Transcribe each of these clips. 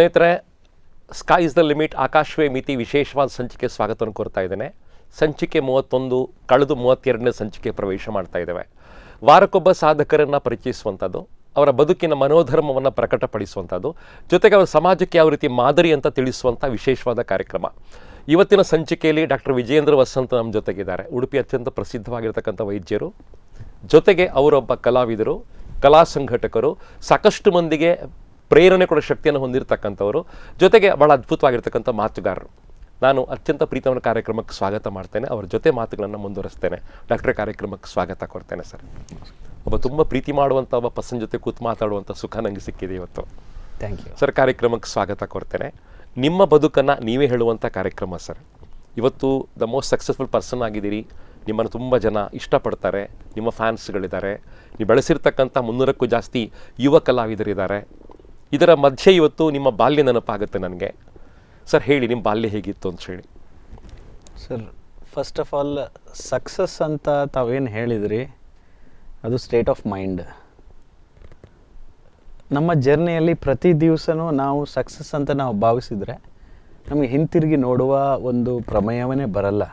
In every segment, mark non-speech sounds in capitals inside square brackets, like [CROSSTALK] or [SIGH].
ಸ್ನೇಹಿತರೆ sky is the limit ಆಕಾಶವೇ ಮಿತಿ ವಿಶೇಷವಾದ ಸಂಚಿಕೆ ಸ್ವಾಗತವನ್ನು ಕೋರ್ತಾ ಇದ್ದೇನೆ ಸಂಚಿಕೆ ಮೂವತ್ತೊಂದು ಕಳೆದು ಮೂವತ್ತೆರಡನೇ ಸಂಚಿಕೆ ಪ್ರವೇಶ ಮಾಡ್ತಾ ಇದ್ದೇವೆ ವಾರಕ್ಕೊಬ್ಬ ಸಾಧಕರನ್ನು ಪರಿಚಯಿಸುವಂಥದ್ದು ಅವರ ಬದುಕಿನ ಮನೋಧರ್ಮವನ್ನು ಪ್ರಕಟಪಡಿಸುವಂಥದ್ದು ಜೊತೆಗೆ ಅವರ ಸಮಾಜಕ್ಕೆ ಯಾವ ರೀತಿ ಮಾದರಿ ಅಂತ ತಿಳಿಸುವಂಥ ವಿಶೇಷವಾದ ಕಾರ್ಯಕ್ರಮ ಇವತ್ತಿನ ಸಂಚಿಕೆಯಲ್ಲಿ ಡಾಕ್ಟರ್ ವಿಜಯೇಂದ್ರ ವಸಂತ ನಮ್ಮ ಜೊತೆಗಿದ್ದಾರೆ ಉಡುಪಿ ಅತ್ಯಂತ ಪ್ರಸಿದ್ಧವಾಗಿರ್ತಕ್ಕಂಥ ವೈದ್ಯರು ಜೊತೆಗೆ ಅವರೊಬ್ಬ ಕಲಾವಿದರು ಕಲಾ ಸಂಘಟಕರು ಸಾಕಷ್ಟು ಮಂದಿಗೆ ಪ್ರೇರಣೆ ಕೊಡೋ ಶಕ್ತಿಯನ್ನು ಹೊಂದಿರತಕ್ಕಂಥವರು ಜೊತೆಗೆ ಭಾಳ ಅದ್ಭುತವಾಗಿರ್ತಕ್ಕಂಥ ಮಾತುಗಾರರು ನಾನು ಅತ್ಯಂತ ಪ್ರೀತಮನ ಕಾರ್ಯಕ್ರಮಕ್ಕೆ ಸ್ವಾಗತ ಮಾಡ್ತೇನೆ ಅವರ ಜೊತೆ ಮಾತುಗಳನ್ನು ಮುಂದುವರಿಸ್ತೇನೆ ಡಾಕ್ಟರ್ ಕಾರ್ಯಕ್ರಮಕ್ಕೆ ಸ್ವಾಗತ ಕೊಡ್ತೇನೆ ಸರ್ ಒಬ್ಬ ತುಂಬ ಪ್ರೀತಿ ಮಾಡುವಂಥ ಒಬ್ಬ ಪರ್ಸನ್ ಜೊತೆ ಕೂತು ಮಾತಾಡುವಂಥ ಸುಖ ನನಗೆ ಸಿಕ್ಕಿದೆ ಇವತ್ತು ಥ್ಯಾಂಕ್ ಯು ಸರ್ ಕಾರ್ಯಕ್ರಮಕ್ಕೆ ಸ್ವಾಗತ ಕೊಡ್ತೇನೆ ನಿಮ್ಮ ಬದುಕನ್ನು ನೀವೇ ಹೇಳುವಂಥ ಕಾರ್ಯಕ್ರಮ ಸರ್ ಇವತ್ತು ದ ಮೋಸ್ಟ್ ಸಕ್ಸಸ್ಫುಲ್ ಪರ್ಸನ್ ಆಗಿದ್ದೀರಿ ನಿಮ್ಮನ್ನು ತುಂಬ ಜನ ಇಷ್ಟಪಡ್ತಾರೆ ನಿಮ್ಮ ಫ್ಯಾನ್ಸ್ಗಳಿದ್ದಾರೆ ನೀವು ಬೆಳೆಸಿರ್ತಕ್ಕಂಥ ಮುನ್ನೂರಕ್ಕೂ ಜಾಸ್ತಿ ಯುವ ಕಲಾವಿದರಿದ್ದಾರೆ ಇದರ ಮಧ್ಯೆ ಇವತ್ತು ನಿಮ್ಮ ಬಾಲ್ಯ ನೆನಪಾಗುತ್ತೆ ನನಗೆ ಸರ್ ಹೇಳಿ ನಿಮ್ಮ ಬಾಲ್ಯ ಹೇಗಿತ್ತು ಅಂತ ಹೇಳಿ sir first of all success ಅಂತ ತಾವೇನು ಹೇಳಿದ್ರಿ ಅದು ಸ್ಟೇಟ್ ಆಫ್ ಮೈಂಡ್ ನಮ್ಮ ಜರ್ನಿಯಲ್ಲಿ ಪ್ರತಿ ದಿವಸವೂ ನಾವು ಸಕ್ಸಸ್ ಅಂತ ನಾವು ಭಾವಿಸಿದರೆ ನಮಗೆ ಹಿಂತಿರುಗಿ ನೋಡುವ ಒಂದು ಪ್ರಮೇಯವೇ ಬರಲ್ಲ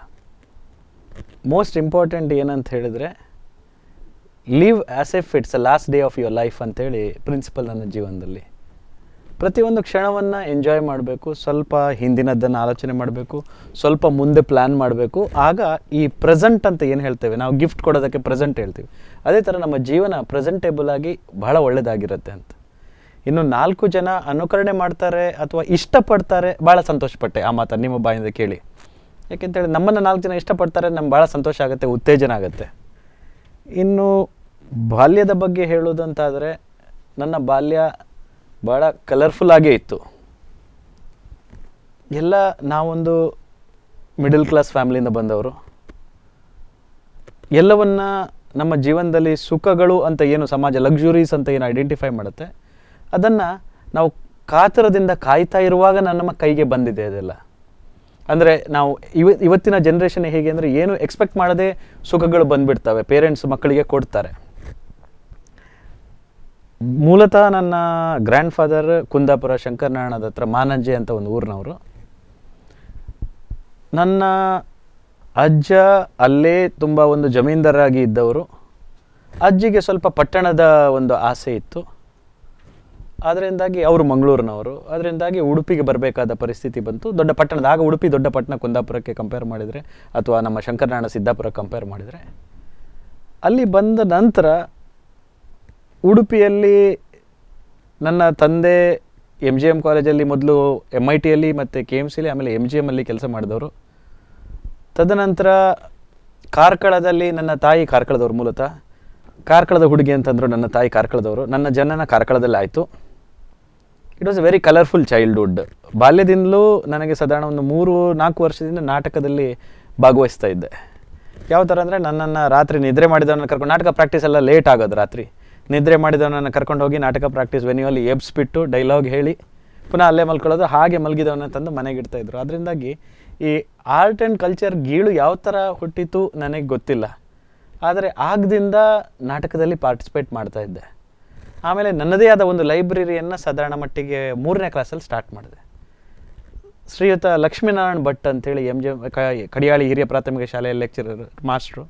ಮೋಸ್ಟ್ ಇಂಪಾರ್ಟೆಂಟ್ ಏನಂತ ಹೇಳಿದರೆ live as if it's a last day of your life ಅಂತೇಳಿ ಪ್ರಿನ್ಸಿಪಲ್ ನನ್ನ ಜೀವನದಲ್ಲಿ ಪ್ರತಿಯೊಂದು ಕ್ಷಣವನ್ನು ಎಂಜಾಯ್ ಮಾಡಬೇಕು ಸ್ವಲ್ಪ ಹಿಂದಿನದ್ದನ್ನು ಆಲೋಚನೆ ಮಾಡಬೇಕು ಸ್ವಲ್ಪ ಮುಂದೆ ಪ್ಲ್ಯಾನ್ ಮಾಡಬೇಕು ಆಗ ಈ ಪ್ರೆಸೆಂಟ್ ಅಂತ ಏನು ಹೇಳ್ತೇವೆ ನಾವು ಗಿಫ್ಟ್ ಕೊಡೋದಕ್ಕೆ ಪ್ರೆಸೆಂಟ್ ಹೇಳ್ತೀವಿ ಅದೇ ಥರ ನಮ್ಮ ಜೀವನ ಪ್ರೆಸೆಂಟೇಬಲ್ ಆಗಿ ಬಹಳ ಒಳ್ಳೆಯದಾಗಿರುತ್ತೆ ಅಂತ ಇನ್ನು ನಾಲ್ಕು ಜನ ಅನುಕರಣೆ ಮಾಡ್ತಾರೆ ಅಥವಾ ಇಷ್ಟಪಡ್ತಾರೆ ಭಾಳ ಸಂತೋಷಪಟ್ಟೆ ಆ ಮಾತನ್ನು ನಿಮ್ಮ ಬಾಯಿಂದ ಕೇಳಿ ಯಾಕೆಂತೇಳಿ ನಮ್ಮನ್ನು ನಾಲ್ಕು ಜನ ಇಷ್ಟಪಡ್ತಾರೆ ನಮ್ಗೆ ಭಾಳ ಸಂತೋಷ ಆಗುತ್ತೆ ಉತ್ತೇಜನ ಆಗುತ್ತೆ ಇನ್ನು ಬಾಲ್ಯದ ಬಗ್ಗೆ ಹೇಳೋದಂತಾದರೆ ನನ್ನ ಬಾಲ್ಯ ಭಾಳ ಕಲರ್ಫುಲ್ ಆಗೇ ಇತ್ತು ಎಲ್ಲ ನಾವೊಂದು ಮಿಡಲ್ ಕ್ಲಾಸ್ ಫ್ಯಾಮಿಲಿಯಿಂದ ಬಂದವರು ಎಲ್ಲವನ್ನ ನಮ್ಮ ಜೀವನದಲ್ಲಿ ಸುಖಗಳು ಅಂತ ಏನು ಸಮಾಜ ಲಕ್ಸುರೀಸ್ ಅಂತ ಏನು ಐಡೆಂಟಿಫೈ ಮಾಡುತ್ತೆ ಅದನ್ನು ನಾವು ಕಾತರದಿಂದ ಕಾಯ್ತಾ ಇರುವಾಗ ನಮ್ಮ ಕೈಗೆ ಬಂದಿದೆ ಅದೆಲ್ಲ ಅಂದರೆ ನಾವು ಇವ ಇವತ್ತಿನ ಜನ್ರೇಷನ್ ಹೇಗೆ ಅಂದರೆ ಏನು ಎಕ್ಸ್ಪೆಕ್ಟ್ ಮಾಡದೆ ಸುಖಗಳು ಬಂದುಬಿಡ್ತವೆ ಪೇರೆಂಟ್ಸ್ ಮಕ್ಕಳಿಗೆ ಕೊಡ್ತಾರೆ ಮೂಲತಃ ನನ್ನ ಗ್ರ್ಯಾಂಡ್ ಫಾದರ್ ಕುಂದಾಪುರ ಶಂಕರನಾರಾಯಣದ ಹತ್ರ ಮಾನಂಜೆ ಅಂತ ಒಂದು ಊರಿನವರು ನನ್ನ ಅಜ್ಜ ಅಲ್ಲೇ ತುಂಬ ಒಂದು ಜಮೀನ್ದಾರಾಗಿ ಇದ್ದವರು ಅಜ್ಜಿಗೆ ಸ್ವಲ್ಪ ಪಟ್ಟಣದ ಒಂದು ಆಸೆ ಇತ್ತು ಅದರಿಂದಾಗಿ ಅವರು ಮಂಗಳೂರಿನವರು ಅದರಿಂದಾಗಿ ಉಡುಪಿಗೆ ಬರಬೇಕಾದ ಪರಿಸ್ಥಿತಿ ಬಂತು ದೊಡ್ಡ ಪಟ್ಟಣದ ಆಗ ಉಡುಪಿ ದೊಡ್ಡ ಪಟ್ಟಣ ಕುಂದಾಪುರಕ್ಕೆ ಕಂಪೇರ್ ಮಾಡಿದರೆ ಅಥವಾ ನಮ್ಮ ಶಂಕರನಾರಾಯಣ ಸಿದ್ದಾಪುರ ಕಂಪೇರ್ ಮಾಡಿದರೆ ಅಲ್ಲಿ ಬಂದ ನಂತರ ಉಡುಪಿಯಲ್ಲಿ ನನ್ನ ತಂದೆ ಎಮ್ ಜಿ ಎಮ್ ಕಾಲೇಜಲ್ಲಿ ಮೊದಲು ಎಮ್ ಐ ಟಿಯಲ್ಲಿ ಮತ್ತು ಕೆ ಎಮ್ ಸಿಲಿ ಆಮೇಲೆ ಎಮ್ ಜಿ ಎಮ್ಮಲ್ಲಿ ಕೆಲಸ ಮಾಡಿದವರು ತದನಂತರ ಕಾರ್ಕಳದಲ್ಲಿ ನನ್ನ ತಾಯಿ ಕಾರ್ಕಳದವರು ಮೂಲತಃ ಕಾರ್ಕಳದ ಹುಡುಗಿ ಅಂತಂದರು ನನ್ನ ತಾಯಿ ಕಾರ್ಕಳದವರು ನನ್ನ ಜನನ ಕಾರ್ಕಳದಲ್ಲಿ ಆಯಿತು it was a very colourful childhood ಬಾಲ್ಯದಿಂದಲೂ ನನಗೆ ಸಾಧಾರಣ ಒಂದು ಮೂರು ನಾಲ್ಕು ವರ್ಷದಿಂದ ನಾಟಕದಲ್ಲಿ ಭಾಗವಹಿಸ್ತಾ ಇದ್ದೆ ಯಾವ ಥರ ಅಂದರೆ ನನ್ನನ್ನು ರಾತ್ರಿ ನಿದ್ರೆ ಮಾಡಿದವನ್ನ ಕರ್ಕೊಂಡು ನಾಟಕ ಪ್ರಾಕ್ಟೀಸ್ ಎಲ್ಲ ಲೇಟ್ ಆಗೋದು ರಾತ್ರಿ ನಿದ್ರೆ ಮಾಡಿದವನನ್ನು ಕರ್ಕೊಂಡು ಹೋಗಿ ನಾಟಕ ಪ್ರಾಕ್ಟೀಸ್ ವೆನ್ಯೂಲ್ಲಿ ಎಬ್ಸ್ಬಿಟ್ಟು ಡೈಲಾಗ್ ಹೇಳಿ ಪುನಃ ಅಲ್ಲೇ ಮಲ್ಕೊಳ್ಳೋದು ಹಾಗೆ ಮಲಗಿದವನ್ನ ತಂದು ಮನೆಗೆ ಇಡ್ತಾಯಿದ್ರು ಅದರಿಂದಾಗಿ ಈ ಆರ್ಟ್ ಆ್ಯಂಡ್ ಕಲ್ಚರ್ ಗೀಳು ಯಾವ ಥರ ಹುಟ್ಟಿತು ನನಗೆ ಗೊತ್ತಿಲ್ಲ ಆದರೆ ಆಗದಿಂದ ನಾಟಕದಲ್ಲಿ ಪಾರ್ಟಿಸಿಪೇಟ್ ಮಾಡ್ತಾ ಇದ್ದೆ ಆಮೇಲೆ ನನ್ನದೇ ಆದ ಒಂದು ಲೈಬ್ರರಿಯನ್ನು ಸಾಧಾರಣ ಮಟ್ಟಿಗೆ ಮೂರನೇ ಕ್ಲಾಸಲ್ಲಿ ಸ್ಟಾರ್ಟ್ ಮಾಡಿದೆ ಶ್ರೀಯುತ ಲಕ್ಷ್ಮೀನಾರಾಯಣ್ ಭಟ್ ಅಂತೇಳಿ ಎಮ್ ಜೆ ಕಡಿಯಾಳಿ ಹಿರಿಯ ಪ್ರಾಥಮಿಕ ಶಾಲೆಯ ಲೆಕ್ಚರರ್ ಮಾಸ್ಟ್ರು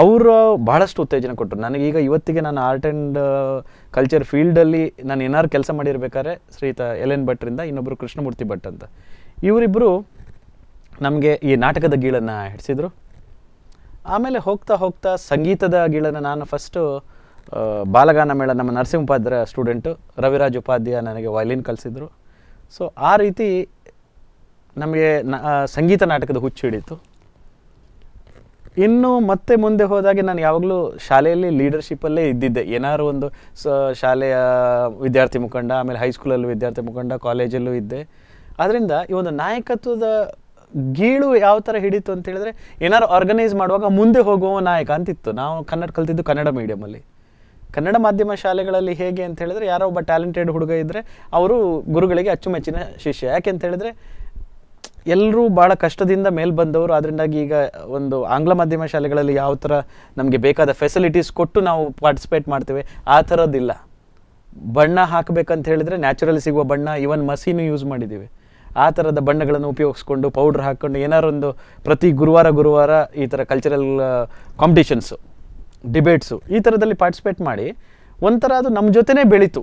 ಅವರು ಭಾಳಷ್ಟು ಉತ್ತೇಜನ ಕೊಟ್ಟರು ನನಗೀಗ ಇವತ್ತಿಗೆ ನಾನು ಆರ್ಟ್ ಆ್ಯಂಡ್ ಕಲ್ಚರ್ ಫೀಲ್ಡಲ್ಲಿ ನಾನು ಏನಾದ್ರು ಕೆಲಸ ಮಾಡಿರ್ಬೇಕಾದ್ರೆ ಶ್ರೀತ ಎಲ್ ಎನ್ ಭಟ್ರಿಂದ ಇನ್ನೊಬ್ಬರು ಕೃಷ್ಣಮೂರ್ತಿ ಭಟ್ ಅಂತ ಇವರಿಬ್ಬರು ನಮಗೆ ಈ ನಾಟಕದ ಗೀಳನ್ನು ಹಿಡಿಸಿದರು ಆಮೇಲೆ ಹೋಗ್ತಾ ಹೋಗ್ತಾ ಸಂಗೀತದ ಗೀಳನ್ನು ನಾನು ಫಸ್ಟು uh, ಬಾಲಗಾನ ಮೇಳ ನಮ್ಮ ನರಸಿಂಹ ಉಪಾಧ್ಯಾಯ ಸ್ಟೂಡೆಂಟು ರವಿರಾಜ್ ಉಪಾಧ್ಯಾಯ ನನಗೆ ವಯಲಿನ್ ಕಲಿಸಿದ್ರು ಸೊ ಆ ರೀತಿ ನಮಗೆ ಸಂಗೀತ ನಾಟಕದ ಹುಚ್ಚು ಹಿಡಿತು ಇನ್ನು ಮತ್ತೆ ಮುಂದೆ ಹೋದಾಗೆ ನಾನು ಯಾವಾಗಲೂ ಶಾಲೆಯಲ್ಲಿ ಲೀಡರ್ಶಿಪ್ಪಲ್ಲೇ ಇದ್ದಿದ್ದೆ ಏನಾದ್ರು ಒಂದು ಸ ಶಾಲೆಯ ವಿದ್ಯಾರ್ಥಿ ಮುಖಂಡ ಆಮೇಲೆ ಹೈಸ್ಕೂಲಲ್ಲಿ ವಿದ್ಯಾರ್ಥಿ ಮುಖಂಡ ಕಾಲೇಜಲ್ಲೂ ಇದ್ದೆ ಅದರಿಂದ ಈ ಒಂದು ನಾಯಕತ್ವದ ಗೀಳು ಯಾವ ಥರ ಹಿಡಿತು ಅಂತ ಹೇಳಿದ್ರೆ ಏನಾರು ಆರ್ಗನೈಸ್ ಮಾಡುವಾಗ ಮುಂದೆ ಹೋಗುವ ನಾಯಕ ಅಂತಿತ್ತು ನಾವು ಕನ್ನಡ ಕಲ್ತಿದ್ದು ಕನ್ನಡ ಮೀಡಿಯಮಲ್ಲಿ ಕನ್ನಡ ಮಾಧ್ಯಮ ಶಾಲೆಗಳಲ್ಲಿ ಹೇಗೆ ಅಂತ ಹೇಳಿದ್ರೆ ಯಾರೋ ಒಬ್ಬ ಟ್ಯಾಲೆಂಟೆಡ್ ಹುಡುಗ ಇದ್ದರೆ ಅವರು ಗುರುಗಳಿಗೆ ಅಚ್ಚುಮೆಚ್ಚಿನ ಶಿಷ್ಯ ಯಾಕೆ ಅಂತ ಹೇಳಿದ್ರೆ ಎಲ್ಲರೂ ಭಾಳ ಕಷ್ಟದಿಂದ ಮೇಲೆ ಬಂದವರು ಅದರಿಂದಾಗಿ ಈಗ ಒಂದು ಆಂಗ್ಲ ಮಾಧ್ಯಮ ಶಾಲೆಗಳಲ್ಲಿ ಯಾವ ಥರ ನಮಗೆ ಬೇಕಾದ ಫೆಸಿಲಿಟೀಸ್ ಕೊಟ್ಟು ನಾವು ಪಾರ್ಟಿಸಿಪೇಟ್ ಮಾಡ್ತೇವೆ ಆ ಥರದ್ದಿಲ್ಲ ಬಣ್ಣ ಹಾಕಬೇಕಂತ ಹೇಳಿದರೆ ನ್ಯಾಚುರಲ್ ಸಿಗುವ ಬಣ್ಣ ಈವನ್ ಮಸಿನೂ ಯೂಸ್ ಮಾಡಿದ್ದೀವಿ ಆ ಥರದ ಬಣ್ಣಗಳನ್ನು ಉಪಯೋಗಿಸ್ಕೊಂಡು ಪೌಡ್ರ್ ಹಾಕ್ಕೊಂಡು ಏನಾರೊಂದು ಪ್ರತಿ ಗುರುವಾರ ಗುರುವಾರ ಈ ಥರ ಕಲ್ಚರಲ್ ಕಾಂಪಿಟೇಷನ್ಸು ಡಿಬೇಟ್ಸು ಈ ಥರದಲ್ಲಿ ಪಾರ್ಟಿಸಿಪೇಟ್ ಮಾಡಿ ಒಂಥರ ಅದು ನಮ್ಮ ಜೊತೆನೇ ಬೆಳೀತು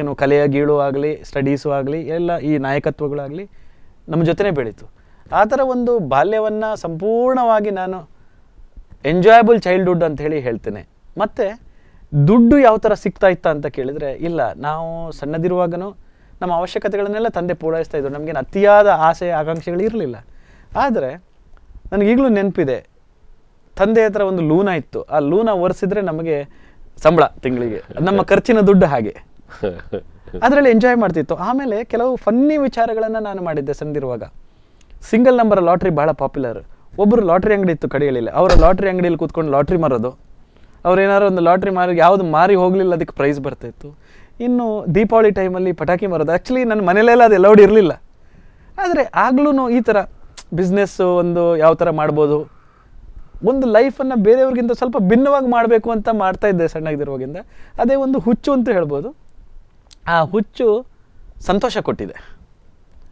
ಏನು ಕಲೆಯ ಗೀಳು ಆಗಲಿ ಸ್ಟಡೀಸು ಆಗಲಿ ಎಲ್ಲ ಈ ನಾಯಕತ್ವಗಳಾಗಲಿ ನಮ್ಮ ಜೊತೆನೇ ಬೆಳೀತು ಆ ಥರ ಒಂದು ಬಾಲ್ಯವನ್ನು ಸಂಪೂರ್ಣವಾಗಿ ನಾನು ಎಂಜಾಯಬಲ್ ಚೈಲ್ಡ್ಹುಡ್ ಅಂತ ಹೇಳಿ ಹೇಳ್ತೇನೆ ಮತ್ತು ದುಡ್ಡು ಯಾವ ಥರ ಸಿಗ್ತಾ ಇತ್ತ ಅಂತ ಕೇಳಿದರೆ ಇಲ್ಲ ನಾವು ಸಣ್ಣದಿರುವಾಗನೂ ನಮ್ಮ ಅವಶ್ಯಕತೆಗಳನ್ನೆಲ್ಲ ತಂದೆ ಪೂರೈಸ್ತಾ ಇದ್ದರು ನಮಗೇನು ಅತಿಯಾದ ಆಸೆ ಆಕಾಂಕ್ಷೆಗಳು ಇರಲಿಲ್ಲ ಆದರೆ ನನಗೀಗಲೂ ನೆನಪಿದೆ ತಂದೆ ಹತ್ರ ಒಂದು ಲೂನ ಇತ್ತು ಆ ಲೂನ ಒರೆಸಿದ್ರೆ ನಮಗೆ ಸಂಬಳ ತಿಂಗಳಿಗೆ ನಮ್ಮ ಖರ್ಚಿನ ದುಡ್ಡು ಹಾಗೆ ಅದರಲ್ಲಿ ಎಂಜಾಯ್ ಮಾಡ್ತಿತ್ತು ಆಮೇಲೆ ಕೆಲವು ಫನ್ನಿ ವಿಚಾರಗಳನ್ನು ನಾನು ಮಾಡಿದ್ದೆ ಸಂದಿರುವಾಗ ಸಿಂಗಲ್ ನಂಬರ್ ಲಾಟ್ರಿ ಭಾಳ ಪಾಪ್ಯುಲರ್ ಒಬ್ಬರು ಲಾಟ್ರಿ ಅಂಗಡಿ ಇತ್ತು ಕಡೆಯಲ್ಲಿ ಅವರ ಲಾಟ್ರಿ ಅಂಗಡಿಯಲ್ಲಿ ಕೂತ್ಕೊಂಡು ಲಾಟ್ರಿ ಮಾರೋದು ಅವ್ರು ಒಂದು ಲಾಟ್ರಿ ಮಾರಿ ಯಾವುದು ಮಾರಿ ಹೋಗಲಿಲ್ಲ ಅದಕ್ಕೆ ಪ್ರೈಸ್ ಬರ್ತಾಯಿತ್ತು ಇನ್ನು ದೀಪಾವಳಿ ಟೈಮಲ್ಲಿ ಪಟಾಕಿ ಮಾರೋದು ಆ್ಯಕ್ಚುಲಿ ನನ್ನ ಮನೆಯಲ್ಲೆಲ್ಲ ಅದು ಎಲ್ಲೌಡ್ ಇರಲಿಲ್ಲ ಆದರೆ ಆಗಲೂ ಈ ಥರ ಬಿಸ್ನೆಸ್ಸು ಒಂದು ಯಾವ ಥರ ಮಾಡ್ಬೋದು ಒಂದು ಲೈಫನ್ನು ಬೇರೆಯವ್ರಿಗಿಂತ ಸ್ವಲ್ಪ ಭಿನ್ನವಾಗಿ ಮಾಡಬೇಕು ಅಂತ ಮಾಡ್ತಾ ಇದ್ದೆ ಅದೇ ಒಂದು ಹುಚ್ಚು ಅಂತ ಹೇಳ್ಬೋದು ಆ ಹುಚ್ಚು ಸಂತೋಷ ಕೊಟ್ಟಿದೆ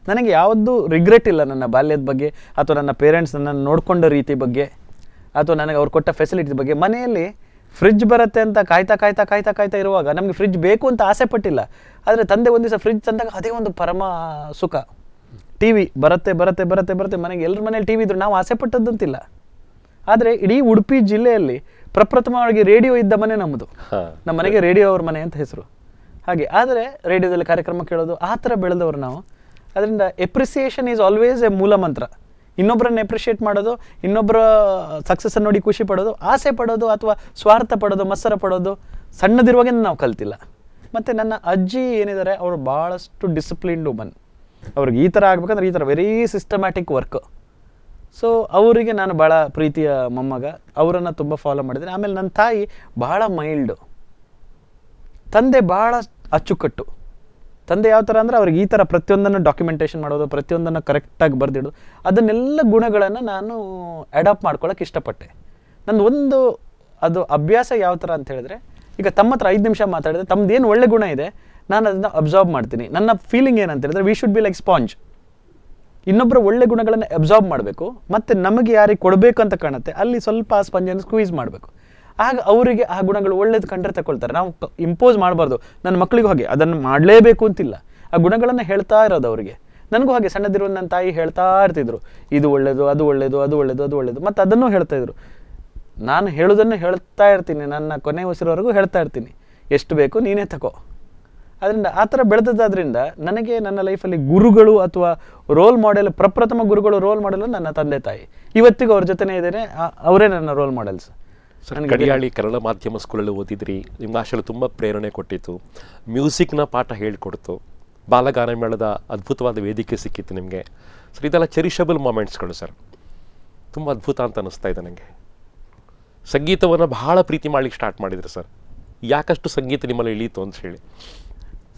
ನನಗೆ ಯಾವುದೂ ರಿಗ್ರೆಟ್ ಇಲ್ಲ ನನ್ನ ಬಾಲ್ಯದ ಬಗ್ಗೆ ಅಥವಾ ನನ್ನ ಪೇರೆಂಟ್ಸ್ ನನ್ನನ್ನು ನೋಡಿಕೊಂಡ ರೀತಿ ಬಗ್ಗೆ ಅಥವಾ ನನಗೆ ಅವ್ರು ಕೊಟ್ಟ ಫೆಸಿಲಿಟಿ ಬಗ್ಗೆ ಮನೆಯಲ್ಲಿ ಫ್ರಿಜ್ ಬರುತ್ತೆ ಅಂತ ಕಾಯ್ತಾ ಕಾಯ್ತಾ ಕಾಯ್ತಾ ಕಾಯ್ತಾ ಇರುವಾಗ ನಮಗೆ ಫ್ರಿಜ್ ಬೇಕು ಅಂತ ಆಸೆ ಪಟ್ಟಿಲ್ಲ ಆದರೆ ತಂದೆ ಒಂದು ದಿವಸ ಫ್ರಿಜ್ ತಂದಾಗ ಅದೇ ಒಂದು ಪರಮ ಸುಖ ಟಿ ವಿ ಬರುತ್ತೆ ಬರುತ್ತೆ ಬರುತ್ತೆ ಬರುತ್ತೆ ಮನೆಗೆ ಎಲ್ಲರ ಮನೇಲಿ ಟಿ ವಿ ಇದ್ರು ನಾವು ಆಸೆ ಪಟ್ಟದ್ದಂತಿಲ್ಲ ಆದರೆ ಇಡೀ ಉಡುಪಿ ಜಿಲ್ಲೆಯಲ್ಲಿ ಪ್ರಪ್ರಥಮವಾಗಿ ರೇಡಿಯೋ ಇದ್ದ ಮನೆ ನಮ್ಮದು ನಮ್ಮ ಮನೆಗೆ ರೇಡಿಯೋ ಅವ್ರ ಮನೆ ಅಂತ ಹೆಸರು ಹಾಗೆ ಆದರೆ ರೇಡಿಯೋದಲ್ಲಿ ಕಾರ್ಯಕ್ರಮ ಕೇಳೋದು ಆ ಥರ ಬೆಳೆದವರು ನಾವು ಅದರಿಂದ ಎಪ್ರಿಸಿಯೇಷನ್ ಈಸ್ ಆಲ್ವೇಸ್ ಎ ಮೂಲ ಮಂತ್ರ ಇನ್ನೊಬ್ಬರನ್ನ ಎಪ್ರಿಷಿಯೇಟ್ ಮಾಡೋದು ಇನ್ನೊಬ್ಬರ ಸಕ್ಸಸ್ಸನ್ನು ನೋಡಿ ಖುಷಿ ಪಡೋದು ಆಸೆ ಪಡೋದು ಅಥವಾ ಸ್ವಾರ್ಥ ಪಡೋದು ಮಸ್ಸರ ಪಡೋದು ಸಣ್ಣದಿರುವಾಗೆ ನಾವು ಕಲ್ತಿಲ್ಲ ಮತ್ತು ನನ್ನ ಅಜ್ಜಿ ಏನಿದ್ದಾರೆ ಅವರು ಭಾಳಷ್ಟು ಡಿಸಿಪ್ಲಿನ್ಡ್ ಉಮನ್ ಅವ್ರಿಗೆ ಈ ಥರ ಆಗಬೇಕಂದ್ರೆ ಈ ಥರ ವೆರಿ ಸಿಸ್ಟಮ್ಯಾಟಿಕ್ ವರ್ಕ್ ಸೊ ಅವರಿಗೆ ನಾನು ಭಾಳ ಪ್ರೀತಿಯ ಮೊಮ್ಮಗ ಅವರನ್ನು ತುಂಬ ಫಾಲೋ ಮಾಡಿದ್ದೀನಿ ಆಮೇಲೆ ನನ್ನ ತಾಯಿ ಭಾಳ ಮೈಲ್ಡು ತಂದೆ ಭಾಳ ಅಚ್ಚುಕಟ್ಟು ತಂದೆ ಯಾವ ಥರ ಅಂದರೆ ಅವ್ರಿಗೆ ಈ ಥರ ಪ್ರತಿಯೊಂದನ್ನು ಡಾಕ್ಯುಮೆಂಟೇಷನ್ ಮಾಡೋದು ಪ್ರತಿಯೊಂದನ್ನು ಕರೆಕ್ಟಾಗಿ ಬರೆದಿಡೋದು ಅದನ್ನೆಲ್ಲ ಗುಣಗಳನ್ನು ನಾನು ಅಡಾಪ್ಟ್ ಮಾಡ್ಕೊಳ್ಳೋಕೆ ಇಷ್ಟಪಟ್ಟೆ ನನ್ನ ಒಂದು ಅದು ಅಭ್ಯಾಸ ಯಾವ ಥರ ಅಂತ ಹೇಳಿದ್ರೆ ಈಗ ತಮ್ಮ ಹತ್ರ ಐದು ನಿಮಿಷ ಮಾತಾಡಿದ್ರೆ ತಮ್ಮದೇನು ಒಳ್ಳೆ ಗುಣ ಇದೆ ನಾನು ಅದನ್ನು ಅಬ್ಸಾರ್ಬ್ ಮಾಡ್ತೀನಿ ನನ್ನ ಫೀಲಿಂಗ್ ಏನಂತ ಹೇಳಿದ್ರೆ we should be like sponge ಇನ್ನೊಬ್ಬರು ಒಳ್ಳೆ ಗುಣಗಳನ್ನು ಅಬ್ಸಾರ್ಬ್ ಮಾಡಬೇಕು ಮತ್ತು ನಮಗೆ ಯಾರಿಗೆ ಕೊಡಬೇಕು ಅಂತ ಕಾಣುತ್ತೆ ಅಲ್ಲಿ ಸ್ವಲ್ಪ ಆ ಸ್ಪಂಜನ್ನು ಸ್ಕ್ವೀಸ್ ಮಾಡಬೇಕು ಆಗ ಅವರಿಗೆ ಆ ಗುಣಗಳು ಒಳ್ಳೇದು ಕಂಡ್ರೆ ತಗೊಳ್ತಾರೆ ನಾವು ಇಂಪೋಸ್ ಮಾಡಬಾರ್ದು ನನ್ನ ಮಕ್ಕಳಿಗೂ ಹಾಗೆ ಅದನ್ನು ಮಾಡಲೇಬೇಕು ಅಂತಿಲ್ಲ ಆ ಗುಣಗಳನ್ನು ಹೇಳ್ತಾ ಇರೋದು ಅವರಿಗೆ ನನಗೂ ಹಾಗೆ ಸಣ್ಣದಿರುವ ನನ್ನ ತಾಯಿ ಹೇಳ್ತಾ ಇರ್ತಿದ್ರು ಇದು ಒಳ್ಳೆಯದು ಅದು ಒಳ್ಳೆಯದು ಅದು ಒಳ್ಳೆಯದು ಅದು ಒಳ್ಳೆಯದು ಮತ್ತು ಅದನ್ನು ಹೇಳ್ತಾ ಇದ್ರು ನಾನು ಹೇಳೋದನ್ನು ಹೇಳ್ತಾ ಇರ್ತೀನಿ ನನ್ನ ಕೊನೆ ಉಸಿರೋವರೆಗೂ ಹೇಳ್ತಾ ಇರ್ತೀನಿ ಎಷ್ಟು ಬೇಕು ನೀನೇ ತಗೋ ಅದರಿಂದ ಆ ಥರ ಬೆಳೆದದಾದ್ರಿಂದ ನನಗೆ ನನ್ನ ಲೈಫಲ್ಲಿ ಗುರುಗಳು ಅಥವಾ ರೋಲ್ ಮಾಡೆಲ್ ಪ್ರಪ್ರಥಮ ಗುರುಗಳು ರೋಲ್ ಮಾಡೆಲ್ ನನ್ನ ತಂದೆ ತಾಯಿ ಇವತ್ತಿಗೂ ಅವ್ರ ಜೊತೆನೇ ಇದ್ದೇನೆ ಅವರೇ ನನ್ನ ರೋಲ್ ಮಾಡೆಲ್ಸ್ ಸರ್ ಕಡಿಯಾಳಿ ಕನ್ನಡ ಮಾಧ್ಯಮ ಸ್ಕೂಲಲ್ಲಿ ಓದಿದ್ರಿ ನಿಮ್ಮ ಭಾಷೆಯಲ್ಲಿ ತುಂಬ ಪ್ರೇರಣೆ ಕೊಟ್ಟಿತ್ತು ಮ್ಯೂಸಿಕ್ನ ಪಾಠ ಹೇಳಿಕೊಡ್ತು ಬಾಲಗಾನ ಮೇಳದ ಅದ್ಭುತವಾದ ವೇದಿಕೆ ಸಿಕ್ಕಿತ್ತು ನಿಮಗೆ ಸರ್ ಇದೆಲ್ಲ ಚೆರಿಷಬಲ್ ಮೂಮೆಂಟ್ಸ್ಗಳು ಸರ್ ತುಂಬ ಅದ್ಭುತ ಅಂತ ಅನ್ನಿಸ್ತಾ ಇದೆ ನನಗೆ ಸಂಗೀತವನ್ನು ಬಹಳ ಪ್ರೀತಿ ಮಾಡ್ಲಿಕ್ಕೆ ಸ್ಟಾರ್ಟ್ ಮಾಡಿದ್ರಿ ಸರ್ ಯಾಕಷ್ಟು ಸಂಗೀತ ನಿಮ್ಮಲ್ಲಿ ಇಳೀತು ಅಂತ ಹೇಳಿ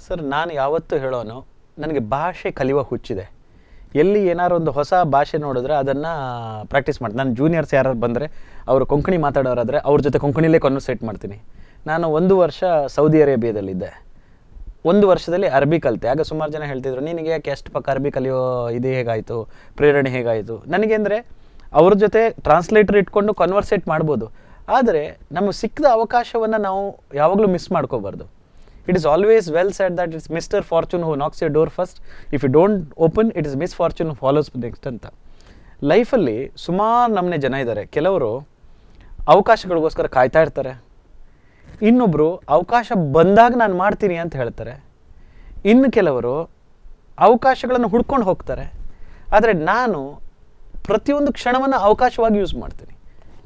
ಸರ್ ನಾನು ಯಾವತ್ತೂ ಹೇಳೋನು ನನಗೆ ಭಾಷೆ ಕಲಿಯುವ ಹುಚ್ಚಿದೆ ಎಲ್ಲಿ ಏನಾರು ಒಂದು ಹೊಸ ಭಾಷೆ ನೋಡಿದ್ರೆ ಅದನ್ನು ಪ್ರಾಕ್ಟೀಸ್ ಮಾಡಿ ನಾನು ಜೂನಿಯರ್ಸ್ ಯಾರು ಬಂದರೆ ಅವರು ಕೊಂಕಣಿ ಮಾತಾಡೋರಾದರೆ ಅವ್ರ ಜೊತೆ ಕೊಂಕಣಿಲೇ ಕನ್ವರ್ಸೇಟ್ ಮಾಡ್ತೀನಿ ನಾನು ಒಂದು ವರ್ಷ ಸೌದಿ ಅರೇಬಿಯಾದಲ್ಲಿದ್ದೆ ಒಂದು ವರ್ಷದಲ್ಲಿ ಅರಬಿ ಕಲಿತೆ ಆಗ ಸುಮಾರು ಜನ ಹೇಳ್ತಿದ್ರು ನಿನಗೆ ಯಾಕೆ ಎಷ್ಟು ಪಕ್ಕ ಅರಬಿ ಕಲಿಯೋ ಇದು ಹೇಗಾಯಿತು ಪ್ರೇರಣೆ ಹೇಗಾಯಿತು ನನಗೆ ಅಂದರೆ ಅವ್ರ ಜೊತೆ ಟ್ರಾನ್ಸ್ಲೇಟರ್ ಇಟ್ಕೊಂಡು ಕನ್ವರ್ಸೇಟ್ ಮಾಡ್ಬೋದು ಆದರೆ ನಮಗೆ ಸಿಕ್ಕದ ಅವಕಾಶವನ್ನು ನಾವು ಯಾವಾಗಲೂ ಮಿಸ್ ಮಾಡ್ಕೋಬಾರ್ದು It is always well said that it's Mr. Fortune who knocks your door first. If you don't open, it is misfortune who follows next ಅಂತ ಲೈಫಲ್ಲಿ ಸುಮಾರು ನಮ್ಮನೆ ಜನ ಇದ್ದಾರೆ ಕೆಲವರು ಅವಕಾಶಗಳಿಗೋಸ್ಕರ ಕಾಯ್ತಾ ಇರ್ತಾರೆ ಇನ್ನೊಬ್ಬರು ಅವಕಾಶ ಬಂದಾಗ ನಾನು ಮಾಡ್ತೀನಿ ಅಂತ ಹೇಳ್ತಾರೆ ಇನ್ನು ಕೆಲವರು ಅವಕಾಶಗಳನ್ನು ಹುಡ್ಕೊಂಡು ಹೋಗ್ತಾರೆ ಆದರೆ ನಾನು ಪ್ರತಿಯೊಂದು ಕ್ಷಣವನ್ನು ಅವಕಾಶವಾಗಿ ಯೂಸ್ ಮಾಡ್ತೀನಿ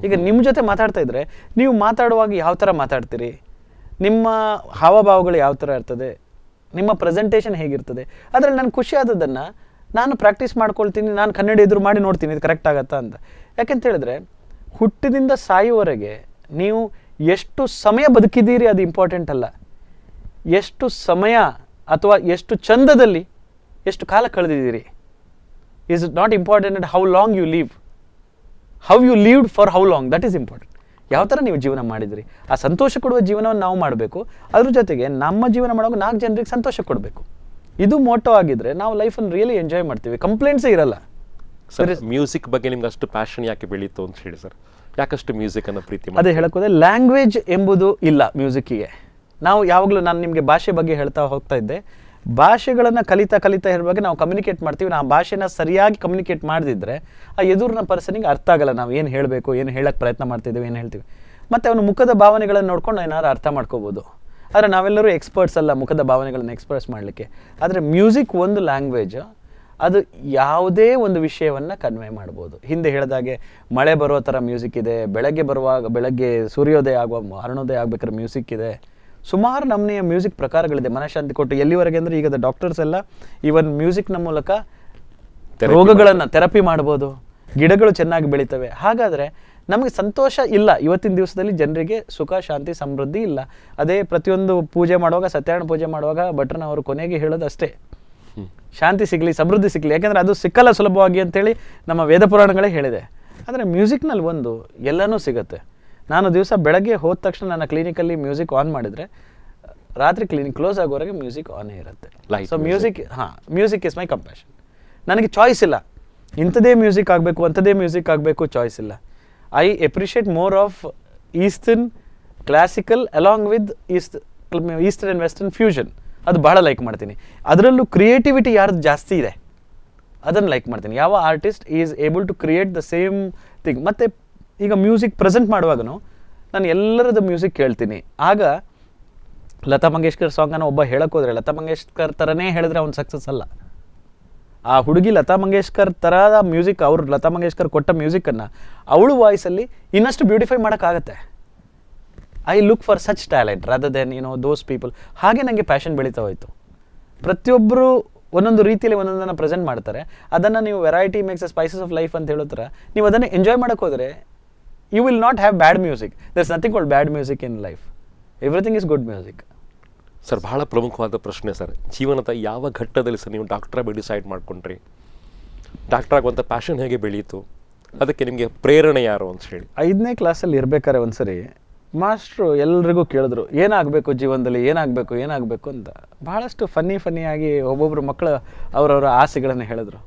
ಈಗ ನಿಮ್ಮ ಜೊತೆ ಮಾತಾಡ್ತಾ ಇದ್ದರೆ ನೀವು ಮಾತಾಡುವಾಗ ಯಾವ ಥರ ಮಾತಾಡ್ತೀರಿ ನಿಮ್ಮ ಹಾವಭಾವಗಳು ಯಾವ ಥರ ಇರ್ತದೆ ನಿಮ್ಮ ಪ್ರೆಸೆಂಟೇಷನ್ ಹೇಗಿರ್ತದೆ ಅದರಲ್ಲಿ ನಾನು ಖುಷಿ ಆದದ್ದನ್ನು ನಾನು ಪ್ರಾಕ್ಟೀಸ್ ಮಾಡ್ಕೊಳ್ತೀನಿ ನಾನು ಕನ್ನಡ ಎದುರು ಮಾಡಿ ನೋಡ್ತೀನಿ ಇದು ಕರೆಕ್ಟ್ ಆಗತ್ತಾ ಅಂತ ಯಾಕೆಂತ ಹೇಳಿದ್ರೆ ಹುಟ್ಟಿದಿಂದ ಸಾಯುವವರೆಗೆ ನೀವು ಎಷ್ಟು ಸಮಯ ಬದುಕಿದ್ದೀರಿ ಅದು ಇಂಪಾರ್ಟೆಂಟ್ ಅಲ್ಲ ಎಷ್ಟು ಸಮಯ ಅಥವಾ ಎಷ್ಟು ಚಂದದಲ್ಲಿ ಎಷ್ಟು ಕಾಲ ಕಳೆದಿದ್ದೀರಿ is not important how long you live how you lived for how long that is important ಯಾವ ಥರ ನೀವು ಜೀವನ ಮಾಡಿದ್ರಿ ಆ ಸಂತೋಷ ಕೊಡುವ ಜೀವನವನ್ನು ನಾವು ಮಾಡಬೇಕು ಅದ್ರ ಜೊತೆಗೆ ನಮ್ಮ ಜೀವನ ಮಾಡುವಾಗ ನಾಲ್ಕು ಜನರಿಗೆ ಸಂತೋಷ ಕೊಡಬೇಕು ಇದು ಮೋಟೋ ಆಗಿದ್ರೆ ನಾವು ಲೈಫನ್ನು ರಿಯಲಿ ಎಂಜಾಯ್ ಮಾಡ್ತೀವಿ ಕಂಪ್ಲೇಂಟ್ಸೇ ಇರಲ್ಲ ಸರ್ ಮ್ಯೂಸಿಕ್ ಬಗ್ಗೆ ನಿಮ್ಗೆ ಅಷ್ಟು ಪ್ಯಾಷನ್ ಯಾಕೆ ಬೆಳೀತು ಅಂತ ಹೇಳಿ ಸರ್ ಯಾಕಷ್ಟು ಮ್ಯೂಸಿಕ್ ಅನ್ನೋ ಪ್ರೀತಿ ಅದೇ ಹೇಳಕ್ಕೋದ್ರೆ ಲ್ಯಾಂಗ್ವೇಜ್ ಎಂಬುದು ಇಲ್ಲ ಮ್ಯೂಸಿಕ್ಕಿಗೆ ನಾವು ಯಾವಾಗಲೂ ನಾನು ನಿಮಗೆ ಭಾಷೆ ಬಗ್ಗೆ ಹೇಳ್ತಾ ಹೋಗ್ತಾ ಇದ್ದೆ ಭಾಷೆಗಳನ್ನು ಕಲಿತಾ ಕಲಿತಾ ಇರುವಾಗ ನಾವು ಕಮ್ಯುನಿಕೇಟ್ ಮಾಡ್ತೀವಿ ನಾವು ಭಾಷೆನ ಸರಿಯಾಗಿ ಕಮ್ಯುನಿಕೇಟ್ ಮಾಡದಿದ್ದರೆ ಆ ಎದುರಿನ ಪರ್ಸನಿಗೆ ಅರ್ಥ ಆಗಲ್ಲ ನಾವು ಏನು ಹೇಳಬೇಕು ಏನು ಹೇಳೋಕ್ಕೆ ಪ್ರಯತ್ನ ಮಾಡ್ತಿದ್ದೀವಿ ಏನು ಹೇಳ್ತೀವಿ ಮತ್ತು ಅವನು ಮುಖದ ಭಾವನೆಗಳನ್ನು ನೋಡ್ಕೊಂಡು ಏನಾದ್ರು ಅರ್ಥ ಮಾಡ್ಕೋಬೋದು ಆದರೆ ನಾವೆಲ್ಲರೂ ಎಕ್ಸ್ಪರ್ಟ್ಸ್ ಅಲ್ಲ ಮುಖದ ಭಾವನೆಗಳನ್ನು ಎಕ್ಸ್ಪ್ರೆಸ್ ಮಾಡಲಿಕ್ಕೆ ಆದರೆ ಮ್ಯೂಸಿಕ್ ಒಂದು ಲ್ಯಾಂಗ್ವೇಜ್ ಅದು ಯಾವುದೇ ಒಂದು ವಿಷಯವನ್ನು ಕನ್ವೆ ಮಾಡ್ಬೋದು ಹಿಂದೆ ಹೇಳಿದಾಗೆ ಮಳೆ ಬರೋ ಥರ ಮ್ಯೂಸಿಕ್ ಇದೆ ಬೆಳಗ್ಗೆ ಬರುವಾಗ ಬೆಳಗ್ಗೆ ಸೂರ್ಯೋದಯ ಆಗುವ ಅರುಣೋದಯ ಆಗಬೇಕಾದ್ರೆ ಮ್ಯೂಸಿಕ್ ಇದೆ ಸುಮಾರು ನಮ್ಮನೆಯ ಮ್ಯೂಸಿಕ್ ಪ್ರಕಾರಗಳಿದೆ ಮನಃಶಾಂತಿ ಕೊಟ್ಟು ಎಲ್ಲಿವರೆಗೆ ಅಂದರೆ ಈಗ ಡಾಕ್ಟರ್ಸ್ ಎಲ್ಲ ಈವನ್ ಮ್ಯೂಸಿಕ್ನ ಮೂಲಕ ರೋಗಗಳನ್ನು ಥೆರಪಿ ಮಾಡ್ಬೋದು ಗಿಡಗಳು ಚೆನ್ನಾಗಿ ಬೆಳೀತವೆ ಹಾಗಾದರೆ ನಮಗೆ ಸಂತೋಷ ಇಲ್ಲ ಇವತ್ತಿನ ದಿವಸದಲ್ಲಿ ಜನರಿಗೆ ಸುಖ ಶಾಂತಿ ಸಮೃದ್ಧಿ ಇಲ್ಲ ಅದೇ ಪ್ರತಿಯೊಂದು ಪೂಜೆ ಮಾಡುವಾಗ ಸತ್ಯನಾರಾಯಣ ಪೂಜೆ ಮಾಡುವಾಗ ಅವರು ಕೊನೆಗೆ ಹೇಳೋದು ಅಷ್ಟೇ ಶಾಂತಿ ಸಿಗಲಿ ಸಮೃದ್ಧಿ ಸಿಗಲಿ ಯಾಕೆಂದರೆ ಅದು ಸಿಕ್ಕಲ್ಲ ಸುಲಭವಾಗಿ ಅಂತೇಳಿ ನಮ್ಮ ವೇದ ಪುರಾಣಗಳೇ ಹೇಳಿದೆ ಆದರೆ ಮ್ಯೂಸಿಕ್ನಲ್ಲಿ ಒಂದು ಎಲ್ಲನೂ ಸಿಗುತ್ತೆ ನಾನು ದಿವಸ ಬೆಳಗ್ಗೆ ಹೋದ ತಕ್ಷಣ ನನ್ನ ಕ್ಲಿನಿಕಲ್ಲಿ ಮ್ಯೂಸಿಕ್ ಆನ್ ಮಾಡಿದರೆ ರಾತ್ರಿ ಕ್ಲಿನಿಕ್ ಕ್ಲೋಸ್ ಆಗೋವರೆಗೆ ಮ್ಯೂಸಿಕ್ ಆನೇ ಇರುತ್ತೆ ಸೊ ಮ್ಯೂಸಿಕ್ ಹಾಂ ಮ್ಯೂಸಿಕ್ ಇಸ್ ಮೈ ಕಂಪ್ಯಾಷನ್ ನನಗೆ ಚಾಯ್ಸ್ ಇಲ್ಲ ಇಂಥದೇ ಮ್ಯೂಸಿಕ್ ಆಗಬೇಕು ಅಂಥದೇ ಮ್ಯೂಸಿಕ್ ಆಗಬೇಕು ಚಾಯ್ಸ್ ಇಲ್ಲ I appreciate more of eastern classical along with east eastern and western fusion ಅದು ಬಹಳ ಲೈಕ್ ಮಾಡ್ತೀನಿ ಅದರಲ್ಲೂ ಕ್ರಿಯೇಟಿವಿಟಿ ಯಾರ್ದು ಜಾಸ್ತಿ ಇದೆ ಅದನ್ನು ಲೈಕ್ ಮಾಡ್ತೀನಿ ಯಾವ artist is able to create the same thing ಮತ್ತು ಈಗ ಮ್ಯೂಸಿಕ್ ಪ್ರೆಸೆಂಟ್ ಮಾಡುವಾಗ ನಾನು ಎಲ್ಲರದ್ದು ಮ್ಯೂಸಿಕ್ ಕೇಳ್ತೀನಿ ಆಗ ಲತಾ ಮಂಗೇಶ್ಕರ್ ಸಾಂಗನ್ನು ಒಬ್ಬ ಹೇಳೋಕ್ಕೋದ್ರೆ ಲತಾ ಮಂಗೇಶ್ಕರ್ ಥರನೇ ಹೇಳಿದ್ರೆ ಅವ್ನು ಸಕ್ಸಸ್ ಅಲ್ಲ ಆ ಹುಡುಗಿ ಲತಾ ಮಂಗೇಶ್ಕರ್ ಥರದ ಮ್ಯೂಸಿಕ್ ಅವರು ಲತಾ ಮಂಗೇಶ್ಕರ್ ಕೊಟ್ಟ ಮ್ಯೂಸಿಕ್ಕನ್ನು ಅವಳು ವಾಯ್ಸಲ್ಲಿ ಇನ್ನಷ್ಟು ಬ್ಯೂಟಿಫೈ ಮಾಡೋಕ್ಕಾಗತ್ತೆ I look for such talent rather than no those people ಹಾಗೆ ನನಗೆ ಪ್ಯಾಷನ್ ಬೆಳೀತಾ ಹೋಯಿತು ಪ್ರತಿಯೊಬ್ಬರು ಒಂದೊಂದು ರೀತಿಯಲ್ಲಿ ಒಂದೊಂದನ್ನು ಪ್ರೆಸೆಂಟ್ ಮಾಡ್ತಾರೆ ಅದನ್ನು ನೀವು variety makes spices of life ಅಂತ ಹೇಳೋ ಥರ ನೀವು ಅದನ್ನು ಎಂಜಾಯ್ ಮಾಡೋಕ್ಕೋದ್ರೆ you will not have bad music. There's nothing called bad music in life. Everything is good music. Sir ಭಾಳ ಪ್ರಮುಖವಾದ ಪ್ರಶ್ನೆ ಸರ್ ಜೀವನದ ಯಾವ ಘಟ್ಟದಲ್ಲಿ ಸರ್ ನೀವು ಡಾಕ್ಟ್ರಾಗಿ ಡಿಸೈಡ್ ಮಾಡ್ಕೊಂಡ್ರಿ ಡಾಕ್ಟರ್ ಆಗುವಂಥ ಪ್ಯಾಷನ್ ಹೇಗೆ ಬೆಳೀತು ಅದಕ್ಕೆ ನಿಮಗೆ ಪ್ರೇರಣೆ ಯಾರು ಅಂತ ಹೇಳಿ ಐದನೇ ಕ್ಲಾಸಲ್ಲಿ ಇರಬೇಕಾದ್ರೆ ಒಂದ್ಸರಿ ಮಾಸ್ಟ್ರು ಎಲ್ರಿಗೂ ಕೇಳಿದ್ರು ಏನಾಗಬೇಕು ಜೀವನದಲ್ಲಿ ಏನಾಗಬೇಕು ಏನಾಗಬೇಕು ಅಂತ ಭಾಳಷ್ಟು ಫನ್ನಿ ಫನ್ನಿಯಾಗಿ ಒಬ್ಬೊಬ್ಬರು ಮಕ್ಕಳು ಅವರವರ ಆಸೆಗಳನ್ನು ಹೇಳಿದ್ರು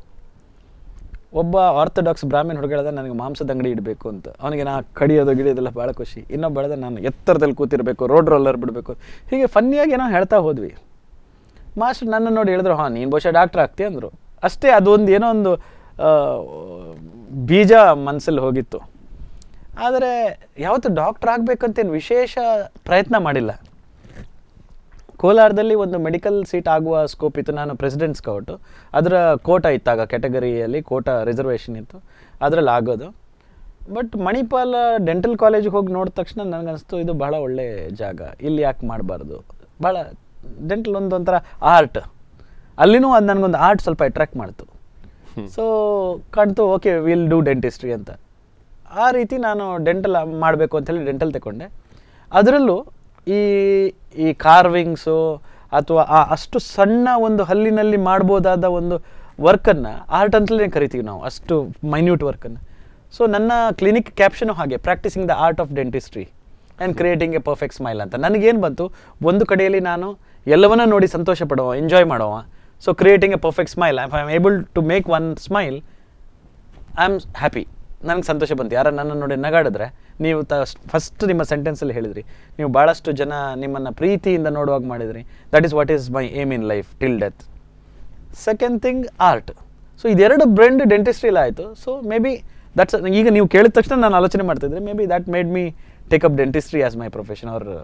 ಒಬ್ಬ ಆರ್ಥೋಡಾಕ್ಸ್ ಬ್ರಾಹ್ಮಣ ಹುಡುಗ ನನಗೆ ಮಾಂಸದ ಅಂಗಡಿ ಇಡಬೇಕು ಅಂತ ಅವನಿಗೆ ನಾ ಕಡಿಯೋದು ಗಿಡಿಯೋದೆಲ್ಲ ಭಾಳ ಖುಷಿ ಇನ್ನೊಬ್ಬ ಬೆಳೆದ ನಾನು ಎತ್ತರದಲ್ಲಿ ಕೂತಿರಬೇಕು ರೋಡ್ ರೋಲರ್ ಬಿಡಬೇಕು ಹೀಗೆ ಫನ್ನಿಯಾಗಿ ಏನೋ ಹೇಳ್ತಾ ಹೋದ್ವಿ ಮಾಸ್ಟರ್ ನನ್ನ ನೋಡಿ ಹೇಳಿದ್ರು ಹಾಂ ನೀನು ಬಹುಶಃ ಡಾಕ್ಟ್ರ್ ಆಗ್ತೀಯ ಅಂದರು ಅಷ್ಟೇ ಅದೊಂದು ಏನೋ ಒಂದು ಬೀಜ ಮನಸ್ಸಲ್ಲಿ ಹೋಗಿತ್ತು ಆದರೆ ಯಾವತ್ತೂ ಡಾಕ್ಟ್ರ್ ಆಗಬೇಕಂತೇನು ವಿಶೇಷ ಪ್ರಯತ್ನ ಮಾಡಿಲ್ಲ ಕೋಲಾರದಲ್ಲಿ ಒಂದು ಮೆಡಿಕಲ್ ಸೀಟ್ ಆಗುವ ಸ್ಕೋಪ್ ಇತ್ತು ನಾನು ಪ್ರೆಸಿಡೆಂಟ್ ಸ್ಕೌಟು ಅದರ ಕೋಟ ಇತ್ತಾಗ ಕ್ಯಾಟಗರಿಯಲ್ಲಿ ಕೋಟ ರಿಸರ್ವೇಷನ್ ಇತ್ತು ಅದರಲ್ಲಿ ಆಗೋದು ಬಟ್ ಮಣಿಪಾಲ ಡೆಂಟಲ್ ಕಾಲೇಜಿಗೆ ಹೋಗಿ ನೋಡಿದ ತಕ್ಷಣ ನನಗನ್ನಿಸ್ತು ಇದು ಬಹಳ ಒಳ್ಳೆ ಜಾಗ ಇಲ್ಲಿ ಯಾಕೆ ಮಾಡಬಾರ್ದು ಭಾಳ ಡೆಂಟಲ್ ಒಂದು ಆರ್ಟ್ ಅಲ್ಲಿನೂ ಅದು ನನಗೊಂದು ಆರ್ಟ್ ಸ್ವಲ್ಪ ಅಟ್ರ್ಯಾಕ್ಟ್ ಮಾಡ್ತು ಸೊ ಕಾಣ್ತು ಓಕೆ ವಿಲ್ ಡೂ ಡೆಂಟಿಸ್ಟ್ರಿ ಅಂತ ಆ ರೀತಿ ನಾನು ಡೆಂಟಲ್ ಮಾಡಬೇಕು ಹೇಳಿ ಡೆಂಟಲ್ ತಗೊಂಡೆ ಅದರಲ್ಲೂ ಈ ಈ ಕಾರ್ವಿಂಗ್ಸು ಅಥವಾ ಆ ಅಷ್ಟು ಸಣ್ಣ ಒಂದು ಹಲ್ಲಿನಲ್ಲಿ ಮಾಡ್ಬೋದಾದ ಒಂದು ವರ್ಕನ್ನು ಆರ್ಟ್ ಅಂತಲೇ ಕರಿತೀವಿ ನಾವು ಅಷ್ಟು ಮೈನ್ಯೂಟ್ ವರ್ಕನ್ನು ಸೊ ನನ್ನ ಕ್ಲಿನಿಕ್ ಕ್ಯಾಪ್ಷನು ಹಾಗೆ practising the art of dentistry and creating a perfect smile ಅಂತ ನನಗೇನು ಬಂತು ಒಂದು ಕಡೆಯಲ್ಲಿ ನಾನು ಎಲ್ಲವನ್ನ ನೋಡಿ ಸಂತೋಷ ಪಡುವ ಎಂಜಾಯ್ ಮಾಡುವ so creating a perfect smile I am able to make one smile I am happy ನನಗೆ ಸಂತೋಷ ಬಂತು ಯಾರು ನನ್ನನ್ನು ನೋಡಿ ನಗಾಡಿದ್ರೆ ನೀವು ತ ಫಸ್ಟ್ ನಿಮ್ಮ ಸೆಂಟೆನ್ಸಲ್ಲಿ ಹೇಳಿದ್ರಿ ನೀವು ಭಾಳಷ್ಟು ಜನ ನಿಮ್ಮನ್ನು ಪ್ರೀತಿಯಿಂದ ನೋಡುವಾಗ ಮಾಡಿದ್ರಿ that is what is my aim in life till death second thing art so ಇದೆರಡು ಬ್ರೆಂಡ್ ಡೆಂಟಿಸ್ಟ್ರಿಲಿ ಆಯಿತು ಸೊ ಮೇ ಬಿ ದಟ್ಸ್ ಈಗ ನೀವು ಕೇಳಿದ ತಕ್ಷಣ ನಾನು ಆಲೋಚನೆ ಮಾಡ್ತಿದ್ರೆ maybe that made me take up dentistry as my profession ಅವ್ರ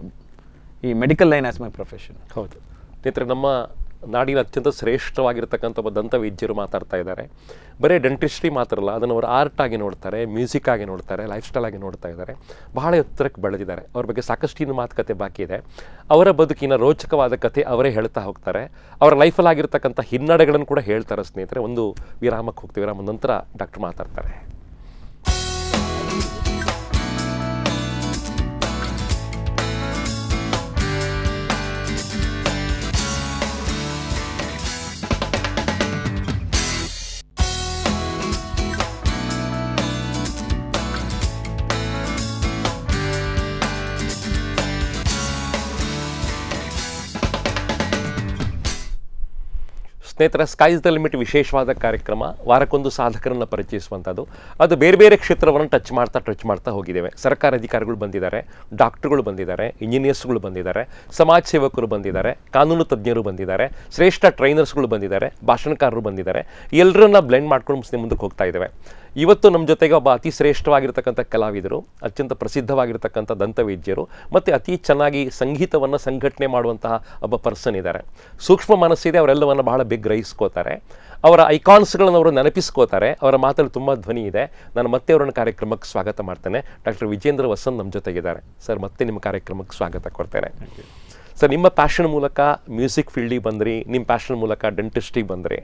ಈ medical line as my profession ಹೌದು ನಮ್ಮ ನಾಡಿನ ಅತ್ಯಂತ ಶ್ರೇಷ್ಠವಾಗಿರ್ತಕ್ಕಂಥ ಒಬ್ಬ ದಂತ ವೈದ್ಯರು ಮಾತಾಡ್ತಾ ಇದ್ದಾರೆ ಬರೀ ಡೆಂಟಿಸ್ಟ್ರಿ ಮಾತ್ರ ಅಲ್ಲ ಅದನ್ನು ಅವರು ಆರ್ಟ್ ಆಗಿ ನೋಡ್ತಾರೆ ಮ್ಯೂಸಿಕ್ ಆಗಿ ನೋಡ್ತಾರೆ ಲೈಫ್ ಸ್ಟೈಲ್ ಆಗಿ ನೋಡ್ತಾ ಇದ್ದಾರೆ ಬಹಳ ಎತ್ತರಕ್ಕೆ ಬೆಳೆದಿದ್ದಾರೆ ಅವ್ರ ಬಗ್ಗೆ ಸಾಕಷ್ಟು ಇನ್ನು ಮಾತುಕತೆ ಬಾಕಿ ಇದೆ ಅವರ ಬದುಕಿನ ರೋಚಕವಾದ ಕಥೆ ಅವರೇ ಹೇಳ್ತಾ ಹೋಗ್ತಾರೆ ಅವರ ಲೈಫಲ್ಲಾಗಿರ್ತಕ್ಕಂಥ ಹಿನ್ನಡೆಗಳನ್ನು ಕೂಡ ಹೇಳ್ತಾರೆ ಸ್ನೇಹಿತರೆ ಒಂದು ವಿರಾಮಕ್ಕೆ ಹೋಗ್ತೀವಿ ವಿರಾಮ ನಂತರ ಡಾಕ್ಟರ್ ಮಾತಾಡ್ತಾರೆ ಸ್ನೇಹಿತರ ಸ್ಕೈಸ್ ದ ಲಿಮಿಟ್ ವಿಶೇಷವಾದ ಕಾರ್ಯಕ್ರಮ ವಾರಕ್ಕೊಂದು ಸಾಧಕರನ್ನು ಪರಿಚಯಿಸುವಂಥದ್ದು ಅದು ಬೇರೆ ಬೇರೆ ಕ್ಷೇತ್ರವನ್ನು ಟಚ್ ಮಾಡ್ತಾ ಟಚ್ ಮಾಡ್ತಾ ಹೋಗಿದ್ದೇವೆ ಸರ್ಕಾರ ಅಧಿಕಾರಿಗಳು ಬಂದಿದ್ದಾರೆ ಡಾಕ್ಟ್ರುಗಳು ಬಂದಿದ್ದಾರೆ ಇಂಜಿನಿಯರ್ಸ್ಗಳು ಬಂದಿದ್ದಾರೆ ಸಮಾಜ ಸೇವಕರು ಬಂದಿದ್ದಾರೆ ಕಾನೂನು ತಜ್ಞರು ಬಂದಿದ್ದಾರೆ ಶ್ರೇಷ್ಠ ಟ್ರೈನರ್ಸ್ಗಳು ಬಂದಿದ್ದಾರೆ ಭಾಷಣಕಾರರು ಬಂದಿದ್ದಾರೆ ಎಲ್ಲರನ್ನ ಬ್ಲೆಂಡ್ ಮಾಡ್ಕೊಂಡು ಮುಂದಕ್ಕೆ ಹೋಗ್ತಾ ಇದ್ದಾವೆ ಇವತ್ತು ನಮ್ಮ ಜೊತೆಗೆ ಒಬ್ಬ ಅತಿ ಶ್ರೇಷ್ಠವಾಗಿರ್ತಕ್ಕಂಥ ಕಲಾವಿದರು ಅತ್ಯಂತ ಪ್ರಸಿದ್ಧವಾಗಿರ್ತಕ್ಕಂಥ ದಂತವೈದ್ಯರು ಮತ್ತು ಅತಿ ಚೆನ್ನಾಗಿ ಸಂಗೀತವನ್ನು ಸಂಘಟನೆ ಮಾಡುವಂತಹ ಒಬ್ಬ ಪರ್ಸನ್ ಇದ್ದಾರೆ ಸೂಕ್ಷ್ಮ ಮನಸ್ಸಿದೆ ಅವರೆಲ್ಲವನ್ನು ಬಹಳ ಬೇಗ ಗ್ರಹಿಸ್ಕೋತಾರೆ ಅವರ ಐಕಾನ್ಸ್ಗಳನ್ನು ಅವರು ನೆನಪಿಸ್ಕೋತಾರೆ ಅವರ ಮಾತಲ್ಲಿ ತುಂಬ ಧ್ವನಿ ಇದೆ ನಾನು ಮತ್ತೆ ಅವರನ್ನು ಕಾರ್ಯಕ್ರಮಕ್ಕೆ ಸ್ವಾಗತ ಮಾಡ್ತೇನೆ ಡಾಕ್ಟರ್ ವಿಜೇಂದ್ರ ವಸಂತ್ ನಮ್ಮ ಜೊತೆಗಿದ್ದಾರೆ ಸರ್ ಮತ್ತೆ ನಿಮ್ಮ ಕಾರ್ಯಕ್ರಮಕ್ಕೆ ಸ್ವಾಗತ ಕೊಡ್ತೇನೆ ಸರ್ ನಿಮ್ಮ ಪ್ಯಾಷನ್ ಮೂಲಕ ಮ್ಯೂಸಿಕ್ ಫೀಲ್ಡಿಗೆ ಬಂದ್ರಿ ನಿಮ್ಮ ಪ್ಯಾಷನ್ ಮೂಲಕ ಡೆಂಟಿಸ್ಟಿಗೆ ಬಂದ್ರಿ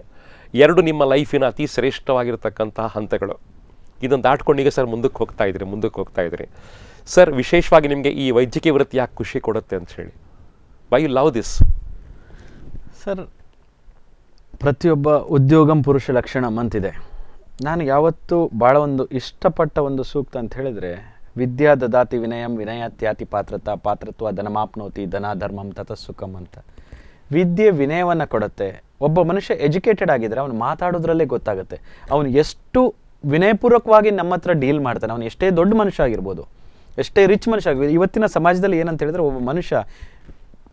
ಎರಡು ನಿಮ್ಮ ಲೈಫಿನ ಅತಿ ಶ್ರೇಷ್ಠವಾಗಿರತಕ್ಕಂತಹ ಹಂತಗಳು ಇದನ್ನು ದಾಟ್ಕೊಂಡೀಗ ಸರ್ ಮುಂದಕ್ಕೆ ಹೋಗ್ತಾ ಇದ್ರಿ ಮುಂದಕ್ಕೆ ಹೋಗ್ತಾ ಇದ್ರಿ ಸರ್ ವಿಶೇಷವಾಗಿ ನಿಮಗೆ ಈ ವೈದ್ಯಕೀಯ ವೃತ್ತಿ ಯಾಕೆ ಖುಷಿ ಕೊಡುತ್ತೆ ಅಂತ ಹೇಳಿ why you love this sir ಪ್ರತಿಯೊಬ್ಬ ಉದ್ಯೋಗಂ ಪುರುಷ ಲಕ್ಷಣ ಅಂತಿದೆ ನಾನು ಯಾವತ್ತೂ ಭಾಳ ಒಂದು ಇಷ್ಟಪಟ್ಟ ಒಂದು ಸೂಕ್ತ ಅಂತ ಹೇಳಿದರೆ ವಿದ್ಯಾ ದದಾತಿ ವಿನಯಂ ತ್ಯಾತಿ ಪಾತ್ರತ ಪಾತ್ರತ್ವ ಧನಮಾಪ್ನೋತಿ ಧನ ಧರ್ಮಂ ತತಃಸುಖಂ ಅಂತ ವಿದ್ಯೆ ವಿನಯವನ್ನು ಕೊಡುತ್ತೆ ಒಬ್ಬ ಮನುಷ್ಯ ಎಜುಕೇಟೆಡ್ ಆಗಿದ್ದರೆ ಅವನು ಮಾತಾಡೋದ್ರಲ್ಲೇ ಗೊತ್ತಾಗುತ್ತೆ ಅವನು ಎಷ್ಟು ವಿನಯಪೂರ್ವಕವಾಗಿ ನಮ್ಮ ಹತ್ರ ಡೀಲ್ ಮಾಡ್ತಾನೆ ಅವನು ಎಷ್ಟೇ ದೊಡ್ಡ ಮನುಷ್ಯ ಆಗಿರ್ಬೋದು ಎಷ್ಟೇ ರಿಚ್ ಮನುಷ್ಯ ಆಗಿರ್ಬೋದು ಇವತ್ತಿನ ಸಮಾಜದಲ್ಲಿ ಏನಂತ ಹೇಳಿದ್ರೆ ಒಬ್ಬ ಮನುಷ್ಯ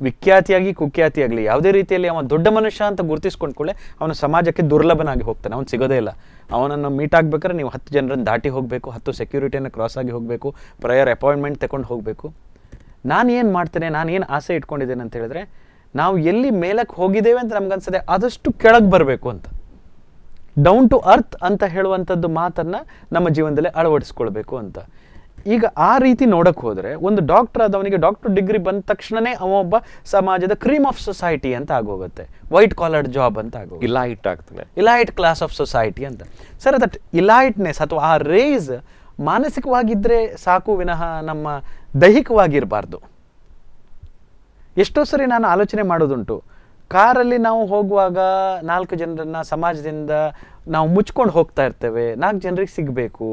ವಿಖ್ಯಾತಿಯಾಗಿ ಕುಖ್ಯಾತಿಯಾಗಲಿ ಯಾವುದೇ ರೀತಿಯಲ್ಲಿ ಅವನು ದೊಡ್ಡ ಮನುಷ್ಯ ಅಂತ ಕೂಡ ಅವನು ಸಮಾಜಕ್ಕೆ ದುರ್ಲಭನಾಗಿ ಹೋಗ್ತಾನೆ ಅವ್ನು ಸಿಗೋದೇ ಇಲ್ಲ ಅವನನ್ನು ಮೀಟ್ ಆಗ್ಬೇಕಾದ್ರೆ ನೀವು ಹತ್ತು ಜನರನ್ನು ದಾಟಿ ಹೋಗಬೇಕು ಹತ್ತು ಸೆಕ್ಯೂರಿಟಿಯನ್ನು ಕ್ರಾಸ್ ಆಗಿ ಹೋಗಬೇಕು ಪ್ರಯರ್ ಅಪಾಯಿಂಟ್ಮೆಂಟ್ ತಗೊಂಡು ಹೋಗಬೇಕು ನಾನು ಏನು ಮಾಡ್ತೇನೆ ನಾನು ಏನು ಆಸೆ ಇಟ್ಕೊಂಡಿದ್ದೇನೆ ಅಂತ ಹೇಳಿದ್ರೆ ನಾವು ಎಲ್ಲಿ ಮೇಲಕ್ಕೆ ಹೋಗಿದ್ದೇವೆ ಅಂತ ಅನ್ಸದೆ ಆದಷ್ಟು ಕೆಳಗೆ ಬರಬೇಕು ಅಂತ ಡೌನ್ ಟು ಅರ್ತ್ ಅಂತ ಹೇಳುವಂಥದ್ದು ಮಾತನ್ನು ನಮ್ಮ ಜೀವನದಲ್ಲಿ ಅಳವಡಿಸ್ಕೊಳ್ಬೇಕು ಅಂತ ಈಗ ಆ ರೀತಿ ನೋಡಕ್ಕೆ ಹೋದರೆ ಒಂದು ಡಾಕ್ಟರ್ ಆದವನಿಗೆ ಡಾಕ್ಟರ್ ಡಿಗ್ರಿ ಬಂದ ತಕ್ಷಣನೇ ಒಬ್ಬ ಸಮಾಜದ ಕ್ರೀಮ್ ಆಫ್ ಸೊಸೈಟಿ ಅಂತ ಆಗೋಗುತ್ತೆ ವೈಟ್ ಕಾಲರ್ಡ್ ಜಾಬ್ ಅಂತ ಆಗೋ ಇಲೈಟ್ ಆಗ್ತದೆ ಇಲೈಟ್ ಕ್ಲಾಸ್ ಆಫ್ ಸೊಸೈಟಿ ಅಂತ ಸರ್ ದಟ್ ಇಲೈಟ್ನೆಸ್ ಅಥವಾ ಆ ರೇಸ್ ಮಾನಸಿಕವಾಗಿದ್ದರೆ ಸಾಕು ವಿನಃ ನಮ್ಮ ದೈಹಿಕವಾಗಿರಬಾರ್ದು ಎಷ್ಟೋ ಸರಿ ನಾನು ಆಲೋಚನೆ ಮಾಡೋದುಂಟು ಕಾರಲ್ಲಿ ನಾವು ಹೋಗುವಾಗ ನಾಲ್ಕು ಜನರನ್ನು ಸಮಾಜದಿಂದ ನಾವು ಮುಚ್ಕೊಂಡು ಹೋಗ್ತಾ ಇರ್ತೇವೆ ನಾಲ್ಕು ಜನರಿಗೆ ಸಿಗಬೇಕು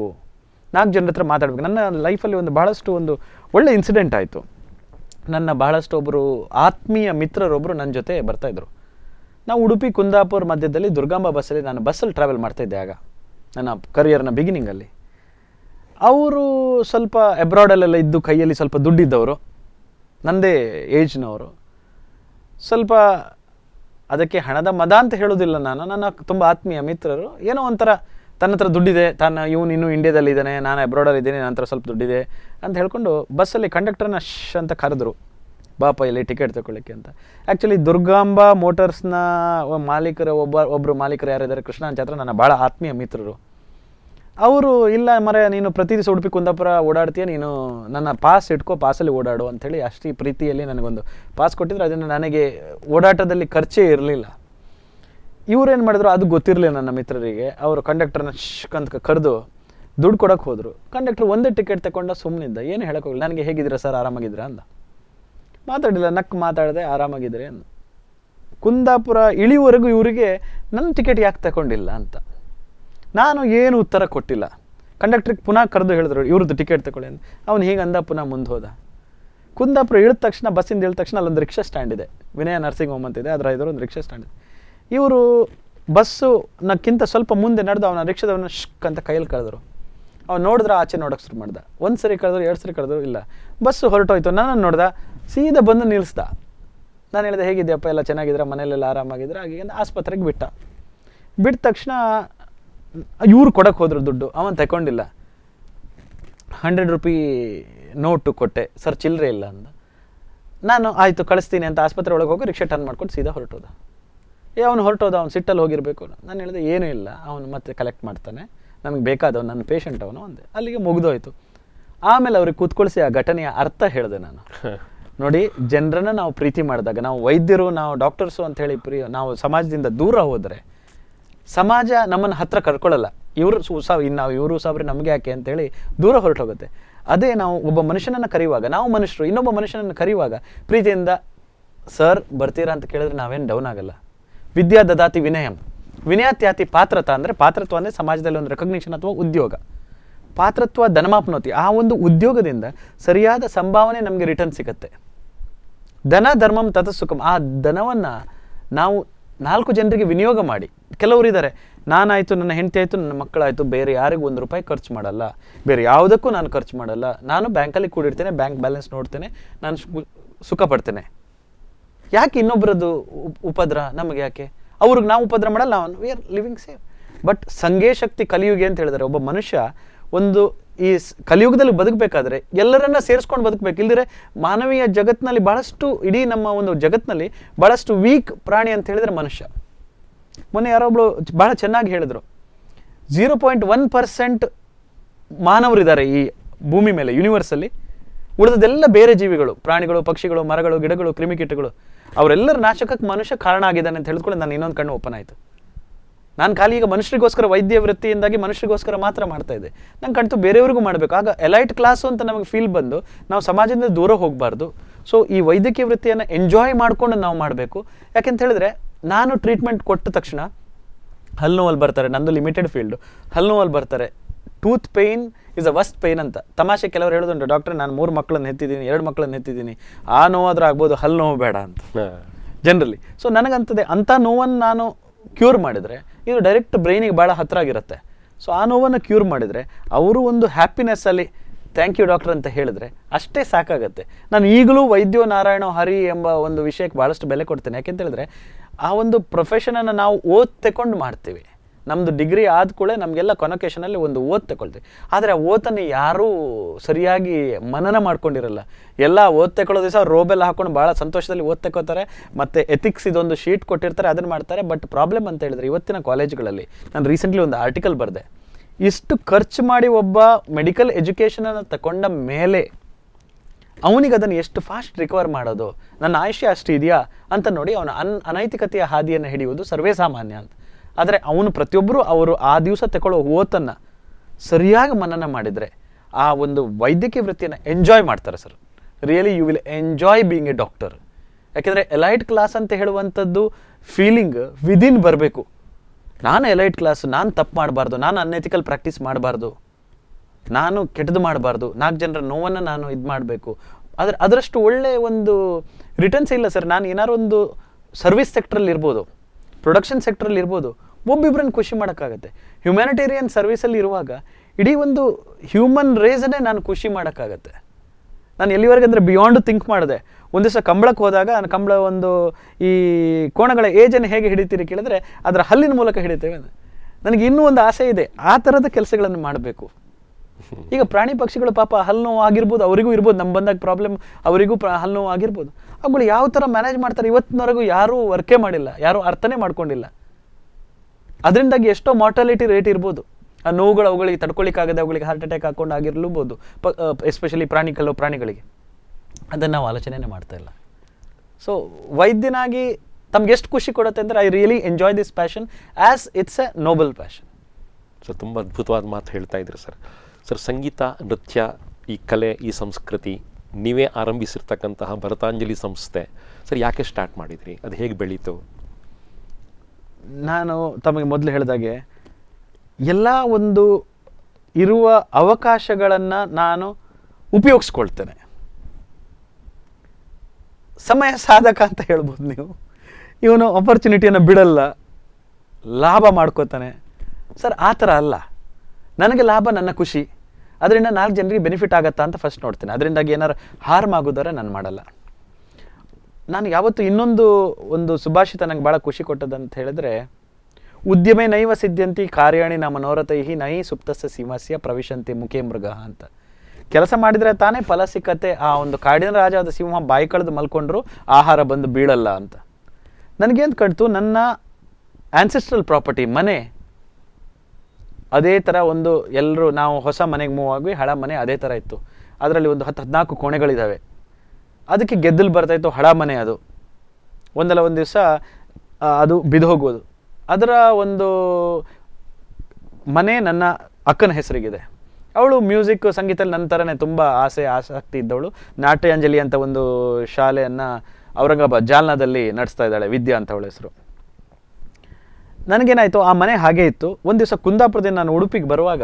ನಾಲ್ಕು ಜನರ ಹತ್ರ ಮಾತಾಡಬೇಕು ನನ್ನ ಲೈಫಲ್ಲಿ ಒಂದು ಬಹಳಷ್ಟು ಒಂದು ಒಳ್ಳೆ ಇನ್ಸಿಡೆಂಟ್ ಆಯಿತು ನನ್ನ ಬಹಳಷ್ಟು ಒಬ್ಬರು ಆತ್ಮೀಯ ಮಿತ್ರರೊಬ್ಬರು ನನ್ನ ಜೊತೆ ಬರ್ತಾಯಿದ್ರು ನಾವು ಉಡುಪಿ ಕುಂದಾಪುರ ಮಧ್ಯದಲ್ಲಿ ದುರ್ಗಾಂಬ ಬಸ್ಸಲ್ಲಿ ನಾನು ಬಸ್ಸಲ್ಲಿ ಟ್ರಾವೆಲ್ ಮಾಡ್ತಾಯಿದ್ದೆ ಆಗ ನನ್ನ ಕರಿಯರ್ನ ಬಿಗಿನಿಂಗಲ್ಲಿ ಅವರು ಸ್ವಲ್ಪ ಅಬ್ರಾಡಲ್ಲೆಲ್ಲ ಇದ್ದು ಕೈಯಲ್ಲಿ ಸ್ವಲ್ಪ ದುಡ್ಡಿದ್ದವರು ನನ್ನದೇ ಏಜ್ನವರು ಸ್ವಲ್ಪ ಅದಕ್ಕೆ ಹಣದ ಮದ ಅಂತ ಹೇಳೋದಿಲ್ಲ ನಾನು ನನ್ನ ತುಂಬ ಆತ್ಮೀಯ ಮಿತ್ರರು ಏನೋ ಒಂಥರ ತನ್ನ ಹತ್ರ ದುಡ್ಡಿದೆ ತಾನು ಇವನು ಇನ್ನೂ ಇಂಡಿಯಾದಲ್ಲಿ ಇದ್ದಾನೆ ನಾನು ಅಬ್ರಾಡಲ್ಲಿ ಇದ್ದೀನಿ ನನ್ನ ಹತ್ರ ಸ್ವಲ್ಪ ದುಡ್ಡಿದೆ ಅಂತ ಹೇಳ್ಕೊಂಡು ಬಸ್ಸಲ್ಲಿ ಕಂಡಕ್ಟರ್ನ ಶ್ ಅಂತ ಕರೆದ್ರು ಬಾಪ ಇಲ್ಲಿ ಟಿಕೆಟ್ ತಗೊಳ್ಳಿಕ್ಕೆ ಅಂತ ಆ್ಯಕ್ಚುಲಿ ದುರ್ಗಾಂಬ ಮೋಟರ್ಸ್ನ ಮಾಲೀಕರ ಒಬ್ಬ ಒಬ್ಬರು ಮಾಲೀಕರು ಯಾರಿದ್ದಾರೆ ಕೃಷ್ಣ ಚಾತ್ರ ನನ್ನ ಭಾಳ ಆತ್ಮೀಯ ಮಿತ್ರರು ಅವರು ಇಲ್ಲ ಮರೆ ನೀನು ಪ್ರತಿ ದಿವಸ ಉಡುಪಿ ಕುಂದಾಪುರ ಓಡಾಡ್ತೀಯ ನೀನು ನನ್ನ ಪಾಸ್ ಇಟ್ಕೋ ಪಾಸಲ್ಲಿ ಓಡಾಡು ಅಂಥೇಳಿ ಅಷ್ಟೇ ಪ್ರೀತಿಯಲ್ಲಿ ನನಗೊಂದು ಪಾಸ್ ಕೊಟ್ಟಿದ್ರು ಅದನ್ನು ನನಗೆ ಓಡಾಟದಲ್ಲಿ ಖರ್ಚೇ ಇರಲಿಲ್ಲ ಇವ್ರು ಏನು ಮಾಡಿದ್ರು ಅದು ಗೊತ್ತಿರಲಿಲ್ಲ ನನ್ನ ಮಿತ್ರರಿಗೆ ಅವರು ಕಂಡಕ್ಟರ್ನ ಅಂತ ಕರೆದು ದುಡ್ಡು ಕೊಡೋಕೆ ಹೋದರು ಕಂಡಕ್ಟರ್ ಒಂದೇ ಟಿಕೆಟ್ ತಗೊಂಡು ಸುಮ್ಮನಿದ್ದ ಏನು ಹೇಳೋಕ್ಕೋಗಿಲ್ಲ ನನಗೆ ಹೇಗಿದ್ದೀರಾ ಸರ್ ಆರಾಮಾಗಿದ್ದೀರಾ ಅಂದ ಮಾತಾಡಿಲ್ಲ ನಕ್ ಮಾತಾಡದೆ ಆರಾಮಾಗಿದ್ದರೆ ಅಂದ ಕುಂದಾಪುರ ಇಳಿವರೆಗೂ ಇವರಿಗೆ ನನ್ನ ಟಿಕೆಟ್ ಯಾಕೆ ತಗೊಂಡಿಲ್ಲ ಅಂತ ನಾನು ಏನು ಉತ್ತರ ಕೊಟ್ಟಿಲ್ಲ ಕಂಡಕ್ಟ್ರಿಗೆ ಪುನಃ ಕರೆದು ಹೇಳಿದ್ರು ಇವ್ರದ್ದು ಟಿಕೆಟ್ ತಗೊಳ್ಳಿ ಅಂತ ಅವ್ನು ಹೀಗೆ ಅಂದ ಪುನಃ ಮುಂದೆ ಹೋದ ಕುಂದಾಪುರ ಇಳಿದ ತಕ್ಷಣ ಬಸ್ಸಿಂದ ಇಳಿದ ತಕ್ಷಣ ಅಲ್ಲೊಂದು ರಿಕ್ಷಾ ಸ್ಟ್ಯಾಂಡ್ ಇದೆ ವಿನಯ ನರ್ಸಿಂಗ್ ಹೋಮ್ ಅಂತಿದೆ ಅದರ ಒಂದು ರಿಕ್ಷಾ ಸ್ಟ್ಯಾಂಡ್ ಇದೆ ಇವರು ನಕ್ಕಿಂತ ಸ್ವಲ್ಪ ಮುಂದೆ ನಡೆದು ಅವನ ರಿಕ್ಷಾದವನ ಶಕ್ ಅಂತ ಕೈಯಲ್ಲಿ ಕರೆದ್ರು ಅವ್ನು ನೋಡಿದ್ರೆ ಆಚೆ ನೋಡೋಕೆ ಶುರು ಮಾಡ್ದೆ ಒಂದು ಸರಿ ಕಳೆದ್ರು ಎರಡು ಸರಿ ಕಳೆದ್ರು ಇಲ್ಲ ಬಸ್ಸು ಹೊರಟೋಯ್ತು ನಾನು ನೋಡ್ದೆ ಸೀದಾ ಬಂದು ನಿಲ್ಲಿಸ್ದ ನಾನು ಹೇಳಿದೆ ಹೇಗಿದೆಯಪ್ಪ ಎಲ್ಲ ಚೆನ್ನಾಗಿದ್ರೆ ಮನೆಯಲ್ಲೆಲ್ಲ ಆರಾಮಾಗಿದ್ರೆ ಹಾಗೆ ಆಸ್ಪತ್ರೆಗೆ ಬಿಟ್ಟ ಬಿಟ್ಟ ತಕ್ಷಣ ಇವ್ರು ಕೊಡೋಕೆ ಹೋದ್ರು ದುಡ್ಡು ಅವನು ತಗೊಂಡಿಲ್ಲ ಹಂಡ್ರೆಡ್ ರುಪಿ ನೋಟು ಕೊಟ್ಟೆ ಸರ್ ಚಿಲ್ಲರೆ ಇಲ್ಲ ಅಂದ ನಾನು ಆಯಿತು ಕಳಿಸ್ತೀನಿ ಅಂತ ಆಸ್ಪತ್ರೆ ಒಳಗೆ ಹೋಗಿ ರಿಕ್ಷಾ ಟರ್ನ್ ಮಾಡ್ಕೊಂಡು ಸೀದಾ ಹೊರಟೋದ ಏ ಅವ್ನು ಹೊರಟೋದ ಅವ್ನು ಸಿಟ್ಟಲ್ಲಿ ಹೋಗಿರಬೇಕು ನಾನು ಹೇಳಿದೆ ಏನೂ ಇಲ್ಲ ಅವನು ಮತ್ತೆ ಕಲೆಕ್ಟ್ ಮಾಡ್ತಾನೆ ನನಗೆ ಬೇಕಾದವನು ನನ್ನ ಪೇಷಂಟ್ ಅವನು ಅಂದೆ ಅಲ್ಲಿಗೆ ಮುಗಿದೋಯ್ತು ಆಮೇಲೆ ಅವ್ರಿಗೆ ಕೂತ್ಕೊಳಿಸಿ ಆ ಘಟನೆಯ ಅರ್ಥ ಹೇಳಿದೆ ನಾನು [LAUGHS] ನೋಡಿ ಜನರನ್ನು ನಾವು ಪ್ರೀತಿ ಮಾಡಿದಾಗ ನಾವು ವೈದ್ಯರು ನಾವು ಡಾಕ್ಟರ್ಸು ಅಂತ ಹೇಳಿ ಪ್ರಿಯ ನಾವು ಸಮಾಜದಿಂದ ದೂರ ಹೋದರೆ ಸಮಾಜ ನಮ್ಮನ್ನು ಹತ್ರ ಕರ್ಕೊಳ್ಳಲ್ಲ ಇವರು ಸಹ ಇನ್ನು ಇವರು ಸಾವ್ರಿ ನಮಗೆ ಯಾಕೆ ಅಂತೇಳಿ ದೂರ ಹೊರಟೋಗುತ್ತೆ ಅದೇ ನಾವು ಒಬ್ಬ ಮನುಷ್ಯನನ್ನು ಕರೆಯುವಾಗ ನಾವು ಮನುಷ್ಯರು ಇನ್ನೊಬ್ಬ ಮನುಷ್ಯನನ್ನು ಕರೆಯುವಾಗ ಪ್ರೀತಿಯಿಂದ ಸರ್ ಬರ್ತೀರಾ ಅಂತ ಕೇಳಿದ್ರೆ ನಾವೇನು ಡೌನ್ ಆಗಲ್ಲ ವಿದ್ಯಾ ದದಾತಿ ವಿನಯಂ ವಿನಯಾತ್ಯಾತಿ ಪಾತ್ರತ ಅಂದರೆ ಪಾತ್ರತ್ವ ಅಂದರೆ ಸಮಾಜದಲ್ಲಿ ಒಂದು ರೆಕಗ್ನಿಷನ್ ಅಥವಾ ಉದ್ಯೋಗ ಪಾತ್ರತ್ವ ಧನಮಾಪ್ನೋತಿ ಆ ಒಂದು ಉದ್ಯೋಗದಿಂದ ಸರಿಯಾದ ಸಂಭಾವನೆ ನಮಗೆ ರಿಟರ್ನ್ ಸಿಗುತ್ತೆ ಧನ ಧರ್ಮಂ ತತ ಆ ಧನವನ್ನು ನಾವು ನಾಲ್ಕು ಜನರಿಗೆ ವಿನಿಯೋಗ ಮಾಡಿ ಕೆಲವರು ಇದ್ದಾರೆ ನಾನಾಯಿತು ನನ್ನ ಹೆಂಡತಿ ಆಯಿತು ನನ್ನ ಮಕ್ಕಳಾಯಿತು ಬೇರೆ ಯಾರಿಗೂ ಒಂದು ರೂಪಾಯಿ ಖರ್ಚು ಮಾಡಲ್ಲ ಬೇರೆ ಯಾವುದಕ್ಕೂ ನಾನು ಖರ್ಚು ಮಾಡಲ್ಲ ನಾನು ಬ್ಯಾಂಕಲ್ಲಿ ಕೂಡಿರ್ತೇನೆ ಬ್ಯಾಂಕ್ ಬ್ಯಾಲೆನ್ಸ್ ನೋಡ್ತೇನೆ ನಾನು ಸುಖ ಪಡ್ತೇನೆ ಯಾಕೆ ಇನ್ನೊಬ್ಬರದ್ದು ಉಪದ್ರ ನಮಗೆ ಯಾಕೆ ಅವ್ರಿಗೆ ನಾವು ಉಪದ್ರ ಮಾಡಲ್ಲ we are living safe but ಸಂಘ ಶಕ್ತಿ ಕಲಿಯುಗೆ ಅಂತ ಹೇಳಿದರೆ ಒಬ್ಬ ಮನುಷ್ಯ ಒಂದು ಈ ಕಲಿಯುಗದಲ್ಲಿ ಬದುಕಬೇಕಾದ್ರೆ ಎಲ್ಲರನ್ನ ಸೇರಿಸ್ಕೊಂಡು ಬದುಕಬೇಕು ಇಲ್ಲದ್ರೆ ಮಾನವೀಯ ಜಗತ್ತಿನಲ್ಲಿ ಬಹಳಷ್ಟು ಇಡೀ ನಮ್ಮ ಒಂದು ಜಗತ್ತಿನಲ್ಲಿ ಬಹಳಷ್ಟು ವೀಕ್ ಪ್ರಾಣಿ ಅಂತ ಹೇಳಿದ್ರೆ ಮನುಷ್ಯ ಮೊನ್ನೆ ಯಾರೊಬ್ಬಳು ಬಹಳ ಚೆನ್ನಾಗಿ ಹೇಳಿದರು ಜೀರೋ ಪಾಯಿಂಟ್ ಒನ್ ಪರ್ಸೆಂಟ್ ಮಾನವರಿದ್ದಾರೆ ಈ ಭೂಮಿ ಮೇಲೆ ಯೂನಿವರ್ಸಲ್ಲಿ ಉಳಿದದೆಲ್ಲ ಬೇರೆ ಜೀವಿಗಳು ಪ್ರಾಣಿಗಳು ಪಕ್ಷಿಗಳು ಮರಗಳು ಗಿಡಗಳು ಕ್ರಿಮಿಕೀಟಗಳು ಅವರೆಲ್ಲರ ನಾಶಕಕ್ಕೆ ಮನುಷ್ಯ ಕಾರಣ ಆಗಿದ್ದಾನೆ ಅಂತ ಹೇಳಿದ್ಕೊಂಡು ನಾನು ಇನ್ನೊಂದು ಕಣ್ಣು ಓಪನ್ ಆಯಿತು ನಾನು ಖಾಲಿ ಈಗ ಮನುಷ್ಯರಿಗೋಸ್ಕರ ವೈದ್ಯ ವೃತ್ತಿಯಿಂದಾಗಿ ಮನುಷ್ಯರಿಗೋಸ್ಕರ ಮಾತ್ರ ಮಾಡ್ತಾ ಇದ್ದೆ ನಂಗೆ ಕಣ್ತು ಬೇರೆಯವ್ರಿಗೂ ಮಾಡಬೇಕು ಆಗ ಎಲೈಟ್ ಕ್ಲಾಸು ಅಂತ ನಮಗೆ ಫೀಲ್ ಬಂದು ನಾವು ಸಮಾಜದಿಂದ ದೂರ ಹೋಗಬಾರ್ದು ಸೊ ಈ ವೈದ್ಯಕೀಯ ವೃತ್ತಿಯನ್ನು ಎಂಜಾಯ್ ಮಾಡಿಕೊಂಡು ನಾವು ಮಾಡಬೇಕು ಯಾಕೆಂತ ಹೇಳಿದ್ರೆ ನಾನು ಟ್ರೀಟ್ಮೆಂಟ್ ಕೊಟ್ಟ ತಕ್ಷಣ ಹಲ್ಲು ನೋವಲ್ಲಿ ಬರ್ತಾರೆ ನಂದು ಲಿಮಿಟೆಡ್ ಫೀಲ್ಡು ಹಲ್ಲು ನೋವಲ್ಲಿ ಬರ್ತಾರೆ tooth pain is a worst pain ಅಂತ ತಮಾಷೆ ಕೆಲವರು ಹೇಳೋದುಂಟು ಡಾಕ್ಟರ್ ನಾನು ಮೂರು ಮಕ್ಕಳನ್ನು ಹೆತ್ತಿದ್ದೀನಿ ಎರಡು ಮಕ್ಕಳನ್ನ ಹೆತ್ತಿದ್ದೀನಿ ಆ ಆದರೂ ಆಗ್ಬೋದು ಹಲ್ಲು ನೋವು ಬೇಡ ಅಂತ ಜನರಲಿ ಸೊ ನನಗಂತದೆ ಅಂಥ ನೋವನ್ನು ನಾನು ಕ್ಯೂರ್ ಮಾಡಿದರೆ ಇದು ಡೈರೆಕ್ಟ್ ಬ್ರೈನಿಗೆ ಭಾಳ ಹತ್ತಿರ ಆಗಿರುತ್ತೆ ಸೊ ಆ ನೋವನ್ನು ಕ್ಯೂರ್ ಮಾಡಿದರೆ ಅವರು ಒಂದು ಹ್ಯಾಪಿನೆಸ್ಸಲ್ಲಿ ಥ್ಯಾಂಕ್ ಯು ಡಾಕ್ಟರ್ ಅಂತ ಹೇಳಿದ್ರೆ ಅಷ್ಟೇ ಸಾಕಾಗುತ್ತೆ ನಾನು ಈಗಲೂ ವೈದ್ಯೋ ನಾರಾಯಣ ಹರಿ ಎಂಬ ಒಂದು ವಿಷಯಕ್ಕೆ ಭಾಳಷ್ಟು ಬೆಲೆ ಕೊಡ್ತೇನೆ ಯಾಕೆಂತ ಹೇಳಿದ್ರೆ ಆ ಒಂದು ಪ್ರೊಫೆಷನನ್ನು ನಾವು ಓದ್ ತಗೊಂಡು ಮಾಡ್ತೀವಿ ನಮ್ಮದು ಡಿಗ್ರಿ ಆದ ಕೂಡ ನಮಗೆಲ್ಲ ಕೊನೊಕೇಶನಲ್ಲಿ ಒಂದು ಓದ್ ತಗೊಳ್ತೀವಿ ಆದರೆ ಆ ಓತನ್ನು ಯಾರೂ ಸರಿಯಾಗಿ ಮನನ ಮಾಡ್ಕೊಂಡಿರಲ್ಲ ಎಲ್ಲ ಓದ್ ತಗೊಳ್ಳೋ ದಿವಸ ರೋಬೆಲ್ಲ ಹಾಕೊಂಡು ಭಾಳ ಸಂತೋಷದಲ್ಲಿ ಓದ್ ತಗೋತಾರೆ ಮತ್ತು ಎಥಿಕ್ಸ್ ಇದೊಂದು ಶೀಟ್ ಕೊಟ್ಟಿರ್ತಾರೆ ಅದನ್ನು ಮಾಡ್ತಾರೆ ಬಟ್ ಪ್ರಾಬ್ಲಮ್ ಅಂತ ಹೇಳಿದ್ರೆ ಇವತ್ತಿನ ಕಾಲೇಜ್ಗಳಲ್ಲಿ ನಾನು ರೀಸೆಂಟ್ಲಿ ಒಂದು ಆರ್ಟಿಕಲ್ ಬರೆದೆ ಇಷ್ಟು ಖರ್ಚು ಮಾಡಿ ಒಬ್ಬ ಮೆಡಿಕಲ್ ಎಜುಕೇಷನನ್ನು ತಗೊಂಡ ಮೇಲೆ ಅವನಿಗೆ ಅದನ್ನು ಎಷ್ಟು ಫಾಸ್ಟ್ ರಿಕವರ್ ಮಾಡೋದು ನನ್ನ ಆಯುಷ್ಯ ಅಷ್ಟು ಇದೆಯಾ ಅಂತ ನೋಡಿ ಅವನ ಅನ್ ಅನೈತಿಕತೆಯ ಹಾದಿಯನ್ನು ಹಿಡಿಯುವುದು ಸರ್ವೇ ಸಾಮಾನ್ಯ ಅಂತ ಆದರೆ ಅವನು ಪ್ರತಿಯೊಬ್ಬರೂ ಅವರು ಆ ದಿವಸ ತಗೊಳ್ಳೋ ಓತನ್ನು ಸರಿಯಾಗಿ ಮನನ ಮಾಡಿದರೆ ಆ ಒಂದು ವೈದ್ಯಕೀಯ ವೃತ್ತಿಯನ್ನು ಎಂಜಾಯ್ ಮಾಡ್ತಾರೆ sir really you will enjoy being a doctor ಯಾಕೆಂದರೆ ಎಲೈಟ್ ಕ್ಲಾಸ್ ಅಂತ ಹೇಳುವಂಥದ್ದು ಫೀಲಿಂಗ್ ವಿದಿನ್ ಬರಬೇಕು ನಾನು ಎಲೈಟ್ ಕ್ಲಾಸ್ ನಾನು ತಪ್ಪು ಮಾಡಬಾರ್ದು ನಾನು ಅನ್ಎಥಿಕಲ್ ಪ್ರಾಕ್ಟೀಸ್ ಮಾಡಬಾರ್ದು ನಾನು ಕೆಟ್ಟದ್ದು ಮಾಡಬಾರ್ದು ನಾಲ್ಕು ಜನರ ನೋವನ್ನು ನಾನು ಇದು ಮಾಡಬೇಕು ಅದರ ಅದರಷ್ಟು ಒಳ್ಳೆಯ ಒಂದು ರಿಟರ್ನ್ಸ್ ಇಲ್ಲ ಸರ್ ನಾನು ಏನಾರು ಒಂದು ಸರ್ವಿಸ್ ಸೆಕ್ಟ್ರಲ್ಲಿ ಇರ್ಬೋದು ಪ್ರೊಡಕ್ಷನ್ ಸೆಕ್ಟ್ರಲ್ಲಿ ಇರ್ಬೋದು ಒಬ್ಬಿಬ್ರನ್ನ ಖುಷಿ ಮಾಡೋಕ್ಕಾಗತ್ತೆ ಹ್ಯುಮ್ಯಾನಿಟೇರಿಯನ್ ಸರ್ವಿಸಲ್ಲಿ ಇರುವಾಗ ಇಡೀ ಒಂದು ಹ್ಯೂಮನ್ ರೇಸನ್ನೇ ನಾನು ಖುಷಿ ಮಾಡೋಕ್ಕಾಗತ್ತೆ ನಾನು ಎಲ್ಲಿವರೆಗೆ ಅಂದರೆ ಬಿಯಾಂಡ್ ಥಿಂಕ್ ಮಾಡಿದೆ ಒಂದು ದಿವಸ ಕಂಬಳಕ್ಕೆ ಹೋದಾಗ ನಾನು ಕಂಬಳ ಒಂದು ಈ ಕೋಣಗಳ ಏಜನ್ನು ಹೇಗೆ ಹಿಡಿತೀರಿ ಕೇಳಿದ್ರೆ ಅದರ ಹಲ್ಲಿನ ಮೂಲಕ ಹಿಡಿತೇವೆ ನನಗೆ ಇನ್ನೂ ಒಂದು ಆಸೆ ಇದೆ ಆ ಥರದ ಕೆಲಸಗಳನ್ನು ಮಾಡಬೇಕು ಈಗ ಪ್ರಾಣಿ ಪಕ್ಷಿಗಳು ಪಾಪ ಹಲ್ಲು ನೋವು ಆಗಿರ್ಬೋದು ಅವರಿಗೂ ಇರ್ಬೋದು ನಮ್ಮ ಬಂದಾಗ ಪ್ರಾಬ್ಲಮ್ ಅವರಿಗೂ ಪ್ರಾ ನೋವು ಆಗಿರ್ಬೋದು ಅವುಗಳು ಯಾವ ಥರ ಮ್ಯಾನೇಜ್ ಮಾಡ್ತಾರೆ ಇವತ್ತಿನವರೆಗೂ ಯಾರೂ ವರ್ಕೆ ಮಾಡಿಲ್ಲ ಯಾರೂ ಅರ್ಥನೇ ಮಾಡ್ಕೊಂಡಿಲ್ಲ ಅದರಿಂದಾಗಿ ಎಷ್ಟೋ ಮಾರ್ಟಾಲಿಟಿ ರೇಟ್ ಇರ್ಬೋದು ಆ ನೋವುಗಳು ಅವುಗಳಿಗೆ ತಡ್ಕೊಳ್ಳಿಕ್ಕಾಗದೆ ಅವುಗಳಿಗೆ ಹಾರ್ಟ್ ಅಟ್ಯಾಕ್ ಹಾಕೊಂಡು ಆಗಿರ್ಲೂಬೋದು ಎಸ್ಪೆಷಲಿ ಪ್ರಾಣಿ ಕೆಲವು ಪ್ರಾಣಿಗಳಿಗೆ ಅದನ್ನು ನಾವು ಆಲೋಚನೆ ಮಾಡ್ತಾ ಇಲ್ಲ ಸೊ ವೈದ್ಯನಾಗಿ ತಮ್ಗೆ ಎಷ್ಟು ಖುಷಿ ಕೊಡುತ್ತೆ ಅಂದರೆ I really enjoy this passion as it's a noble passion so ತುಂಬ ಅದ್ಭುತವಾದ ಮಾತು ಹೇಳ್ತಾ ಇದ್ರಿ ಸರ್ ಸರ್ ಸಂಗೀತ ನೃತ್ಯ ಈ ಕಲೆ ಈ ಸಂಸ್ಕೃತಿ ನೀವೇ ಆರಂಭಿಸಿರ್ತಕ್ಕಂತಹ ಭರತಾಂಜಲಿ ಸಂಸ್ಥೆ ಸರ್ ಯಾಕೆ ಸ್ಟಾರ್ಟ್ ಮಾಡಿದ್ರಿ ಅದು ಹೇಗೆ ಬೆಳೀತು ನಾನು ತಮಗೆ ಮೊದಲು ಹೇಳಿದಾಗೆ ಎಲ್ಲ ಒಂದು ಇರುವ ಅವಕಾಶಗಳನ್ನು ನಾನು ಉಪಯೋಗಿಸ್ಕೊಳ್ತೇನೆ ಸಮಯ ಸಾಧಕ ಅಂತ ಹೇಳ್ಬೋದು ನೀವು ಇವನು ಆಪರ್ಚುನಿಟಿಯನ್ನು ಬಿಡಲ್ಲ ಲಾಭ ಮಾಡ್ಕೋತಾನೆ ಸರ್ ಆ ಥರ ಅಲ್ಲ ನನಗೆ ಲಾಭ ನನ್ನ ಖುಷಿ ಅದರಿಂದ ನಾಲ್ಕು ಜನರಿಗೆ ಬೆನಿಫಿಟ್ ಆಗುತ್ತಾ ಅಂತ ಫಸ್ಟ್ ನೋಡ್ತೀನಿ ಅದರಿಂದಾಗಿ ಏನಾರು ಹಾರ್ಮ್ ಆಗೋದಾರೆ ನಾನು ಮಾಡಲ್ಲ ನಾನು ಯಾವತ್ತು ಇನ್ನೊಂದು ಒಂದು ಸುಭಾಷಿತ ನಂಗೆ ಭಾಳ ಖುಷಿ ಕೊಟ್ಟದಂತ ಹೇಳಿದ್ರೆ ಉದ್ಯಮೆ ನೈವ ಸಿದ್ಧಂತಿ ಕಾರ್ಯಾಣಿ ನಮ್ಮ ಮನೋರಥೈಹಿ ನೈ ಸುಪ್ತಸ್ಯ ಸಿಂಹಸ್ಯ ಪ್ರವಿಶಂತಿ ಮುಖೇ ಮೃಗ ಅಂತ ಕೆಲಸ ಮಾಡಿದರೆ ತಾನೇ ಫಲ ಸಿಕ್ಕತ್ತೆ ಆ ಒಂದು ಕಾಡಿನ ರಾಜ ಆದ ಸಿಂಹ ಬಾಯಿ ಕಳೆದು ಮಲ್ಕೊಂಡ್ರು ಆಹಾರ ಬಂದು ಬೀಳಲ್ಲ ಅಂತ ನನಗೇನು ಕಟ್ತು ನನ್ನ ಆ್ಯನ್ಸೆಸ್ಟ್ರಲ್ ಪ್ರಾಪರ್ಟಿ ಮನೆ ಅದೇ ಥರ ಒಂದು ಎಲ್ಲರೂ ನಾವು ಹೊಸ ಮನೆಗೆ ಮೂವ್ ಆಗಿ ಹಳ ಮನೆ ಅದೇ ಥರ ಇತ್ತು ಅದರಲ್ಲಿ ಒಂದು ಹತ್ತು ಹದಿನಾಲ್ಕು ಕೋಣೆಗಳಿದ್ದಾವೆ ಅದಕ್ಕೆ ಗೆದ್ದಲು ಬರ್ತಾಯಿತ್ತು ಹಳ ಮನೆ ಅದು ಒಂದಲ್ಲ ಒಂದು ದಿವಸ ಅದು ಬಿದ್ದು ಹೋಗೋದು ಅದರ ಒಂದು ಮನೆ ನನ್ನ ಅಕ್ಕನ ಹೆಸರಿಗಿದೆ ಅವಳು ಮ್ಯೂಸಿಕ್ ಸಂಗೀತದಲ್ಲಿ ನನ್ನ ಥರನೇ ತುಂಬ ಆಸೆ ಆಸಕ್ತಿ ಇದ್ದವಳು ನಾಟ್ಯಾಂಜಲಿ ಅಂತ ಒಂದು ಶಾಲೆಯನ್ನು ಔರಂಗಾಬಾದ್ ಜಾಲ್ನಾದಲ್ಲಿ ನಡೆಸ್ತಾ ಇದ್ದಾಳೆ ವಿದ್ಯಾ ಅಂತ ಅವಳ ಹೆಸರು ನನಗೇನಾಯಿತು ಆ ಮನೆ ಹಾಗೆ ಇತ್ತು ಒಂದು ದಿವಸ ಕುಂದಾಪುರದಿಂದ ನಾನು ಉಡುಪಿಗೆ ಬರುವಾಗ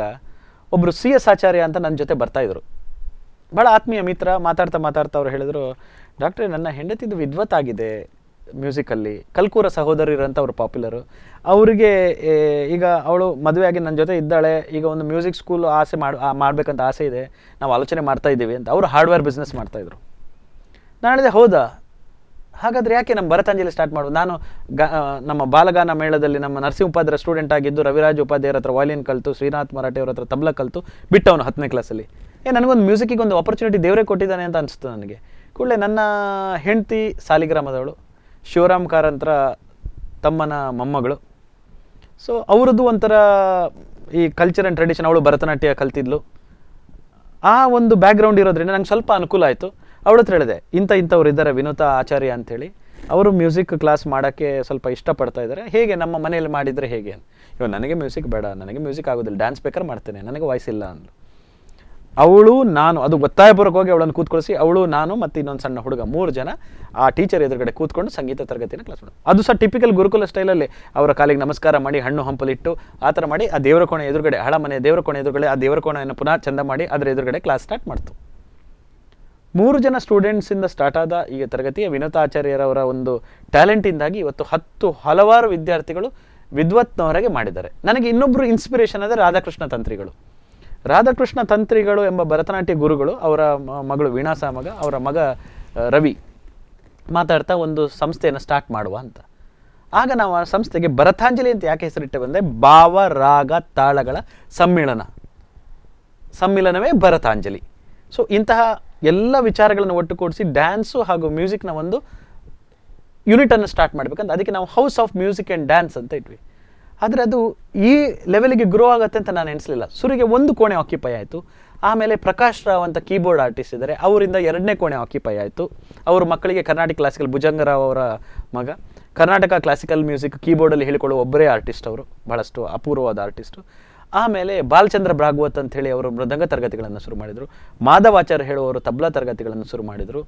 ಒಬ್ಬರು ಸಿ ಎಸ್ ಆಚಾರ್ಯ ಅಂತ ನನ್ನ ಜೊತೆ ಬರ್ತಾಯಿದ್ರು ಭಾಳ ಆತ್ಮೀಯ ಮಿತ್ರ ಮಾತಾಡ್ತಾ ಮಾತಾಡ್ತಾ ಅವ್ರು ಹೇಳಿದರು ಡಾಕ್ಟ್ರೇ ನನ್ನ ಹೆಂಡತಿದು ವಿದ್ವತ್ತಾಗಿದೆ ಮ್ಯೂಸಿಕಲ್ಲಿ ಕಲ್ಕೂರ ಸಹೋದರಿರಂತ ಅವರು ಪಾಪ್ಯುಲರು ಅವರಿಗೆ ಈಗ ಅವಳು ಮದುವೆಯಾಗಿ ನನ್ನ ಜೊತೆ ಇದ್ದಾಳೆ ಈಗ ಒಂದು ಮ್ಯೂಸಿಕ್ ಸ್ಕೂಲ್ ಆಸೆ ಮಾಡಿ ಮಾಡಬೇಕಂತ ಆಸೆ ಇದೆ ನಾವು ಆಲೋಚನೆ ಮಾಡ್ತಾ ಇದ್ದೀವಿ ಅಂತ ಅವರು ಹಾರ್ಡ್ವೇರ್ ಬಿಸ್ನೆಸ್ ಮಾಡ್ತಾಯಿದ್ರು ನಾನು ಹೇಳಿದೆ ಹೌದಾ ಹಾಗಾದರೆ ಯಾಕೆ ನಮ್ಮ ಭರತಾಂಜಲಿ ಸ್ಟಾರ್ಟ್ ಮಾಡೋದು ನಾನು ಗ ನಮ್ಮ ಬಾಲಗಾನ ಮೇಳದಲ್ಲಿ ನಮ್ಮ ಉಪಾಧ್ಯಾಯ ಸ್ಟೂಡೆಂಟ್ ಆಗಿದ್ದು ರವಿರಾಜ್ ಉಪಾಧ್ಯಾಯರ ಹತ್ರ ವಾಲಿನ್ ಕಲಿತು ಶ್ರೀನಾಥ್ ಅವರ ಹತ್ರ ತಬ್ಲ ಕಲಿತು ಬಿಟ್ಟವನು ಹತ್ತನೇ ಕ್ಲಾಸಲ್ಲಿ ಏ ನನಗೊಂದು ಮ್ಯೂಸಿಕ್ಕಿಗೆ ಒಂದು ಆಪರ್ಚುನಿಟಿ ದೇವರೇ ಕೊಟ್ಟಿದ್ದಾನೆ ಅಂತ ಅನಿಸ್ತು ನನಗೆ ಕೂಡಲೇ ನನ್ನ ಹೆಂಡತಿ ಸಾಲಿಗ್ರಾಮದವಳು ಶಿವರಾಮ್ ಕಾರಂತರ ತಮ್ಮನ ಮೊಮ್ಮಗಳು ಸೊ ಅವರದ್ದು ಒಂಥರ ಈ ಕಲ್ಚರ್ ಆ್ಯಂಡ್ ಟ್ರೆಡಿಷನ್ ಅವಳು ಭರತನಾಟ್ಯ ಕಲ್ತಿದ್ಲು ಆ ಒಂದು ಬ್ಯಾಕ್ಗ್ರೌಂಡ್ ಇರೋದ್ರಿಂದ ನಂಗೆ ಸ್ವಲ್ಪ ಅನುಕೂಲ ಆಯಿತು ಅವಳ ಹತ್ರ ಹೇಳಿದೆ ಇಂಥ ಇಂಥವ್ರು ಇದ್ದಾರೆ ವಿನೋತ ಆಚಾರ್ಯ ಅಂಥೇಳಿ ಅವರು ಮ್ಯೂಸಿಕ್ ಕ್ಲಾಸ್ ಮಾಡೋಕ್ಕೆ ಸ್ವಲ್ಪ ಇಷ್ಟಪಡ್ತಾ ಇದ್ದಾರೆ ಹೇಗೆ ನಮ್ಮ ಮನೆಯಲ್ಲಿ ಮಾಡಿದರೆ ಹೇಗೆ ಇವಾಗ ನನಗೆ ಮ್ಯೂಸಿಕ್ ಬೇಡ ನನಗೆ ಮ್ಯೂಸಿಕ್ ಆಗೋದಿಲ್ಲ ಡ್ಯಾನ್ಸ್ ಬೇಕಾದ್ರೆ ಮಾಡ್ತೇನೆ ನನಗೆ ವಾಯ್ಸ್ ಇಲ್ಲ ಅಂದ್ಲು ಅವಳು ನಾನು ಅದು ಹೋಗಿ ಅವಳನ್ನು ಕೂತ್ಕೊಳಿಸಿ ಅವಳು ನಾನು ಮತ್ತು ಇನ್ನೊಂದು ಸಣ್ಣ ಹುಡುಗ ಮೂರು ಜನ ಆ ಟೀಚರ್ ಎದುರುಗಡೆ ಕೂತ್ಕೊಂಡು ಸಂಗೀತ ತರಗತಿನ ಕ್ಲಾಸ್ ಮಾಡೋದು ಅದು ಸಹ ಟಿಪಿಕಲ್ ಗುರುಕುಲ ಸ್ಟೈಲಲ್ಲಿ ಅವರ ಕಾಲಿಗೆ ನಮಸ್ಕಾರ ಮಾಡಿ ಹಣ್ಣು ಹಂಪಲಿಟ್ಟು ಆ ಥರ ಮಾಡಿ ಆ ದೇವರ ಕೋಣೆ ಎದುರುಗಡೆ ಹಳ ಮನೆ ದೇವರ ಕೋಣೆ ಎದುರುಗಡೆ ಆ ದೇವರ ಕೋಣೆಯನ್ನು ಪುನಃ ಚಂದ ಮಾಡಿ ಅದರ ಎದುರುಗಡೆ ಕ್ಲಾಸ್ ಸ್ಟಾರ್ಟ್ ಮಾಡ್ತು ಮೂರು ಜನ ಸ್ಟೂಡೆಂಟ್ಸಿಂದ ಸ್ಟಾರ್ಟ್ ಆದ ಈ ತರಗತಿಯ ವಿನೋತ್ ಆಚಾರ್ಯರವರ ಒಂದು ಟ್ಯಾಲೆಂಟಿಂದಾಗಿ ಇವತ್ತು ಹತ್ತು ಹಲವಾರು ವಿದ್ಯಾರ್ಥಿಗಳು ವಿದ್ವತ್ನವರೆಗೆ ಮಾಡಿದ್ದಾರೆ ನನಗೆ ಇನ್ನೊಬ್ಬರು ಇನ್ಸ್ಪಿರೇಷನ್ ಅಂದರೆ ರಾಧಾಕೃಷ್ಣ ತಂತ್ರಿಗಳು ರಾಧಾಕೃಷ್ಣ ತಂತ್ರಿಗಳು ಎಂಬ ಭರತನಾಟ್ಯ ಗುರುಗಳು ಅವರ ಮಗಳು ವೀಣಾ ಮಗ ಅವರ ಮಗ ರವಿ ಮಾತಾಡ್ತಾ ಒಂದು ಸಂಸ್ಥೆಯನ್ನು ಸ್ಟಾರ್ಟ್ ಮಾಡುವ ಅಂತ ಆಗ ನಾವು ಆ ಸಂಸ್ಥೆಗೆ ಭರತಾಂಜಲಿ ಅಂತ ಯಾಕೆ ಬಂದರೆ ಭಾವ ರಾಗ ತಾಳಗಳ ಸಮ್ಮಿಳನ ಸಮ್ಮಿಲನವೇ ಭರತಾಂಜಲಿ ಸೊ ಇಂತಹ ಎಲ್ಲ ವಿಚಾರಗಳನ್ನು ಒಟ್ಟುಗೂಡಿಸಿ ಡ್ಯಾನ್ಸು ಹಾಗೂ ಮ್ಯೂಸಿಕ್ನ ಒಂದು ಯೂನಿಟನ್ನು ಸ್ಟಾರ್ಟ್ ಮಾಡ್ಬೇಕಂದ್ರೆ ಅದಕ್ಕೆ ನಾವು house of music and dance ಅಂತ ಇಟ್ವಿ ಆದರೆ ಅದು ಈ ಲೆವೆಲ್ಗೆ ಗ್ರೋ ಆಗುತ್ತೆ ಅಂತ ನಾನು ಎಣಿಸಲಿಲ್ಲ ಸುರಿಗೆ ಒಂದು ಕೋಣೆ ಆಕ್ಯುಪೈ ಆಯಿತು ಆಮೇಲೆ ಪ್ರಕಾಶ್ ರಾವ್ ಅಂತ ಕೀಬೋರ್ಡ್ ಆರ್ಟಿಸ್ಟ್ ಇದ್ದಾರೆ ಅವರಿಂದ ಎರಡನೇ ಕೋಣೆ ಆಕ್ಯುಪೈ ಆಯಿತು ಅವ್ರ ಮಕ್ಕಳಿಗೆ ಕರ್ನಾಟಕ ಕ್ಲಾಸಿಕಲ್ ಭುಜಂಗರಾವ್ ಅವರ ಮಗ ಕರ್ನಾಟಕ ಕ್ಲಾಸಿಕಲ್ ಮ್ಯೂಸಿಕ್ ಕೀಬೋರ್ಡಲ್ಲಿ ಹೇಳಿಕೊಳ್ಳುವ ಒಬ್ಬರೇ ಆರ್ಟಿಸ್ಟ್ ಅವರು ಬಹಳಷ್ಟು ಅಪೂರ್ವವಾದ ಆರ್ಟಿಸ್ಟು ಆಮೇಲೆ ಬಾಲಚಂದ್ರ ಭಾಗವತ್ ಅಂತ ಹೇಳಿ ಅವರು ಮೃದಂಗ ತರಗತಿಗಳನ್ನು ಶುರು ಮಾಡಿದರು ಮಾಧವಾಚಾರ್ಯ ಹೇಳುವವರು ತಬ್ಲಾ ತರಗತಿಗಳನ್ನು ಶುರು ಮಾಡಿದರು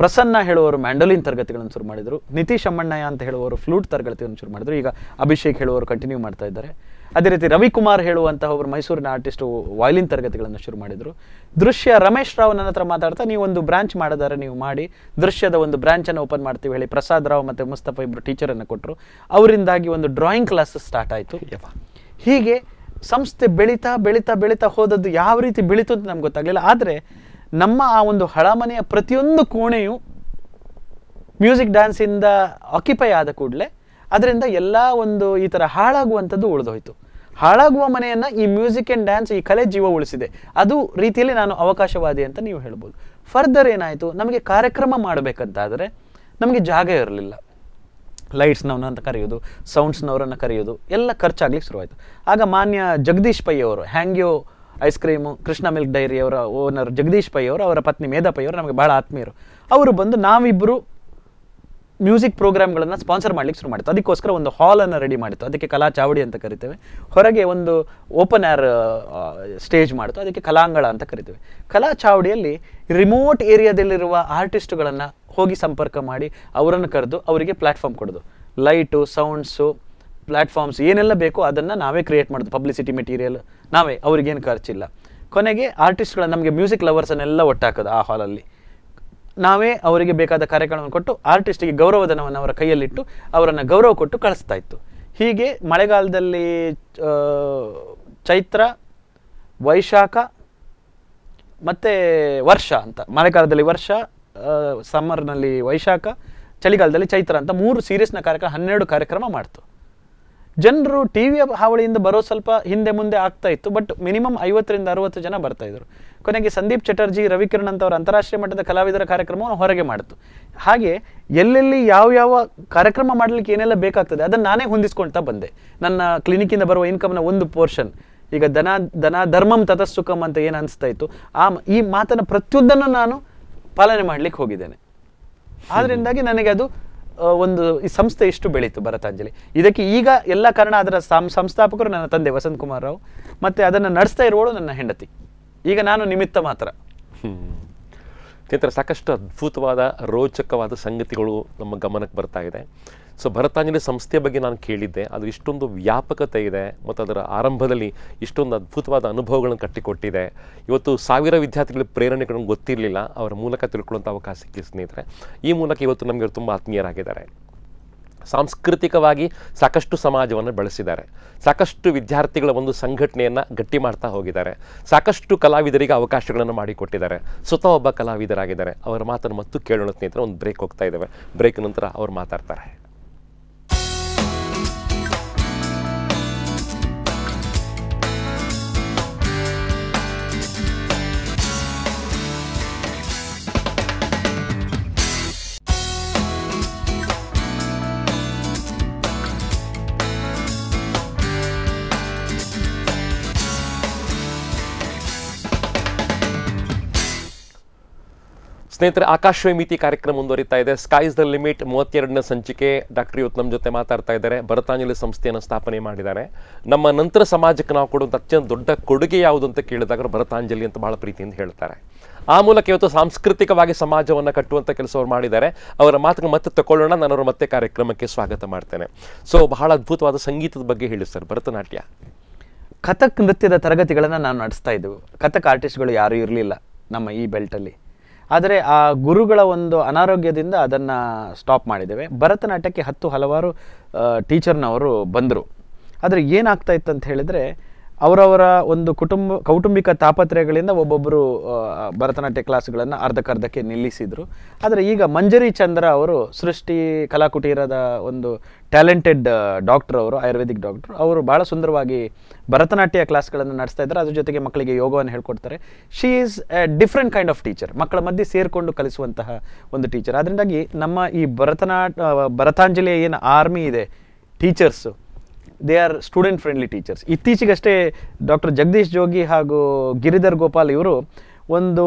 ಪ್ರಸನ್ನ ಹೇಳುವವರು ಮ್ಯಾಂಡೋಲಿನ್ ತರಗತಿಗಳನ್ನು ಶುರು ಮಾಡಿದರು ನಿತೀಶ್ ಅಮ್ಮಣ್ಣಯ್ಯ ಅಂತ ಹೇಳುವವರು ಫ್ಲೂಟ್ ತರಗತಿಯನ್ನು ಶುರು ಮಾಡಿದರು ಈಗ ಅಭಿಷೇಕ್ ಹೇಳುವವರು ಕಂಟಿನ್ಯೂ ಮಾಡ್ತಾ ಇದ್ದಾರೆ ಅದೇ ರೀತಿ ರವಿಕುಮಾರ್ ಹೇಳುವಂತಹ ಒಬ್ಬರು ಮೈಸೂರಿನ ಆರ್ಟಿಸ್ಟು ವಾಯ್ಲಿನ್ ತರಗತಿಗಳನ್ನು ಶುರು ಮಾಡಿದರು ದೃಶ್ಯ ರಮೇಶ್ ರಾವ್ ನನ್ನ ಹತ್ರ ಮಾತಾಡ್ತಾ ನೀವು ಒಂದು ಬ್ರಾಂಚ್ ಮಾಡಿದಾರೆ ನೀವು ಮಾಡಿ ದೃಶ್ಯದ ಒಂದು ಬ್ರಾಂಚನ್ನು ಓಪನ್ ಮಾಡ್ತೀವಿ ಹೇಳಿ ಪ್ರಸಾದ್ ರಾವ್ ಮತ್ತು ಮುಸ್ತಫಾ ಇಬ್ಬರು ಟೀಚರನ್ನು ಕೊಟ್ಟರು ಅವರಿಂದಾಗಿ ಒಂದು ಡ್ರಾಯಿಂಗ್ ಕ್ಲಾಸಸ್ ಸ್ಟಾರ್ಟ್ ಆಯಿತು ಯಪ್ಪ ಹೀಗೆ ಸಂಸ್ಥೆ ಬೆಳೀತಾ ಬೆಳೀತಾ ಬೆಳೀತಾ ಹೋದದ್ದು ಯಾವ ರೀತಿ ಬೆಳೀತು ಅಂತ ನಮ್ಗೆ ಗೊತ್ತಾಗಲಿಲ್ಲ ಆದರೆ ನಮ್ಮ ಆ ಒಂದು ಹಳಮನೆಯ ಪ್ರತಿಯೊಂದು ಕೋಣೆಯು ಮ್ಯೂಸಿಕ್ ಡ್ಯಾನ್ಸಿಂದ ಆಕ್ಯುಪೈ ಆದ ಕೂಡಲೇ ಅದರಿಂದ ಎಲ್ಲ ಒಂದು ಈ ಥರ ಹಾಳಾಗುವಂಥದ್ದು ಉಳಿದೋಯ್ತು ಹಾಳಾಗುವ ಮನೆಯನ್ನು ಈ ಮ್ಯೂಸಿಕ್ ಆ್ಯಂಡ್ ಡ್ಯಾನ್ಸ್ ಈ ಕಲೆ ಜೀವ ಉಳಿಸಿದೆ ಅದು ರೀತಿಯಲ್ಲಿ ನಾನು ಅವಕಾಶವಾದಿ ಅಂತ ನೀವು ಹೇಳ್ಬೋದು ಫರ್ದರ್ ಏನಾಯಿತು ನಮಗೆ ಕಾರ್ಯಕ್ರಮ ಮಾಡಬೇಕಂತಾದರೆ ನಮಗೆ ಜಾಗ ಇರಲಿಲ್ಲ ಅಂತ ಕರೆಯೋದು ಸೌಂಡ್ಸ್ನವರನ್ನು ಕರೆಯೋದು ಎಲ್ಲ ಖರ್ಚಾಗ್ಲಿಕ್ಕೆ ಶುರುವಾಯಿತು ಆಗ ಮಾನ್ಯ ಜಗದೀಶ್ ಪೈ ಅವರು Hangyo ice cream Krishna milk dairy ಅವರ ಓನರ್ ಜಗದೀಶ್ ಪೈ ಅವರು ಅವರ ಪತ್ನಿ ಮೇಧಾ ಪೈ ಅವರು ನಮಗೆ ಭಾಳ ಆತ್ಮೀಯರು ಅವರು ಬಂದು ನಾವಿಬ್ಬರು ಮ್ಯೂಸಿಕ್ ಪ್ರೋಗ್ರಾಮ್ಗಳನ್ನು ಸ್ಪಾನ್ಸರ್ ಮಾಡ್ಲಿಕ್ಕೆ ಶುರು ಮಾಡಿತ್ತು ಅದಕ್ಕೋಸ್ಕರ ಒಂದು ಹಾಲನ್ನು ರೆಡಿ ಮಾಡಿತ್ತು ಅದಕ್ಕೆ ಕಲಾ ಚಾವಡಿ ಅಂತ ಕರಿತೇವೆ ಹೊರಗೆ ಒಂದು ಓಪನ್ ಏರ್ ಸ್ಟೇಜ್ ಮಾಡಿತು ಅದಕ್ಕೆ ಕಲಾಂಗಳ ಅಂತ ಕರಿತೇವೆ ಕಲಾ ಚಾವಡಿಯಲ್ಲಿ ರಿಮೋಟ್ ಏರಿಯಾದಲ್ಲಿರುವ ಆರ್ಟಿಸ್ಟ್ಗಳನ್ನು ಹೋಗಿ ಸಂಪರ್ಕ ಮಾಡಿ ಅವರನ್ನು ಕರೆದು ಅವರಿಗೆ ಪ್ಲ್ಯಾಟ್ಫಾರ್ಮ್ ಕೊಡೋದು ಲೈಟು ಸೌಂಡ್ಸು ಪ್ಲ್ಯಾಟ್ಫಾರ್ಮ್ಸ್ ಏನೆಲ್ಲ ಬೇಕೋ ಅದನ್ನು ನಾವೇ ಕ್ರಿಯೇಟ್ ಮಾಡೋದು ಪಬ್ಲಿಸಿಟಿ ಮೆಟೀರಿಯಲ್ ನಾವೇ ಅವ್ರಿಗೇನು ಖರ್ಚಿಲ್ಲ ಕೊನೆಗೆ ಆರ್ಟಿಸ್ಟ್ಗಳ ನಮಗೆ ಮ್ಯೂಸಿಕ್ ಲವರ್ಸನ್ನೆಲ್ಲ ಒಟ್ಟಾಕೋದು ಆ ಹಾಲಲ್ಲಿ ನಾವೇ ಅವರಿಗೆ ಬೇಕಾದ ಕಾರ್ಯಕ್ರಮವನ್ನು ಕೊಟ್ಟು ಆರ್ಟಿಸ್ಟಿಗೆ ಗೌರವಧನವನ್ನು ಅವರ ಕೈಯಲ್ಲಿಟ್ಟು ಅವರನ್ನು ಗೌರವ ಕೊಟ್ಟು ಕಳಿಸ್ತಾ ಇತ್ತು ಹೀಗೆ ಮಳೆಗಾಲದಲ್ಲಿ ಚೈತ್ರ ವೈಶಾಖ ಮತ್ತು ವರ್ಷ ಅಂತ ಮಳೆಗಾಲದಲ್ಲಿ ವರ್ಷ ಸಮ್ಮರ್ನಲ್ಲಿ ವೈಶಾಖ ಚಳಿಗಾಲದಲ್ಲಿ ಚೈತ್ರ ಅಂತ ಮೂರು ಸೀರೀಸ್ನ ಕಾರ್ಯಕ್ರಮ ಹನ್ನೆರಡು ಕಾರ್ಯಕ್ರಮ ಮಾಡ್ತು ಜನರು ಟಿ ವಿಯ ಹಾವಳಿಯಿಂದ ಬರೋ ಸ್ವಲ್ಪ ಹಿಂದೆ ಮುಂದೆ ಆಗ್ತಾ ಇತ್ತು ಬಟ್ ಮಿನಿಮಮ್ ಐವತ್ತರಿಂದ ಅರವತ್ತು ಜನ ಬರ್ತಾಯಿದ್ರು ಕೊನೆಗೆ ಸಂದೀಪ್ ಚಟರ್ಜಿ ರವಿಕಿರಣ್ ಅವರು ಅಂತಾರಾಷ್ಟ್ರೀಯ ಮಟ್ಟದ ಕಲಾವಿದರ ಕಾರ್ಯಕ್ರಮವನ್ನು ಹೊರಗೆ ಮಾಡ್ತು ಹಾಗೆ ಎಲ್ಲೆಲ್ಲಿ ಯಾವ ಯಾವ ಕಾರ್ಯಕ್ರಮ ಮಾಡಲಿಕ್ಕೆ ಏನೆಲ್ಲ ಬೇಕಾಗ್ತದೆ ಅದನ್ನು ನಾನೇ ಹೊಂದಿಸ್ಕೊಳ್ತಾ ಬಂದೆ ನನ್ನ ಕ್ಲಿನಿಕ್ಕಿಂದ ಬರುವ ಇನ್ಕಮ್ನ ಒಂದು ಪೋರ್ಷನ್ ಈಗ ದನ ದನ ಧರ್ಮಂ ತತಃ ಅಂತ ಏನು ಅನಿಸ್ತಾ ಇತ್ತು ಆ ಈ ಮಾತನ್ನು ಪ್ರತಿಯೊಂದನ್ನು ನಾನು ಪಾಲನೆ ಮಾಡ್ಲಿಕ್ಕೆ ಹೋಗಿದ್ದೇನೆ ಆದ್ದರಿಂದಾಗಿ ನನಗೆ ಅದು ಒಂದು ಈ ಸಂಸ್ಥೆ ಇಷ್ಟು ಬೆಳೀತು ಭರತಾಂಜಲಿ ಇದಕ್ಕೆ ಈಗ ಎಲ್ಲ ಕಾರಣ ಅದರ ಸಂಸ್ಥಾಪಕರು ನನ್ನ ತಂದೆ ವಸಂತ್ ಕುಮಾರ್ ರಾವ್ ಮತ್ತು ಅದನ್ನು ನಡೆಸ್ತಾ ಇರುವಳು ನನ್ನ ಹೆಂಡತಿ ಈಗ ನಾನು ನಿಮಿತ್ತ ಮಾತ್ರ ಚಿತ್ರ ಸಾಕಷ್ಟು ಅದ್ಭುತವಾದ ರೋಚಕವಾದ ಸಂಗತಿಗಳು ನಮ್ಮ ಗಮನಕ್ಕೆ ಬರ್ತಾ ಇದೆ ಸೊ ಭರತಾಂಜಲಿ ಸಂಸ್ಥೆ ಬಗ್ಗೆ ನಾನು ಕೇಳಿದ್ದೆ ಅದು ಇಷ್ಟೊಂದು ವ್ಯಾಪಕತೆ ಇದೆ ಮತ್ತು ಅದರ ಆರಂಭದಲ್ಲಿ ಇಷ್ಟೊಂದು ಅದ್ಭುತವಾದ ಅನುಭವಗಳನ್ನು ಕಟ್ಟಿಕೊಟ್ಟಿದೆ ಇವತ್ತು ಸಾವಿರ ವಿದ್ಯಾರ್ಥಿಗಳ ಪ್ರೇರಣೆಗಳನ್ನು ಗೊತ್ತಿರಲಿಲ್ಲ ಅವರ ಮೂಲಕ ತಿಳ್ಕೊಳ್ಳುವಂಥ ಅವಕಾಶ ಸಿಕ್ಕಿ ಸ್ನೇಹಿತರೆ ಈ ಮೂಲಕ ಇವತ್ತು ನಮಗೆ ತುಂಬ ಆತ್ಮೀಯರಾಗಿದ್ದಾರೆ ಸಾಂಸ್ಕೃತಿಕವಾಗಿ ಸಾಕಷ್ಟು ಸಮಾಜವನ್ನು ಬಳಸಿದ್ದಾರೆ ಸಾಕಷ್ಟು ವಿದ್ಯಾರ್ಥಿಗಳ ಒಂದು ಸಂಘಟನೆಯನ್ನು ಗಟ್ಟಿ ಮಾಡ್ತಾ ಹೋಗಿದ್ದಾರೆ ಸಾಕಷ್ಟು ಕಲಾವಿದರಿಗೆ ಅವಕಾಶಗಳನ್ನು ಮಾಡಿಕೊಟ್ಟಿದ್ದಾರೆ ಸ್ವತಃ ಒಬ್ಬ ಕಲಾವಿದರಾಗಿದ್ದಾರೆ ಅವರ ಮಾತನ್ನು ಮತ್ತು ಕೇಳೋಣ ಸ್ನೇಹಿತರೆ ಒಂದು ಬ್ರೇಕ್ ಹೋಗ್ತಾ ಇದ್ದಾವೆ ಬ್ರೇಕ್ ನಂತರ ಅವ್ರು ಮಾತಾಡ್ತಾರೆ ಸ್ನೇಹಿತರೆ ಆಕಾಶವೇ ಮಿತಿ ಕಾರ್ಯಕ್ರಮ ಮುಂದುವರಿತಾ ಇದೆ ಸ್ಕೈಸ್ ದ ಲಿಮಿಟ್ ಮೂವತ್ತೆರಡನೇ ಸಂಚಿಕೆ ಡಾಕ್ಟರ್ ಇವತ್ತು ನಮ್ಮ ಜೊತೆ ಮಾತಾಡ್ತಾ ಇದ್ದಾರೆ ಭರತಾಂಜಲಿ ಸಂಸ್ಥೆಯನ್ನು ಸ್ಥಾಪನೆ ಮಾಡಿದ್ದಾರೆ ನಮ್ಮ ನಂತರ ಸಮಾಜಕ್ಕೆ ನಾವು ಕೊಡುವಂಥ ಅತ್ಯಂತ ದೊಡ್ಡ ಕೊಡುಗೆ ಯಾವುದು ಅಂತ ಕೇಳಿದಾಗ ಭರತಾಂಜಲಿ ಅಂತ ಬಹಳ ಪ್ರೀತಿಯಿಂದ ಹೇಳ್ತಾರೆ ಆ ಮೂಲಕ ಇವತ್ತು ಸಾಂಸ್ಕೃತಿಕವಾಗಿ ಸಮಾಜವನ್ನು ಕಟ್ಟುವಂಥ ಕೆಲಸ ಮಾಡಿದ್ದಾರೆ ಅವರ ಮಾತನ್ನು ಮತ್ತೆ ತಗೊಳ್ಳೋಣ ನಾನು ಅವರು ಮತ್ತೆ ಕಾರ್ಯಕ್ರಮಕ್ಕೆ ಸ್ವಾಗತ ಮಾಡ್ತೇನೆ ಸೊ ಬಹಳ ಅದ್ಭುತವಾದ ಸಂಗೀತದ ಬಗ್ಗೆ ಹೇಳಿ ಸರ್ ಭರತನಾಟ್ಯ ಕಥಕ್ ನೃತ್ಯದ ತರಗತಿಗಳನ್ನು ನಾನು ನಡೆಸ್ತಾ ಇದ್ದೆವು ಕಥಕ್ ಆರ್ಟಿಸ್ಟ್ಗಳು ಯಾರೂ ಇರಲಿಲ್ಲ ನಮ್ಮ ಈ ಬೆಲ್ಟಲ್ಲಿ ಆದರೆ ಆ ಗುರುಗಳ ಒಂದು ಅನಾರೋಗ್ಯದಿಂದ ಅದನ್ನು ಸ್ಟಾಪ್ ಮಾಡಿದ್ದೇವೆ ಭರತನಾಟ್ಯಕ್ಕೆ ಹತ್ತು ಹಲವಾರು ಟೀಚರ್ನವರು ಬಂದರು ಆದರೆ ಏನಾಗ್ತಾ ಇತ್ತು ಅಂತ ಹೇಳಿದರೆ ಅವರವರ ಒಂದು ಕುಟುಂಬ ಕೌಟುಂಬಿಕ ತಾಪತ್ರಯಗಳಿಂದ ಒಬ್ಬೊಬ್ಬರು ಭರತನಾಟ್ಯ ಕ್ಲಾಸ್ಗಳನ್ನು ಅರ್ಧಕ್ಕರ್ಧಕ್ಕೆ ನಿಲ್ಲಿಸಿದರು ಆದರೆ ಈಗ ಮಂಜರಿ ಚಂದ್ರ ಅವರು ಸೃಷ್ಟಿ ಕಲಾಕುಟೀರದ ಒಂದು ಟ್ಯಾಲೆಂಟೆಡ್ ಡಾಕ್ಟರ್ ಅವರು ಆಯುರ್ವೇದಿಕ್ ಡಾಕ್ಟ್ರು ಅವರು ಭಾಳ ಸುಂದರವಾಗಿ ಭರತನಾಟ್ಯ ಕ್ಲಾಸ್ಗಳನ್ನು ನಡೆಸ್ತಾ ಇದ್ದಾರೆ ಅದ್ರ ಜೊತೆಗೆ ಮಕ್ಕಳಿಗೆ ಯೋಗವನ್ನು ಹೇಳ್ಕೊಡ್ತಾರೆ she is a different kind of teacher ಮಕ್ಕಳ ಮಧ್ಯೆ ಸೇರಿಕೊಂಡು ಕಲಿಸುವಂತಹ ಒಂದು ಟೀಚರ್ ಅದರಿಂದಾಗಿ ನಮ್ಮ ಈ ಭರತನಾಟ್ಯ ಭರತಾಂಜಲಿಯ ಏನು ಆರ್ಮಿ ಇದೆ teachers they are student friendly teachers ಇತ್ತೀಚೆಗಷ್ಟೇ ಡಾಕ್ಟರ್ ಜಗದೀಶ್ ಜೋಗಿ ಹಾಗೂ ಗಿರಿಧರ್ ಗೋಪಾಲ್ ಇವರು ಒಂದು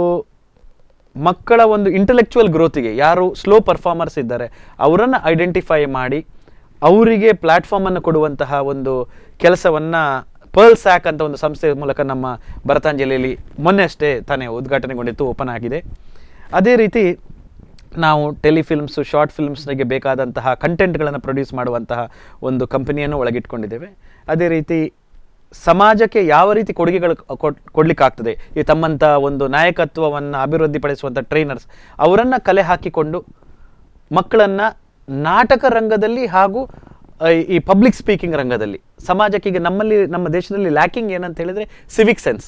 ಮಕ್ಕಳ ಒಂದು ಇಂಟೆಲೆಕ್ಚುವಲ್ ಗ್ರೋತಿಗೆ ಯಾರು ಸ್ಲೋ ಪರ್ಫಾರ್ಮರ್ಸ್ ಇದ್ದಾರೆ ಅವರನ್ನು ಐಡೆಂಟಿಫೈ ಮಾಡಿ ಅವರಿಗೆ ಪ್ಲ್ಯಾಟ್ಫಾರ್ಮನ್ನು ಕೊಡುವಂತಹ ಒಂದು ಕೆಲಸವನ್ನು ಪರ್ಲ್ ಸ್ಯಾಕ್ ಅಂತ ಒಂದು ಸಂಸ್ಥೆ ಮೂಲಕ ನಮ್ಮ ಭರತಾಂಜಲಿಯಲ್ಲಿ ಮೊನ್ನೆ ಅಷ್ಟೇ ತಾನೇ ಉದ್ಘಾಟನೆಗೊಂಡಿತ್ತು ಓಪನ್ ಆಗಿದೆ ಅದೇ ರೀತಿ ನಾವು ಟೆಲಿಫಿಲ್ಮ್ಸು ಶಾರ್ಟ್ ಫಿಲ್ಮ್ಸ್ನಿಗೆ ಬೇಕಾದಂತಹ ಕಂಟೆಂಟ್ಗಳನ್ನು ಪ್ರೊಡ್ಯೂಸ್ ಮಾಡುವಂತಹ ಒಂದು ಕಂಪನಿಯನ್ನು ಒಳಗಿಟ್ಕೊಂಡಿದ್ದೇವೆ ಅದೇ ರೀತಿ ಸಮಾಜಕ್ಕೆ ಯಾವ ರೀತಿ ಕೊಡುಗೆಗಳು ಕೊಡಲಿಕ್ಕಾಗ್ತದೆ ಈ ತಮ್ಮಂಥ ಒಂದು ನಾಯಕತ್ವವನ್ನು ಅಭಿವೃದ್ಧಿಪಡಿಸುವಂಥ ಟ್ರೈನರ್ಸ್ ಅವರನ್ನು ಕಲೆ ಹಾಕಿಕೊಂಡು ಮಕ್ಕಳನ್ನು ನಾಟಕ ರಂಗದಲ್ಲಿ ಹಾಗೂ ಈ ಪಬ್ಲಿಕ್ ಸ್ಪೀಕಿಂಗ್ ರಂಗದಲ್ಲಿ ಸಮಾಜಕ್ಕೆ ಈಗ ನಮ್ಮಲ್ಲಿ ನಮ್ಮ ದೇಶದಲ್ಲಿ ಲ್ಯಾಕಿಂಗ್ ಏನಂತ ಹೇಳಿದರೆ ಸಿವಿಕ್ ಸೆನ್ಸ್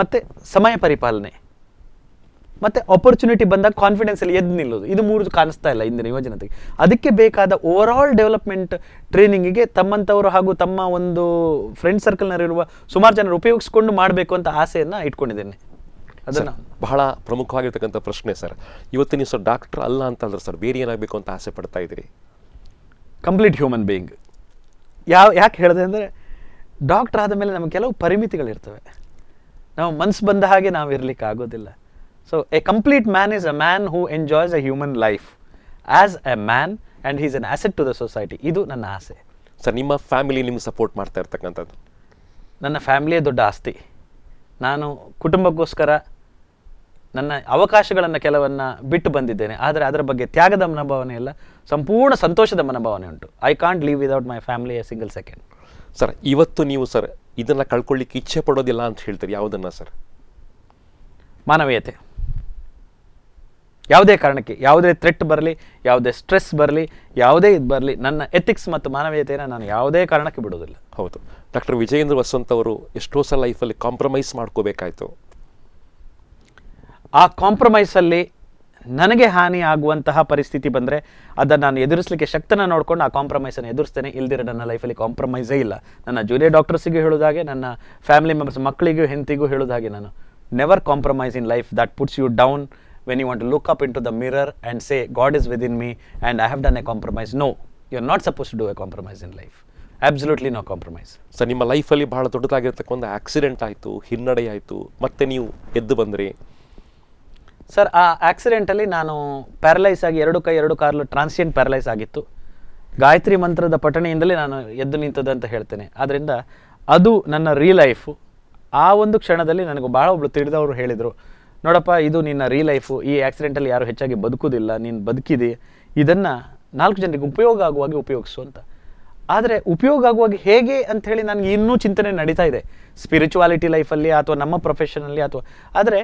ಮತ್ತು ಸಮಯ ಪರಿಪಾಲನೆ ಮತ್ತು ಆಪರ್ಚುನಿಟಿ ಬಂದಾಗ ಕಾನ್ಫಿಡೆನ್ಸಲ್ಲಿ ಎದ್ದು ನಿಲ್ಲೋದು ಇದು ಮೂರು ಕಾಣಿಸ್ತಾ ಇಲ್ಲ ಇಂದಿನ ಯುವಜನತೆಗೆ ಅದಕ್ಕೆ ಬೇಕಾದ ಓವರ್ ಆಲ್ ಡೆವಲಪ್ಮೆಂಟ್ ಟ್ರೈನಿಂಗಿಗೆ ತಮ್ಮಂಥವರು ಹಾಗೂ ತಮ್ಮ ಒಂದು ಫ್ರೆಂಡ್ ಸರ್ಕಲ್ನಲ್ಲಿರುವ ಸುಮಾರು ಜನರು ಉಪಯೋಗಿಸ್ಕೊಂಡು ಮಾಡಬೇಕು ಅಂತ ಆಸೆಯನ್ನು ಇಟ್ಕೊಂಡಿದ್ದೇನೆ ಅದನ್ನು ಬಹಳ ಪ್ರಮುಖವಾಗಿರ್ತಕ್ಕಂಥ ಪ್ರಶ್ನೆ ಸರ್ ಇವತ್ತು ನೀವು ಸರ್ ಡಾಕ್ಟರ್ ಅಲ್ಲ ಅಂತಂದ್ರೆ ಸರ್ ಬೇರೆ ಏನಾಗಬೇಕು ಅಂತ ಆಸೆ ಪಡ್ತಾ ಇದ್ದೀರಿ ಕಂಪ್ಲೀಟ್ ಹ್ಯೂಮನ್ ಬೀಯಿಂಗ್ ಯಾವ ಯಾಕೆ ಹೇಳಿದೆ ಅಂದರೆ ಡಾಕ್ಟ್ರ್ ಆದ ಮೇಲೆ ನಮಗೆ ಕೆಲವು ಪರಿಮಿತಿಗಳಿರ್ತವೆ ನಾವು ಮನಸ್ಸು ಬಂದ ಹಾಗೆ ನಾವು ಇರಲಿಕ್ಕೆ ಆಗೋದಿಲ್ಲ so a complete man is a man who enjoys a human life as a man and he's an asset to the society ಇದು ನನ್ನ ಆಸೆ ಸರ್ ನಿಮ್ಮ ಫ್ಯಾಮಿಲಿ ನಿಮ್ಗೆ ಸಪೋರ್ಟ್ ಮಾಡ್ತಾ ಇರ್ತಕ್ಕಂಥದ್ದು ನನ್ನ ಫ್ಯಾಮಿಲಿಯೇ ದೊಡ್ಡ ಆಸ್ತಿ ನಾನು ಕುಟುಂಬಕ್ಕೋಸ್ಕರ ನನ್ನ ಅವಕಾಶಗಳನ್ನು ಕೆಲವನ್ನ ಬಿಟ್ಟು ಬಂದಿದ್ದೇನೆ ಆದರೆ ಅದರ ಬಗ್ಗೆ ತ್ಯಾಗದ ಮನೋಭಾವನೆ ಇಲ್ಲ ಸಂಪೂರ್ಣ ಸಂತೋಷದ ಮನೋಭಾವನೆ ಉಂಟು I can't leave without my family a single second sir ಇವತ್ತು ನೀವು ಸರ್ ಇದನ್ನು ಕಳ್ಕೊಳ್ಳಿಕ್ಕೆ ಇಚ್ಛೆ ಪಡೋದಿಲ್ಲ ಅಂತ ಹೇಳ್ತೀರಿ ಯಾವುದನ್ನು ಸರ್ ಮಾನವೀಯತೆ ಯಾವುದೇ ಕಾರಣಕ್ಕೆ ಯಾವುದೇ ಥ್ರೆಟ್ ಬರಲಿ ಯಾವುದೇ ಸ್ಟ್ರೆಸ್ ಬರಲಿ ಯಾವುದೇ ಇದು ಬರಲಿ ನನ್ನ ಎಥಿಕ್ಸ್ ಮತ್ತು ಮಾನವೀಯತೆಯನ್ನು ನಾನು ಯಾವುದೇ ಕಾರಣಕ್ಕೆ ಬಿಡೋದಿಲ್ಲ ಹೌದು ಡಾಕ್ಟರ್ ವಿಜಯೇಂದ್ರ ವಸಂತ್ ಅವರು ಎಷ್ಟೋ ಸಲ ಲೈಫಲ್ಲಿ ಕಾಂಪ್ರಮೈಸ್ ಮಾಡ್ಕೋಬೇಕಾಯಿತು ಆ ಕಾಂಪ್ರಮೈಸಲ್ಲಿ ನನಗೆ ಹಾನಿ ಆಗುವಂತಹ ಪರಿಸ್ಥಿತಿ ಬಂದರೆ ಅದನ್ನು ನಾನು ಎದುರಿಸಲಿಕ್ಕೆ ಶಕ್ತನ ನೋಡಿಕೊಂಡು ಆ ಕಾಂಪ್ರಮೈಸನ್ನು ಎದುರಿಸ್ತೇನೆ ಇಲ್ದಿರೋ ನನ್ನ ಲೈಫಲ್ಲಿ ಕಾಂಪ್ರಮೈಸೇ ಇಲ್ಲ ನನ್ನ ಜೂನಿಯರ್ ಡಾಕ್ಟರ್ಸಿಗೂ ಹೇಳೋದಾಗೆ ನನ್ನ ಫ್ಯಾಮಿಲಿ ಮೆಂಬರ್ಸ್ ಮಕ್ಕಳಿಗೂ ಹೆಂತಿಗೂ ಹೇಳೋದಾಗೆ ನಾನು never compromise in life that puts you down when you want to look up into the mirror and say God is within me and I have done a compromise no you are not suppose to do a compromise in life absolutely no compromise sir ನಿಮ್ಮ ಲೈಫಲ್ಲಿ ಬಹಳ ದೊಡ್ಡದಾಗಿರ್ತಕ್ಕಂಥ accident ಆಯಿತು ಹಿನ್ನಡೆ ಆಯಿತು ಮತ್ತೆ ನೀವು ಎದ್ದು ಬಂದ್ರಿ ಸರ್ ಆ ಆಕ್ಸಿಡೆಂಟಲ್ಲಿ ನಾನು ಪ್ಯಾರಲೈಸ್ ಆಗಿ ಎರಡು ಕೈ ಎರಡು ಕಾರ್ಲು ಟ್ರಾನ್ಸಿಯೆಂಟ್ ಪ್ಯಾರಲೈಸ್ ಆಗಿತ್ತು ಗಾಯತ್ರಿ ಮಂತ್ರದ ಪಠಣೆಯಿಂದಲೇ ನಾನು ಎದ್ದು ನಿಂತದಂತ ಅಂತ ಹೇಳ್ತೇನೆ ಆದ್ದರಿಂದ ಅದು ನನ್ನ ರೀ ಲೈಫು ಆ ಒಂದು ಕ್ಷಣದಲ್ಲಿ ನನಗೆ ಭಾಳ ಒಬ್ಳು ತಿಳಿದವರು ಹೇಳಿದರು ನೋಡಪ್ಪ ಇದು ನಿನ್ನ ರೀ ಲೈಫು ಈ ಆ್ಯಕ್ಸಿಡೆಂಟಲ್ಲಿ ಯಾರು ಹೆಚ್ಚಾಗಿ ಬದುಕುವುದಿಲ್ಲ ನೀನು ಬದುಕಿದೆ ಇದನ್ನು ನಾಲ್ಕು ಜನರಿಗೆ ಉಪಯೋಗ ಆಗುವಾಗಿ ಉಪಯೋಗಿಸು ಅಂತ ಆದರೆ ಉಪಯೋಗ ಆಗುವಾಗ ಹೇಗೆ ಅಂಥೇಳಿ ನನಗೆ ಇನ್ನೂ ಚಿಂತನೆ ನಡೀತಾ ಇದೆ ಸ್ಪಿರಿಚುವಾಲಿಟಿ ಲೈಫಲ್ಲಿ ಅಥವಾ ನಮ್ಮ ಪ್ರೊಫೆಷನಲ್ಲಿ ಅಥವಾ ಆದರೆ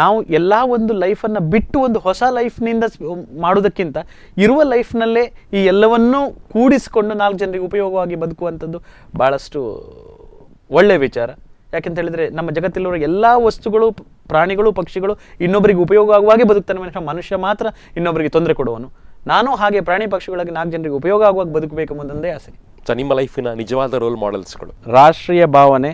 ನಾವು ಎಲ್ಲ ಒಂದು ಲೈಫನ್ನು ಬಿಟ್ಟು ಒಂದು ಹೊಸ ಲೈಫ್ನಿಂದ ಮಾಡೋದಕ್ಕಿಂತ ಇರುವ ಲೈಫ್ನಲ್ಲೇ ಈ ಎಲ್ಲವನ್ನೂ ಕೂಡಿಸಿಕೊಂಡು ನಾಲ್ಕು ಜನರಿಗೆ ಉಪಯೋಗವಾಗಿ ಬದುಕುವಂಥದ್ದು ಭಾಳಷ್ಟು ಒಳ್ಳೆಯ ವಿಚಾರ ಯಾಕೆಂತ ಹೇಳಿದರೆ ನಮ್ಮ ಜಗತ್ತಿಲ್ಲಿರೋ ಎಲ್ಲ ವಸ್ತುಗಳು ಪ್ರಾಣಿಗಳು ಪಕ್ಷಿಗಳು ಇನ್ನೊಬ್ಬರಿಗೆ ಉಪಯೋಗ ಬದುಕ್ತಾನೆ ಮನುಷ್ಯ ಮನುಷ್ಯ ಮಾತ್ರ ಇನ್ನೊಬ್ಬರಿಗೆ ತೊಂದರೆ ಕೊಡುವನು ನಾನು ಹಾಗೆ ಪ್ರಾಣಿ ಪಕ್ಷಿಗಳಾಗಿ ನಾಲ್ಕು ಜನರಿಗೆ ಉಪಯೋಗ ಆಗುವಾಗ ಬದುಕಬೇಕು ಅನ್ನೋದೊಂದೇ ಆಸೆ ಸರ್ ನಿಮ್ಮ ಲೈಫಿನ ನಿಜವಾದ ರೋಲ್ ಮಾಡೆಲ್ಸ್ಗಳು ರಾಷ್ಟ್ರೀಯ ಭಾವನೆ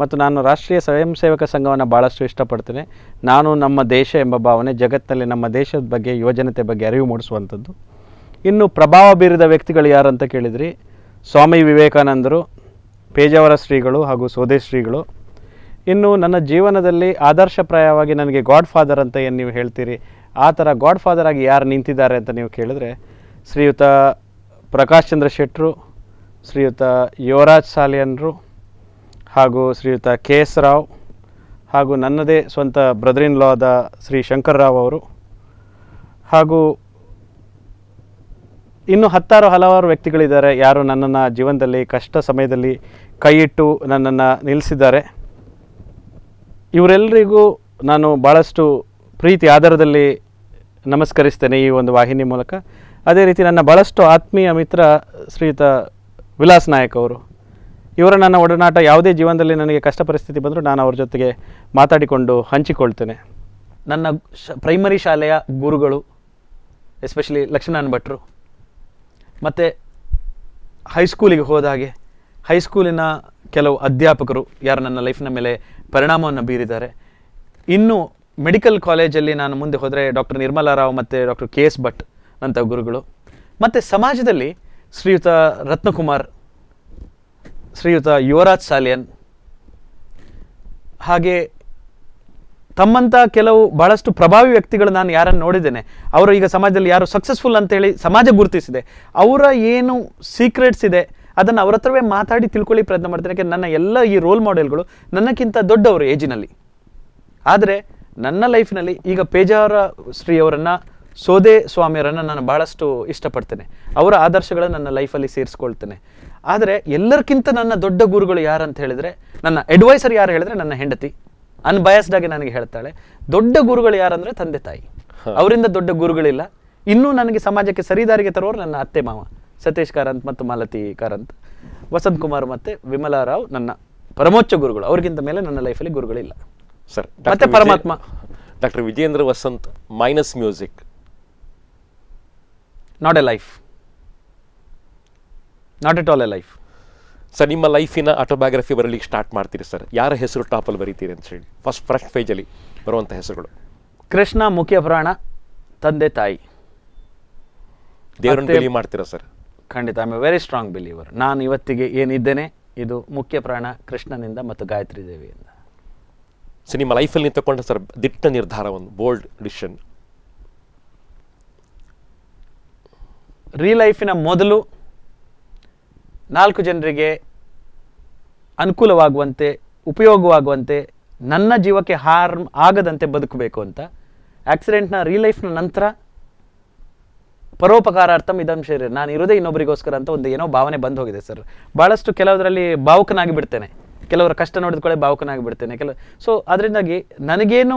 ಮತ್ತು ನಾನು ರಾಷ್ಟ್ರೀಯ ಸ್ವಯಂ ಸೇವಕ ಸಂಘವನ್ನು ಭಾಳಷ್ಟು ಇಷ್ಟಪಡ್ತೇನೆ ನಾನು ನಮ್ಮ ದೇಶ ಎಂಬ ಭಾವನೆ ಜಗತ್ತಿನಲ್ಲಿ ನಮ್ಮ ದೇಶದ ಬಗ್ಗೆ ಯುವಜನತೆ ಬಗ್ಗೆ ಅರಿವು ಮೂಡಿಸುವಂಥದ್ದು ಇನ್ನು ಪ್ರಭಾವ ಬೀರಿದ ವ್ಯಕ್ತಿಗಳು ಯಾರು ಅಂತ ಕೇಳಿದ್ರಿ ಸ್ವಾಮಿ ವಿವೇಕಾನಂದರು ಪೇಜಾವರ ಶ್ರೀಗಳು ಹಾಗೂ ಸೋದೆ ಶ್ರೀಗಳು ಇನ್ನು ನನ್ನ ಜೀವನದಲ್ಲಿ ಆದರ್ಶಪ್ರಾಯವಾಗಿ ನನಗೆ ಗಾಡ್ ಫಾದರ್ ಅಂತ ಏನು ನೀವು ಹೇಳ್ತೀರಿ ಆ ಥರ ಗಾಡ್ ಫಾದರ್ ಆಗಿ ಯಾರು ನಿಂತಿದ್ದಾರೆ ಅಂತ ನೀವು ಕೇಳಿದ್ರೆ ಶ್ರೀಯುತ ಪ್ರಕಾಶ್ ಚಂದ್ರ ಶೆಟ್ಟರು ಶ್ರೀಯುತ ಯುವರಾಜ್ ಸಾಲಿಯನ್ರು ಹಾಗೂ ಶ್ರೀಯುತ ಕೆ ಎಸ್ ರಾವ್ ಹಾಗೂ ನನ್ನದೇ ಸ್ವಂತ ಬ್ರದರ್ ಇನ್ ಆದ ಶ್ರೀ ಶಂಕರ್ರಾವ್ ಅವರು ಹಾಗೂ ಇನ್ನು ಹತ್ತಾರು ಹಲವಾರು ವ್ಯಕ್ತಿಗಳಿದ್ದಾರೆ ಯಾರು ನನ್ನನ್ನು ಜೀವನದಲ್ಲಿ ಕಷ್ಟ ಸಮಯದಲ್ಲಿ ಕೈಯಿಟ್ಟು ನನ್ನನ್ನು ನಿಲ್ಲಿಸಿದ್ದಾರೆ ಇವರೆಲ್ಲರಿಗೂ ನಾನು ಭಾಳಷ್ಟು ಪ್ರೀತಿ ಆಧಾರದಲ್ಲಿ ನಮಸ್ಕರಿಸ್ತೇನೆ ಈ ಒಂದು ವಾಹಿನಿ ಮೂಲಕ ಅದೇ ರೀತಿ ನನ್ನ ಭಾಳಷ್ಟು ಆತ್ಮೀಯ ಮಿತ್ರ ಶ್ರೀಯುತ ವಿಲಾಸ್ ನಾಯಕ್ ಅವರು ಇವರ ನನ್ನ ಒಡನಾಟ ಯಾವುದೇ ಜೀವನದಲ್ಲಿ ನನಗೆ ಕಷ್ಟ ಪರಿಸ್ಥಿತಿ ಬಂದರೂ ನಾನು ಅವ್ರ ಜೊತೆಗೆ ಮಾತಾಡಿಕೊಂಡು ಹಂಚಿಕೊಳ್ತೇನೆ ನನ್ನ ಶ ಪ್ರೈಮರಿ ಶಾಲೆಯ ಗುರುಗಳು ಎಸ್ಪೆಷಲಿ ಲಕ್ಷ್ಮಣ ಭಟ್ರು ಮತ್ತು ಹೈಸ್ಕೂಲಿಗೆ ಹೋದಾಗೆ ಹೈಸ್ಕೂಲಿನ ಕೆಲವು ಅಧ್ಯಾಪಕರು ಯಾರು ನನ್ನ ಲೈಫ್ನ ಮೇಲೆ ಪರಿಣಾಮವನ್ನು ಬೀರಿದ್ದಾರೆ ಇನ್ನು ಮೆಡಿಕಲ್ ಕಾಲೇಜಲ್ಲಿ ನಾನು ಮುಂದೆ ಹೋದರೆ ಡಾಕ್ಟರ್ ನಿರ್ಮಲಾ ರಾವ್ ಮತ್ತು ಡಾಕ್ಟರ್ ಕೆ ಎಸ್ ಭಟ್ ಅಂಥ ಗುರುಗಳು ಮತ್ತು ಸಮಾಜದಲ್ಲಿ ಶ್ರೀಯುತ ರತ್ನಕುಮಾರ್ ಶ್ರೀಯುತ ಯುವರಾಜ್ ಸಾಲಿಯನ್ ಹಾಗೆ ತಮ್ಮಂಥ ಕೆಲವು ಬಹಳಷ್ಟು ಪ್ರಭಾವಿ ವ್ಯಕ್ತಿಗಳು ನಾನು ಯಾರನ್ನು ನೋಡಿದ್ದೇನೆ ಅವರು ಈಗ ಸಮಾಜದಲ್ಲಿ ಯಾರು ಸಕ್ಸಸ್ಫುಲ್ ಅಂತೇಳಿ ಸಮಾಜ ಗುರುತಿಸಿದೆ ಅವರ ಏನು ಸೀಕ್ರೆಟ್ಸ್ ಇದೆ ಅದನ್ನು ಅವರ ಹತ್ರವೇ ಮಾತಾಡಿ ತಿಳ್ಕೊಳ್ಳಿ ಪ್ರಯತ್ನ ಮಾಡ್ತೇನೆ ಯಾಕೆ ನನ್ನ ಎಲ್ಲ ಈ ರೋಲ್ ಮಾಡೆಲ್ಗಳು ನನ್ನಕ್ಕಿಂತ ದೊಡ್ಡವರು ಏಜಿನಲ್ಲಿ ಆದರೆ ನನ್ನ ಲೈಫ್ನಲ್ಲಿ ಈಗ ಪೇಜಾವರ ಶ್ರೀಯವರನ್ನು ಸೋದೆ ಸ್ವಾಮಿಯವರನ್ನು ನಾನು ಭಾಳಷ್ಟು ಇಷ್ಟಪಡ್ತೇನೆ ಅವರ ಆದರ್ಶಗಳನ್ನು ನನ್ನ ಲೈಫಲ್ಲಿ ಸೇರಿಸ್ಕೊಳ್ತೇನೆ ಆದರೆ ಎಲ್ಲರಿಗಿಂತ ನನ್ನ ದೊಡ್ಡ ಗುರುಗಳು ಯಾರು ಅಂತ ಹೇಳಿದರೆ ನನ್ನ ಅಡ್ವೈಸರ್ ಯಾರು ಹೇಳಿದ್ರೆ ನನ್ನ ಹೆಂಡತಿ ಅನ್ಬಯಸ್ಡ್ ಆಗಿ ನನಗೆ ಹೇಳ್ತಾಳೆ ದೊಡ್ಡ ಗುರುಗಳು ಯಾರಂದ್ರೆ ತಂದೆ ತಾಯಿ ಅವರಿಂದ ದೊಡ್ಡ ಗುರುಗಳಿಲ್ಲ ಇನ್ನೂ ನನಗೆ ಸಮಾಜಕ್ಕೆ ಸರಿದಾರಿಗೆ ತರೋರು ನನ್ನ ಅತ್ತೆ ಮಾವ ಸತೀಶ್ ಕಾರಂತ್ ಮತ್ತು ಮಾಲತಿ ಕಾರಂತ್ ವಸಂತ್ ಕುಮಾರ್ ಮತ್ತು ವಿಮಲಾ ರಾವ್ ನನ್ನ ಪರಮೋಚ್ಚ ಗುರುಗಳು ಅವ್ರಿಗಿಂತ ಮೇಲೆ ನನ್ನ ಲೈಫಲ್ಲಿ ಗುರುಗಳಿಲ್ಲ ಸರ್ ಮತ್ತೆ ಪರಮಾತ್ಮ doctor Vijendra Vasant minus music not a life not at all a life sir ನಿಮ್ಮ ಲೈಫಿನ ಆಟೋಬಯೋಗ್ರಫಿ ಬರಲಿಕ್ಕೆ ಸ್ಟಾರ್ಟ್ ಮಾಡ್ತೀರಿ ಸರ್ ಯಾರ ಹೆಸರು ಟಾಪಲ್ಲಿ ಬರೀತೀರಿ ಅಂತ ಹೇಳಿ ಫಸ್ಟ್ ಫ್ರಸ್ಟ್ ಪೇಜಲ್ಲಿ ಬರುವಂಥ ಹೆಸರುಗಳು ಕೃಷ್ಣ ಮುಖ್ಯ ಪ್ರಾಣ ತಂದೆ ತಾಯಿ ದೇವರನ್ನು ಬಿಲೀವ್ ಮಾಡ್ತೀರಾ ಸರ್ ಖಂಡಿತ I a very strong believer ನಾನು ಇವತ್ತಿಗೆ ಏನಿದ್ದೇನೆ ಇದು ಮುಖ್ಯ ಪ್ರಾಣ ಕೃಷ್ಣನಿಂದ ಮತ್ತು ಗಾಯತ್ರಿ ದೇವಿಯಿಂದ ಸರ್ ನಿಮ್ಮ ಲೈಫಲ್ಲಿ ನೀವು ತಗೊಂಡ ಸರ್ ದಿಟ್ಟ ನಿರ್ಧಾರ ಒಂದು ಬೋಲ್ಡ್ ಡಿಶನ್ ರೀ ಲೈಫಿನ ಮೊದಲು ನಾಲ್ಕು ಜನರಿಗೆ ಅನುಕೂಲವಾಗುವಂತೆ ಉಪಯೋಗವಾಗುವಂತೆ ನನ್ನ ಜೀವಕ್ಕೆ ಹಾರ್ಮ್ ಆಗದಂತೆ ಬದುಕಬೇಕು ಅಂತ ಆಕ್ಸಿಡೆಂಟ್ನ ಲೈಫ್ನ ನಂತರ ಪರೋಪಕಾರಾರ್ಥಂ ಇದಂ ಶರೀರ ನಾನು ಇರೋದೇ ಇನ್ನೊಬ್ಬರಿಗೋಸ್ಕರ ಅಂತ ಒಂದು ಏನೋ ಭಾವನೆ ಬಂದು ಹೋಗಿದೆ ಸರ್ ಭಾಳಷ್ಟು ಕೆಲವರಲ್ಲಿ ಭಾವುಕನಾಗಿ ಬಿಡ್ತೇನೆ ಕೆಲವರು ಕಷ್ಟ ನೋಡಿದ್ಕೊಳ್ಳೆ ಭಾವುಕನಾಗಿ ಬಿಡ್ತೇನೆ ಕೆಲವು ಸೊ ಅದರಿಂದಾಗಿ ನನಗೇನು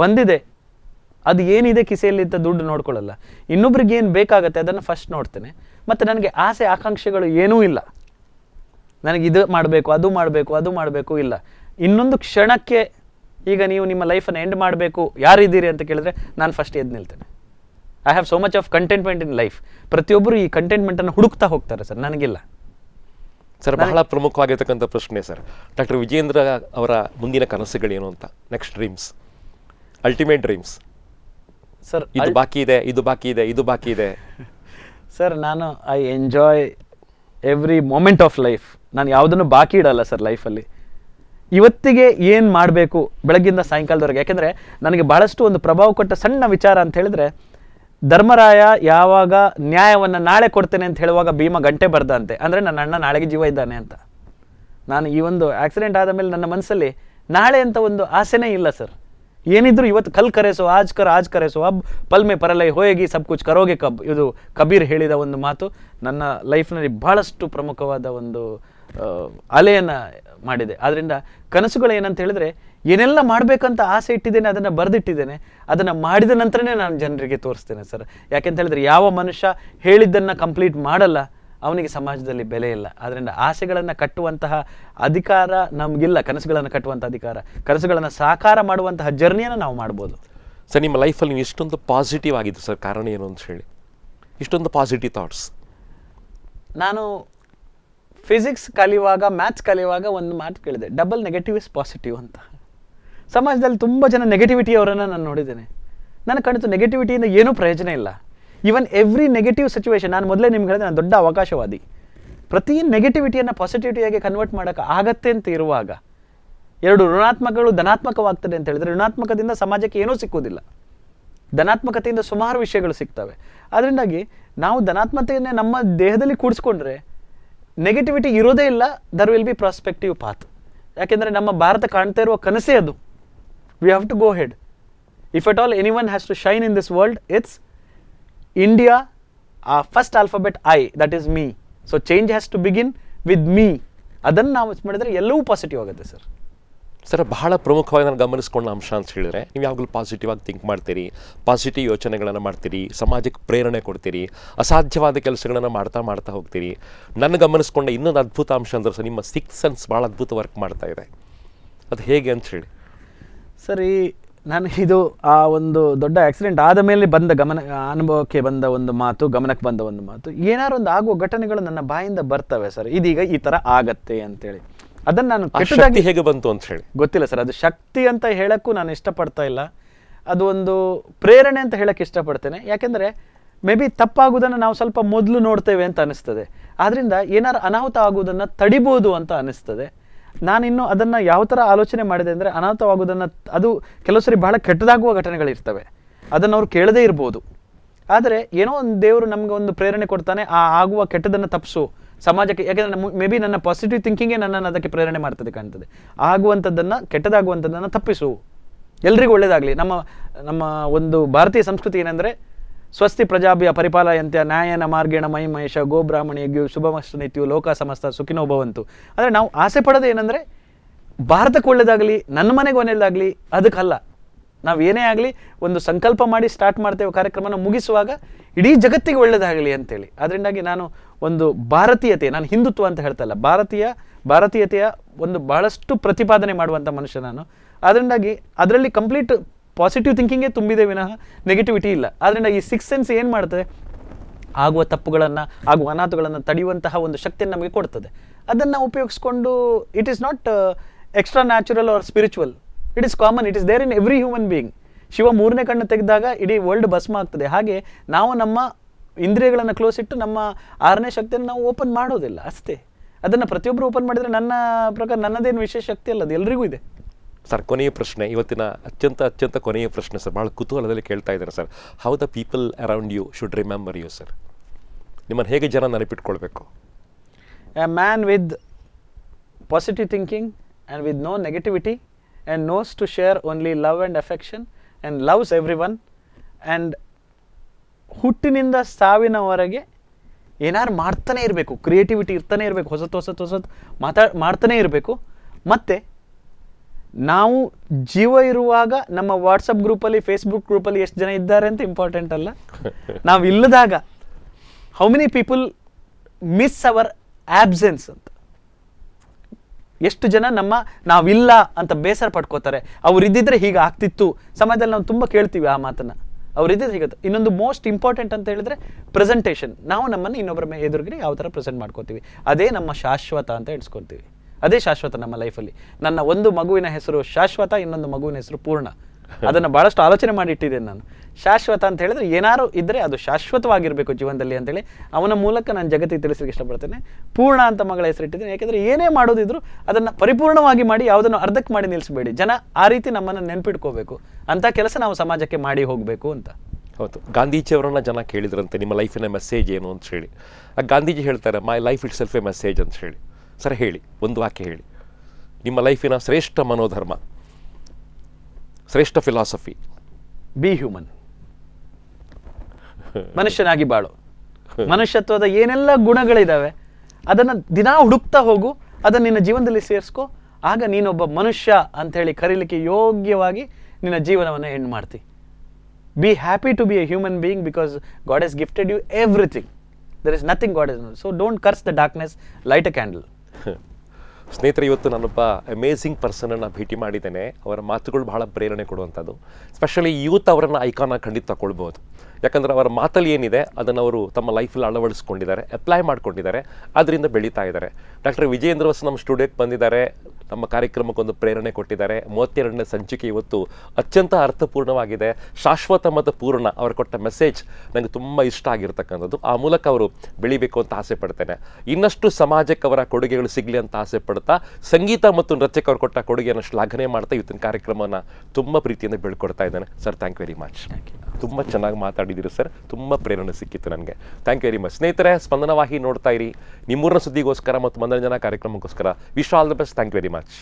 ಬಂದಿದೆ ಅದು ಏನಿದೆ ಕಿಸೆಯಲ್ಲಿ ದುಡ್ಡು ನೋಡ್ಕೊಳ್ಳಲ್ಲ ಇನ್ನೊಬ್ರಿಗೆ ಏನು ಬೇಕಾಗುತ್ತೆ ಅದನ್ನು ಫಸ್ಟ್ ನೋಡ್ತೇನೆ ಮತ್ತು ನನಗೆ ಆಸೆ ಆಕಾಂಕ್ಷೆಗಳು ಏನೂ ಇಲ್ಲ ನನಗೆ ಇದು ಮಾಡಬೇಕು ಅದು ಮಾಡಬೇಕು ಅದು ಮಾಡಬೇಕು ಇಲ್ಲ ಇನ್ನೊಂದು ಕ್ಷಣಕ್ಕೆ ಈಗ ನೀವು ನಿಮ್ಮ ಲೈಫನ್ನು ಎಂಡ್ ಮಾಡಬೇಕು ಯಾರಿದ್ದೀರಿ ಅಂತ ಕೇಳಿದ್ರೆ ನಾನು ಫಸ್ಟ್ ಎದ್ದು ನಿಲ್ತೇನೆ I have so much of contentment in life ಪ್ರತಿಯೊಬ್ಬರು ಈ ಕಂಟೆಂಟ್ಮೆಂಟನ್ನು ಹುಡುಕ್ತಾ ಹೋಗ್ತಾರೆ ಸರ್ ನನಗಿಲ್ಲ ಸರ್ ಬಹಳ ಪ್ರಮುಖವಾಗಿರ್ತಕ್ಕಂಥ ಪ್ರಶ್ನೆ ಸರ್ ಡಾಕ್ಟರ್ ವಿಜೇಂದ್ರ ಅವರ ಮುಂದಿನ ಕನಸುಗಳೇನು ಅಂತ next dreams ultimate dreams sir ಇದು ಬಾಕಿ ಇದೆ ಇದು ಬಾಕಿ ಇದೆ ಇದು ಬಾಕಿ ಇದೆ [LAUGHS] ಸರ್ ನಾನು I enjoy every moment of life ನಾನು ಯಾವುದನ್ನು ಬಾಕಿ ಇಡಲ್ಲ ಸರ್ ಲೈಫಲ್ಲಿ ಇವತ್ತಿಗೆ ಏನು ಮಾಡಬೇಕು ಬೆಳಗ್ಗಿಂದ ಸಾಯಂಕಾಲದವರೆಗೆ ಯಾಕೆಂದರೆ ನನಗೆ ಭಾಳಷ್ಟು ಒಂದು ಪ್ರಭಾವ ಕೊಟ್ಟ ಸಣ್ಣ ವಿಚಾರ ಅಂತ ಹೇಳಿದ್ರೆ ಧರ್ಮರಾಯ ಯಾವಾಗ ನ್ಯಾಯವನ್ನು ನಾಳೆ ಕೊಡ್ತೇನೆ ಅಂತ ಹೇಳುವಾಗ ಭೀಮ ಗಂಟೆ ಬರ್ದಂತೆ ಅಂದರೆ ನನ್ನ ಅಣ್ಣ ನಾಳೆಗೆ ಜೀವ ಇದ್ದಾನೆ ಅಂತ ನಾನು ಈ ಒಂದು ಆಕ್ಸಿಡೆಂಟ್ ಆದ ಮೇಲೆ ನನ್ನ ಮನಸ್ಸಲ್ಲಿ ನಾಳೆ ಅಂತ ಒಂದು ಆಸೆನೇ ಇಲ್ಲ ಸರ್ ಏನಿದ್ರು ಇವತ್ತು ಕಲ್ ಕರೆಸೋ ಆಜ್ ಕರ್ ಆಜ್ ಕರೆಸೋ ಅಬ್ ಪಲ್ಮೆ ಪರಲೈ ಹೋಗಿ ಸಬ್ ಕುಚ್ ಕರೋಗೆ ಕಬ್ ಇದು ಕಬೀರ್ ಹೇಳಿದ ಒಂದು ಮಾತು ನನ್ನ ಲೈಫ್ನಲ್ಲಿ ಬಹಳಷ್ಟು ಪ್ರಮುಖವಾದ ಒಂದು ಅಲೆಯನ್ನು ಮಾಡಿದೆ ಆದ್ದರಿಂದ ಕನಸುಗಳು ಏನಂತ ಹೇಳಿದ್ರೆ ಏನೆಲ್ಲ ಮಾಡಬೇಕಂತ ಆಸೆ ಇಟ್ಟಿದ್ದೇನೆ ಅದನ್ನು ಬರೆದಿಟ್ಟಿದ್ದೇನೆ ಅದನ್ನು ಮಾಡಿದ ನಂತರನೇ ನಾನು ಜನರಿಗೆ ತೋರಿಸ್ತೇನೆ ಸರ್ ಯಾಕೆಂತ ಹೇಳಿದ್ರೆ ಯಾವ ಮನುಷ್ಯ ಹೇಳಿದ್ದನ್ನು ಕಂಪ್ಲೀಟ್ ಮಾಡಲ್ಲ ಅವನಿಗೆ ಸಮಾಜದಲ್ಲಿ ಬೆಲೆ ಇಲ್ಲ ಆದ್ದರಿಂದ ಆಸೆಗಳನ್ನು ಕಟ್ಟುವಂತಹ ಅಧಿಕಾರ ನಮಗಿಲ್ಲ ಕನಸುಗಳನ್ನು ಕಟ್ಟುವಂಥ ಅಧಿಕಾರ ಕನಸುಗಳನ್ನು ಸಾಕಾರ ಮಾಡುವಂತಹ ಜರ್ನಿಯನ್ನು ನಾವು ಮಾಡ್ಬೋದು ಸರ್ ನಿಮ್ಮ ಲೈಫಲ್ಲಿ ನೀವು ಇಷ್ಟೊಂದು ಪಾಸಿಟಿವ್ ಆಗಿದ್ದು ಸರ್ ಕಾರಣ ಏನು ಅಂತ ಹೇಳಿ ಇಷ್ಟೊಂದು ಪಾಸಿಟಿವ್ ಥಾಟ್ಸ್ ನಾನು ಫಿಸಿಕ್ಸ್ ಕಲಿಯುವಾಗ ಮ್ಯಾಥ್ಸ್ ಕಲಿಯುವಾಗ ಒಂದು ಮಾತು ಕೇಳಿದೆ ಡಬಲ್ ನೆಗೆಟಿವ್ ಇಸ್ ಪಾಸಿಟಿವ್ ಅಂತ ಸಮಾಜದಲ್ಲಿ ತುಂಬ ಜನ ನೆಗೆಟಿವಿಟಿ ಅವರನ್ನು ನಾನು ನೋಡಿದ್ದೇನೆ ನನ್ನ ಕಣಿತು ನೆಗೆಟಿವಿಟಿಯಿಂದ ಏನೂ ಪ್ರಯೋಜನ ಇಲ್ಲ ಈವನ್ ಎವ್ರಿ ನೆಗೆಟಿವ್ ಸಿಚುವೇಶನ್ ನಾನು ಮೊದಲೇ ನಿಮ್ಗೆ ಹೇಳಿದೆ ನಾನು ದೊಡ್ಡ ಅವಕಾಶವಾದಿ ಪ್ರತಿ ನೆಗೆಟಿವಿಟಿಯನ್ನು ಪಾಸಿಟಿವಿಟಿಯಾಗಿ ಕನ್ವರ್ಟ್ ಮಾಡೋಕೆ ಆಗತ್ತೆ ಅಂತ ಇರುವಾಗ ಎರಡು ಋಣಾತ್ಮಕಗಳು ಧನಾತ್ಮಕವಾಗ್ತದೆ ಅಂತ ಹೇಳಿದರೆ ಋಣಾತ್ಮಕದಿಂದ ಸಮಾಜಕ್ಕೆ ಏನೂ ಸಿಕ್ಕುವುದಿಲ್ಲ ಧನಾತ್ಮಕತೆಯಿಂದ ಸುಮಾರು ವಿಷಯಗಳು ಸಿಗ್ತವೆ ಅದರಿಂದಾಗಿ ನಾವು ಧನಾತ್ಮಕತೆಯನ್ನೇ ನಮ್ಮ ದೇಹದಲ್ಲಿ ಕೂಡಿಸ್ಕೊಂಡ್ರೆ ನೆಗೆಟಿವಿಟಿ ಇರೋದೇ ಇಲ್ಲ there will be prospective path ಯಾಕೆಂದರೆ ನಮ್ಮ ಭಾರತ ಕಾಣ್ತಾ ಇರುವ ಕನಸೇ ಅದು we have to go ahead if at all anyone has to shine in this world it's India ಆ first alphabet I that is me so change has to begin with me ಅದನ್ನು ನಾವು ಮಾಡಿದರೆ ಎಲ್ಲವೂ positive ಆಗುತ್ತೆ sir sir ಬಹಳ ಪ್ರಮುಖವಾಗಿ ನಾನು ಗಮನಿಸ್ಕೊಂಡ ಅಂಶ ಅಂತ ಹೇಳಿದ್ರೆ ನೀವು ಯಾವಾಗಲೂ ಪಾಸಿಟಿವ್ ಆಗಿ ಥಿಂಕ್ ಮಾಡ್ತೀರಿ ಪಾಸಿಟಿವ್ ಯೋಚನೆಗಳನ್ನು ಮಾಡ್ತೀರಿ ಸಮಾಜಕ್ಕೆ ಪ್ರೇರಣೆ ಕೊಡ್ತೀರಿ ಅಸಾಧ್ಯವಾದ ಕೆಲಸಗಳನ್ನು ಮಾಡ್ತಾ ಮಾಡ್ತಾ ಹೋಗ್ತೀರಿ ನನ್ನ ಗಮನಿಸ್ಕೊಂಡ ಇನ್ನೊಂದು ಅದ್ಭುತ ಅಂಶ ಅಂದ್ರೆ ಸರ್ ನಿಮ್ಮ ಸಿಕ್ಸ್ ಸೆನ್ಸ್ ಭಾಳ ಅದ್ಭುತ ವರ್ಕ್ ಮಾಡ್ತಾ ಇದೆ ಅದು ಹೇಗೆ ಅಂತ ಹೇಳಿ ಸರ್ ಈ ನಾನು ಇದು ಆ ಒಂದು ದೊಡ್ಡ ಆಕ್ಸಿಡೆಂಟ್ ಆದ ಮೇಲೆ ಬಂದ ಗಮನ ಅನುಭವಕ್ಕೆ ಬಂದ ಒಂದು ಮಾತು ಗಮನಕ್ಕೆ ಬಂದ ಒಂದು ಮಾತು ಒಂದು ಆಗುವ ಘಟನೆಗಳು ನನ್ನ ಬಾಯಿಂದ ಬರ್ತವೆ ಸರ್ ಇದೀಗ ಈ ಥರ ಆಗತ್ತೆ ಅಂತೇಳಿ ಅದನ್ನ ನಾನು ಕೆಟ್ಟದಾಗಿ ಹೇಗೆ ಬಂತು ಅಂತ ಹೇಳಿ ಗೊತ್ತಿಲ್ಲ ಸರ್ ಅದು ಶಕ್ತಿ ಅಂತ ಹೇಳಕ್ಕೂ ನಾನು ಇಷ್ಟಪಡ್ತಾ ಇಲ್ಲ ಅದು ಒಂದು ಪ್ರೇರಣೆ ಅಂತ ಹೇಳಕ್ಕೆ ಇಷ್ಟಪಡ್ತೇನೆ ಯಾಕೆಂದರೆ ಮೇ ಬಿ ತಪ್ಪಾಗುವುದನ್ನು ನಾವು ಸ್ವಲ್ಪ ಮೊದಲು ನೋಡ್ತೇವೆ ಅಂತ ಅನಿಸ್ತದೆ ಆದ್ದರಿಂದ ಏನಾರು ಅನಾಹುತ ಆಗೋದನ್ನು ತಡಿಬೋದು ಅಂತ ಅನಿಸ್ತದೆ ನಾನಿನ್ನು ಅದನ್ನು ಯಾವ ಥರ ಆಲೋಚನೆ ಮಾಡಿದೆ ಅಂದರೆ ಅನಾಹುತವಾಗುವುದನ್ನು ಅದು ಕೆಲವು ಸರಿ ಬಹಳ ಕೆಟ್ಟದಾಗುವ ಘಟನೆಗಳಿರ್ತವೆ ಅದನ್ನು ಅವರು ಕೇಳದೇ ಇರ್ಬೋದು ಆದರೆ ಏನೋ ಒಂದು ದೇವರು ನಮಗೆ ಒಂದು ಪ್ರೇರಣೆ ಕೊಡ್ತಾನೆ ಆ ಆಗುವ ಕೆಟ್ಟದನ್ನು ತಪ್ಪಿಸು ಸಮಾಜಕ್ಕೆ ಯಾಕೆಂದರೆ ಮೇ ಬಿ ನನ್ನ ಪಾಸಿಟಿವ್ ಥಿಂಕಿಂಗೇ ನನ್ನನ್ನು ಅದಕ್ಕೆ ಪ್ರೇರಣೆ ಮಾಡ್ತದೆ ಕಾಣ್ತದೆ ಆಗುವಂಥದ್ದನ್ನು ಕೆಟ್ಟದಾಗುವಂಥದ್ದನ್ನು ತಪ್ಪಿಸು ಎಲ್ರಿಗೂ ಒಳ್ಳೆಯದಾಗಲಿ ನಮ್ಮ ನಮ್ಮ ಒಂದು ಭಾರತೀಯ ಸಂಸ್ಕೃತಿ ಏನಂದರೆ ಸ್ವಸ್ತಿ ಪ್ರಜಾಭಿಯ ಪರಿಪಾಲಯಂತ್ಯ ನ್ಯಾಯನ ಮಾರ್ಗೇಣ ಮೈ ಮಹೇಶ ಗೋಬ್ರಾಹ್ಮಣ ಯಜ್ಞ ಶುಭಮಸ್ತ ಲೋಕ ಸಮಸ್ತ ಸುಖಿನೋ ಭವಂತು ಅಂದರೆ ನಾವು ಆಸೆ ಪಡೋದು ಏನಂದರೆ ಭಾರತಕ್ಕೆ ಒಳ್ಳೇದಾಗಲಿ ನನ್ನ ಮನೆಗೆ ಒಳ್ಳೇದಾಗಲಿ ಅದಕ್ಕಲ್ಲ ನಾವು ಏನೇ ಆಗಲಿ ಒಂದು ಸಂಕಲ್ಪ ಮಾಡಿ ಸ್ಟಾರ್ಟ್ ಮಾಡ್ತೇವೆ ಕಾರ್ಯಕ್ರಮನ ಮುಗಿಸುವಾಗ ಇಡೀ ಜಗತ್ತಿಗೆ ಒಳ್ಳೇದಾಗಲಿ ಅಂತೇಳಿ ಅದರಿಂದಾಗಿ ನಾನು ಒಂದು ಭಾರತೀಯತೆ ನಾನು ಹಿಂದುತ್ವ ಅಂತ ಹೇಳ್ತಲ್ಲ ಭಾರತೀಯ ಭಾರತೀಯತೆಯ ಒಂದು ಬಹಳಷ್ಟು ಪ್ರತಿಪಾದನೆ ಮಾಡುವಂಥ ಮನುಷ್ಯ ನಾನು ಅದರಿಂದಾಗಿ ಅದರಲ್ಲಿ ಕಂಪ್ಲೀಟ್ ಪಾಸಿಟಿವ್ ಥಿಂಕಿಂಗೇ ತುಂಬಿದೆ ವಿನಃ ನೆಗೆಟಿವಿಟಿ ಇಲ್ಲ ಆದ್ದರಿಂದ ಈ ಸಿಕ್ಸ್ ಸೆನ್ಸ್ ಏನು ಮಾಡ್ತದೆ ಆಗುವ ತಪ್ಪುಗಳನ್ನು ಆಗುವ ಅನಾಥಗಳನ್ನು ತಡೆಯುವಂತಹ ಒಂದು ಶಕ್ತಿಯನ್ನು ನಮಗೆ ಕೊಡ್ತದೆ ಅದನ್ನು ಉಪಯೋಗಿಸ್ಕೊಂಡು it is not extra natural or spiritual it is common it is there in every human being Shiva ಮೂರನೇ ಕಣ್ಣು ತೆಗೆದಾಗ ಇಡೀ ವರ್ಲ್ಡ್ ಭಸ್ಮ ಆಗ್ತದೆ ಹಾಗೆ ನಾವು ನಮ್ಮ ಇಂದ್ರಿಯಗಳನ್ನು ಕ್ಲೋಸ್ ಇಟ್ಟು ನಮ್ಮ ಆರನೇ ಶಕ್ತಿಯನ್ನು ನಾವು ಓಪನ್ ಮಾಡೋದಿಲ್ಲ ಅಷ್ಟೇ ಅದನ್ನು ಪ್ರತಿಯೊಬ್ಬರು ಓಪನ್ ಮಾಡಿದರೆ ನನ್ನ ಪ್ರಕಾರ ನನ್ನದೇನು ವಿಶೇಷ ಶಕ್ತಿ ಅಲ್ಲ ಅದು ಎಲ್ರಿಗೂ ಇದೆ ಸರ್ ಕೊನೆಯ ಪ್ರಶ್ನೆ ಇವತ್ತಿನ ಅತ್ಯಂತ ಅತ್ಯಂತ ಕೊನೆಯ ಪ್ರಶ್ನೆ ಸರ್ ಭಾಳ ಕುತೂಹಲದಲ್ಲಿ ಕೇಳ್ತಾ ಇದ್ದಾರೆ sir how the people around you should remember you sir ನಿಮ್ಮನ್ನು ಹೇಗೆ ಜನ ನೆನಪಿಟ್ಕೊಳ್ಬೇಕು a man with positive thinking and with no negativity and knows to share only love and affection and loves everyone and ಹುಟ್ಟಿನಿಂದ ಸಾವಿನವರೆಗೆ ಏನಾರು ಮಾಡ್ತಾನೆ ಇರಬೇಕು creativity ಇರ್ತಾನೆ ಇರಬೇಕು ಹೊಸತ್ ಹೊಸತ್ ಹೊಸತ್ ಮಾತಾ ಮಾಡ್ತಾನೆ ಇರಬೇಕು ಮತ್ತು ನಾವು ಜೀವ ಇರುವಾಗ ನಮ್ಮ ವಾಟ್ಸಪ್ ಗ್ರೂಪಲ್ಲಿ ಫೇಸ್ಬುಕ್ ಗ್ರೂಪಲ್ಲಿ ಎಷ್ಟು ಜನ ಇದ್ದಾರೆ ಅಂತ ಇಂಪಾರ್ಟೆಂಟ್ ಅಲ್ಲ [LAUGHS] ನಾವು ಇಲ್ಲದಾಗ how many people miss our absence ಅಂತ ಎಷ್ಟು ಜನ ನಮ್ಮ ನಾವಿಲ್ಲ ಅಂತ ಬೇಸರ ಪಡ್ಕೋತಾರೆ ಅವ್ರು ಇದ್ದಿದ್ರೆ ಹೀಗೆ ಆಗ್ತಿತ್ತು ಸಮಯದಲ್ಲಿ ನಾವು ತುಂಬ ಕೇಳ್ತೀವಿ ಆ ಮಾತನ್ನು ಅವ್ರು ಸಿಗುತ್ತೆ ಇನ್ನೊಂದು ಮೋಸ್ಟ್ ಇಂಪಾರ್ಟೆಂಟ್ ಅಂತ ಹೇಳಿದ್ರೆ ಪ್ರೆಸೆಂಟೇಷನ್ ನಾವು ನಮ್ಮನ್ನು ಇನ್ನೊಬ್ಬರ ಮೇ ಎದುರುಗಿ ಯಾವ ಥರ ಪ್ರೆಸೆಂಟ್ ಮಾಡ್ಕೋತೀವಿ ಅದೇ ನಮ್ಮ ಶಾಶ್ವತ ಅಂತ ಹೇಳ್ಸ್ಕೊತೀವಿ ಅದೇ ಶಾಶ್ವತ ನಮ್ಮ ಲೈಫಲ್ಲಿ ನನ್ನ ಒಂದು ಮಗುವಿನ ಹೆಸರು ಶಾಶ್ವತ ಇನ್ನೊಂದು ಮಗುವಿನ ಹೆಸರು ಪೂರ್ಣ ಅದನ್ನು ಭಾಳಷ್ಟು ಆಲೋಚನೆ ಮಾಡಿಟ್ಟಿದ್ದೇನೆ ನಾನು ಶಾಶ್ವತ ಅಂತ ಹೇಳಿದ್ರೆ ಏನಾರು ಇದ್ದರೆ ಅದು ಶಾಶ್ವತವಾಗಿರಬೇಕು ಜೀವನದಲ್ಲಿ ಅಂತೇಳಿ ಅವನ ಮೂಲಕ ನಾನು ಜಗತ್ತಿಗೆ ತಿಳಿಸಲಿಕ್ಕೆ ಇಷ್ಟಪಡ್ತೇನೆ ಪೂರ್ಣ ಅಂತ ಮಗಳ ಹೆಸರಿಟ್ಟಿದ್ದೀನಿ ಯಾಕೆಂದರೆ ಏನೇ ಮಾಡೋದಿದ್ರು ಅದನ್ನು ಪರಿಪೂರ್ಣವಾಗಿ ಮಾಡಿ ಯಾವುದನ್ನು ಅರ್ಧಕ್ಕೆ ಮಾಡಿ ನಿಲ್ಲಿಸಬೇಡಿ ಜನ ಆ ರೀತಿ ನಮ್ಮನ್ನು ನೆನಪಿಟ್ಕೋಬೇಕು ಅಂತ ಕೆಲಸ ನಾವು ಸಮಾಜಕ್ಕೆ ಮಾಡಿ ಹೋಗಬೇಕು ಅಂತ ಹೌದು ಗಾಂಧೀಜಿಯವರನ್ನ ಜನ ಕೇಳಿದ್ರಂತೆ ನಿಮ್ಮ ಲೈಫಿನ ಮೆಸೇಜ್ ಏನು ಅಂತ ಹೇಳಿ ಆ ಗಾಂಧೀಜಿ ಹೇಳ್ತಾರೆ my life itself a message ಅಂತ ಹೇಳಿ ಸರ್ ಹೇಳಿ ಒಂದು ವಾಕ್ಯ ಹೇಳಿ ನಿಮ್ಮ ಲೈಫಿನ ಶ್ರೇಷ್ಠ ಮನೋಧರ್ಮ ಶ್ರೇಷ್ಠ ಫಿಲಾಸಫಿ ಬಿ ಹ್ಯೂಮನ್ ಮನುಷ್ಯನಾಗಿ ಬಾಳು ಮನುಷ್ಯತ್ವದ ಏನೆಲ್ಲ ಗುಣಗಳಿದಾವೆ ಅದನ್ನ ದಿನಾ ಹುಡುಕ್ತಾ ಹೋಗು ಅದನ್ನ ನಿನ್ನ ಜೀವನದಲ್ಲಿ ಸೇರಿಸ್ಕೊ ಆಗ ನೀನೊಬ್ಬ ಮನುಷ್ಯ ಅಂತ ಹೇಳಿ ಕರೀಲಿಕ್ಕೆ ಯೋಗ್ಯವಾಗಿ ನಿನ್ನ ಜೀವನವನ್ನು ಎಂಡ್ ಮಾಡ್ತಿ be happy to be a human being because God has gifted you everything there is nothing God is so don't curse the darkness light a candle ಸ್ನೇಹಿತರೆ ಇವತ್ತು ನಾನೊಬ್ಬ ಪರ್ಸನ್ ಪರ್ಸನನ್ನು ಭೇಟಿ ಮಾಡಿದ್ದೇನೆ ಅವರ ಮಾತುಗಳು ಬಹಳ ಪ್ರೇರಣೆ ಕೊಡುವಂಥದ್ದು ಸ್ಪೆಷಲಿ ಯೂತ್ ಅವರನ್ನು ಐಕಾನ ಖಂಡಿತ ತಗೊಳ್ಬೋದು ಯಾಕಂದರೆ ಅವರ ಮಾತಲ್ಲಿ ಏನಿದೆ ಅದನ್ನು ಅವರು ತಮ್ಮ ಲೈಫಲ್ಲಿ ಅಳವಡಿಸ್ಕೊಂಡಿದ್ದಾರೆ ಅಪ್ಲೈ ಮಾಡ್ಕೊಂಡಿದ್ದಾರೆ ಅದರಿಂದ ಬೆಳೀತಾ ಇದ್ದಾರೆ ಡಾಕ್ಟರ್ ವಿಜಯೇಂದ್ರ ವಸ್ ನಮ್ಮ ಸ್ಟುಡಿಯೋಕ್ಕೆ ಬಂದಿದ್ದಾರೆ ನಮ್ಮ ಕಾರ್ಯಕ್ರಮಕ್ಕೊಂದು ಪ್ರೇರಣೆ ಕೊಟ್ಟಿದ್ದಾರೆ ಮೂವತ್ತೆರಡನೇ ಸಂಚಿಕೆ ಇವತ್ತು ಅತ್ಯಂತ ಅರ್ಥಪೂರ್ಣವಾಗಿದೆ ಶಾಶ್ವತ ಮತ್ತು ಪೂರ್ಣ ಅವರು ಕೊಟ್ಟ ಮೆಸೇಜ್ ನನಗೆ ತುಂಬ ಇಷ್ಟ ಆಗಿರ್ತಕ್ಕಂಥದ್ದು ಆ ಮೂಲಕ ಅವರು ಬೆಳಿಬೇಕು ಅಂತ ಆಸೆ ಪಡ್ತೇನೆ ಇನ್ನಷ್ಟು ಸಮಾಜಕ್ಕೆ ಅವರ ಕೊಡುಗೆಗಳು ಸಿಗಲಿ ಅಂತ ಆಸೆ ಪಡ್ತಾ ಸಂಗೀತ ಮತ್ತು ನೃತ್ಯಕ್ಕೆ ಅವರು ಕೊಟ್ಟ ಕೊಡುಗೆಯನ್ನು ಶ್ಲಾಘನೆ ಮಾಡ್ತಾ ಇವತ್ತಿನ ಕಾರ್ಯಕ್ರಮವನ್ನು ತುಂಬ ಪ್ರೀತಿಯಿಂದ ಬೆಳ್ಕೊಡ್ತಾ ಇದ್ದಾನೆ sir thank you very much ತುಂಬ ಚೆನ್ನಾಗಿ ಮಾತಾಡಿದ್ದೀರಿ ಸರ್ ತುಂಬ ಪ್ರೇರಣೆ ಸಿಕ್ಕಿತ್ತು ನನಗೆ ಥ್ಯಾಂಕ್ ಯು ವೆರಿ ಮಚ್ ಸ್ನೇಹಿತರೆ ಸ್ಪಂದನವಾಗಿ ನೋಡ್ತಾ ಇರಿ ನಿಮ್ಮೂರನ ಸುದ್ದಿಗೋಸ್ಕರ ಮತ್ತು ಮನೋರಂಜನಾ ಕಾರ್ಯಕ್ರಮಕ್ಕೋಸ್ಕರ wish all the best thank you very much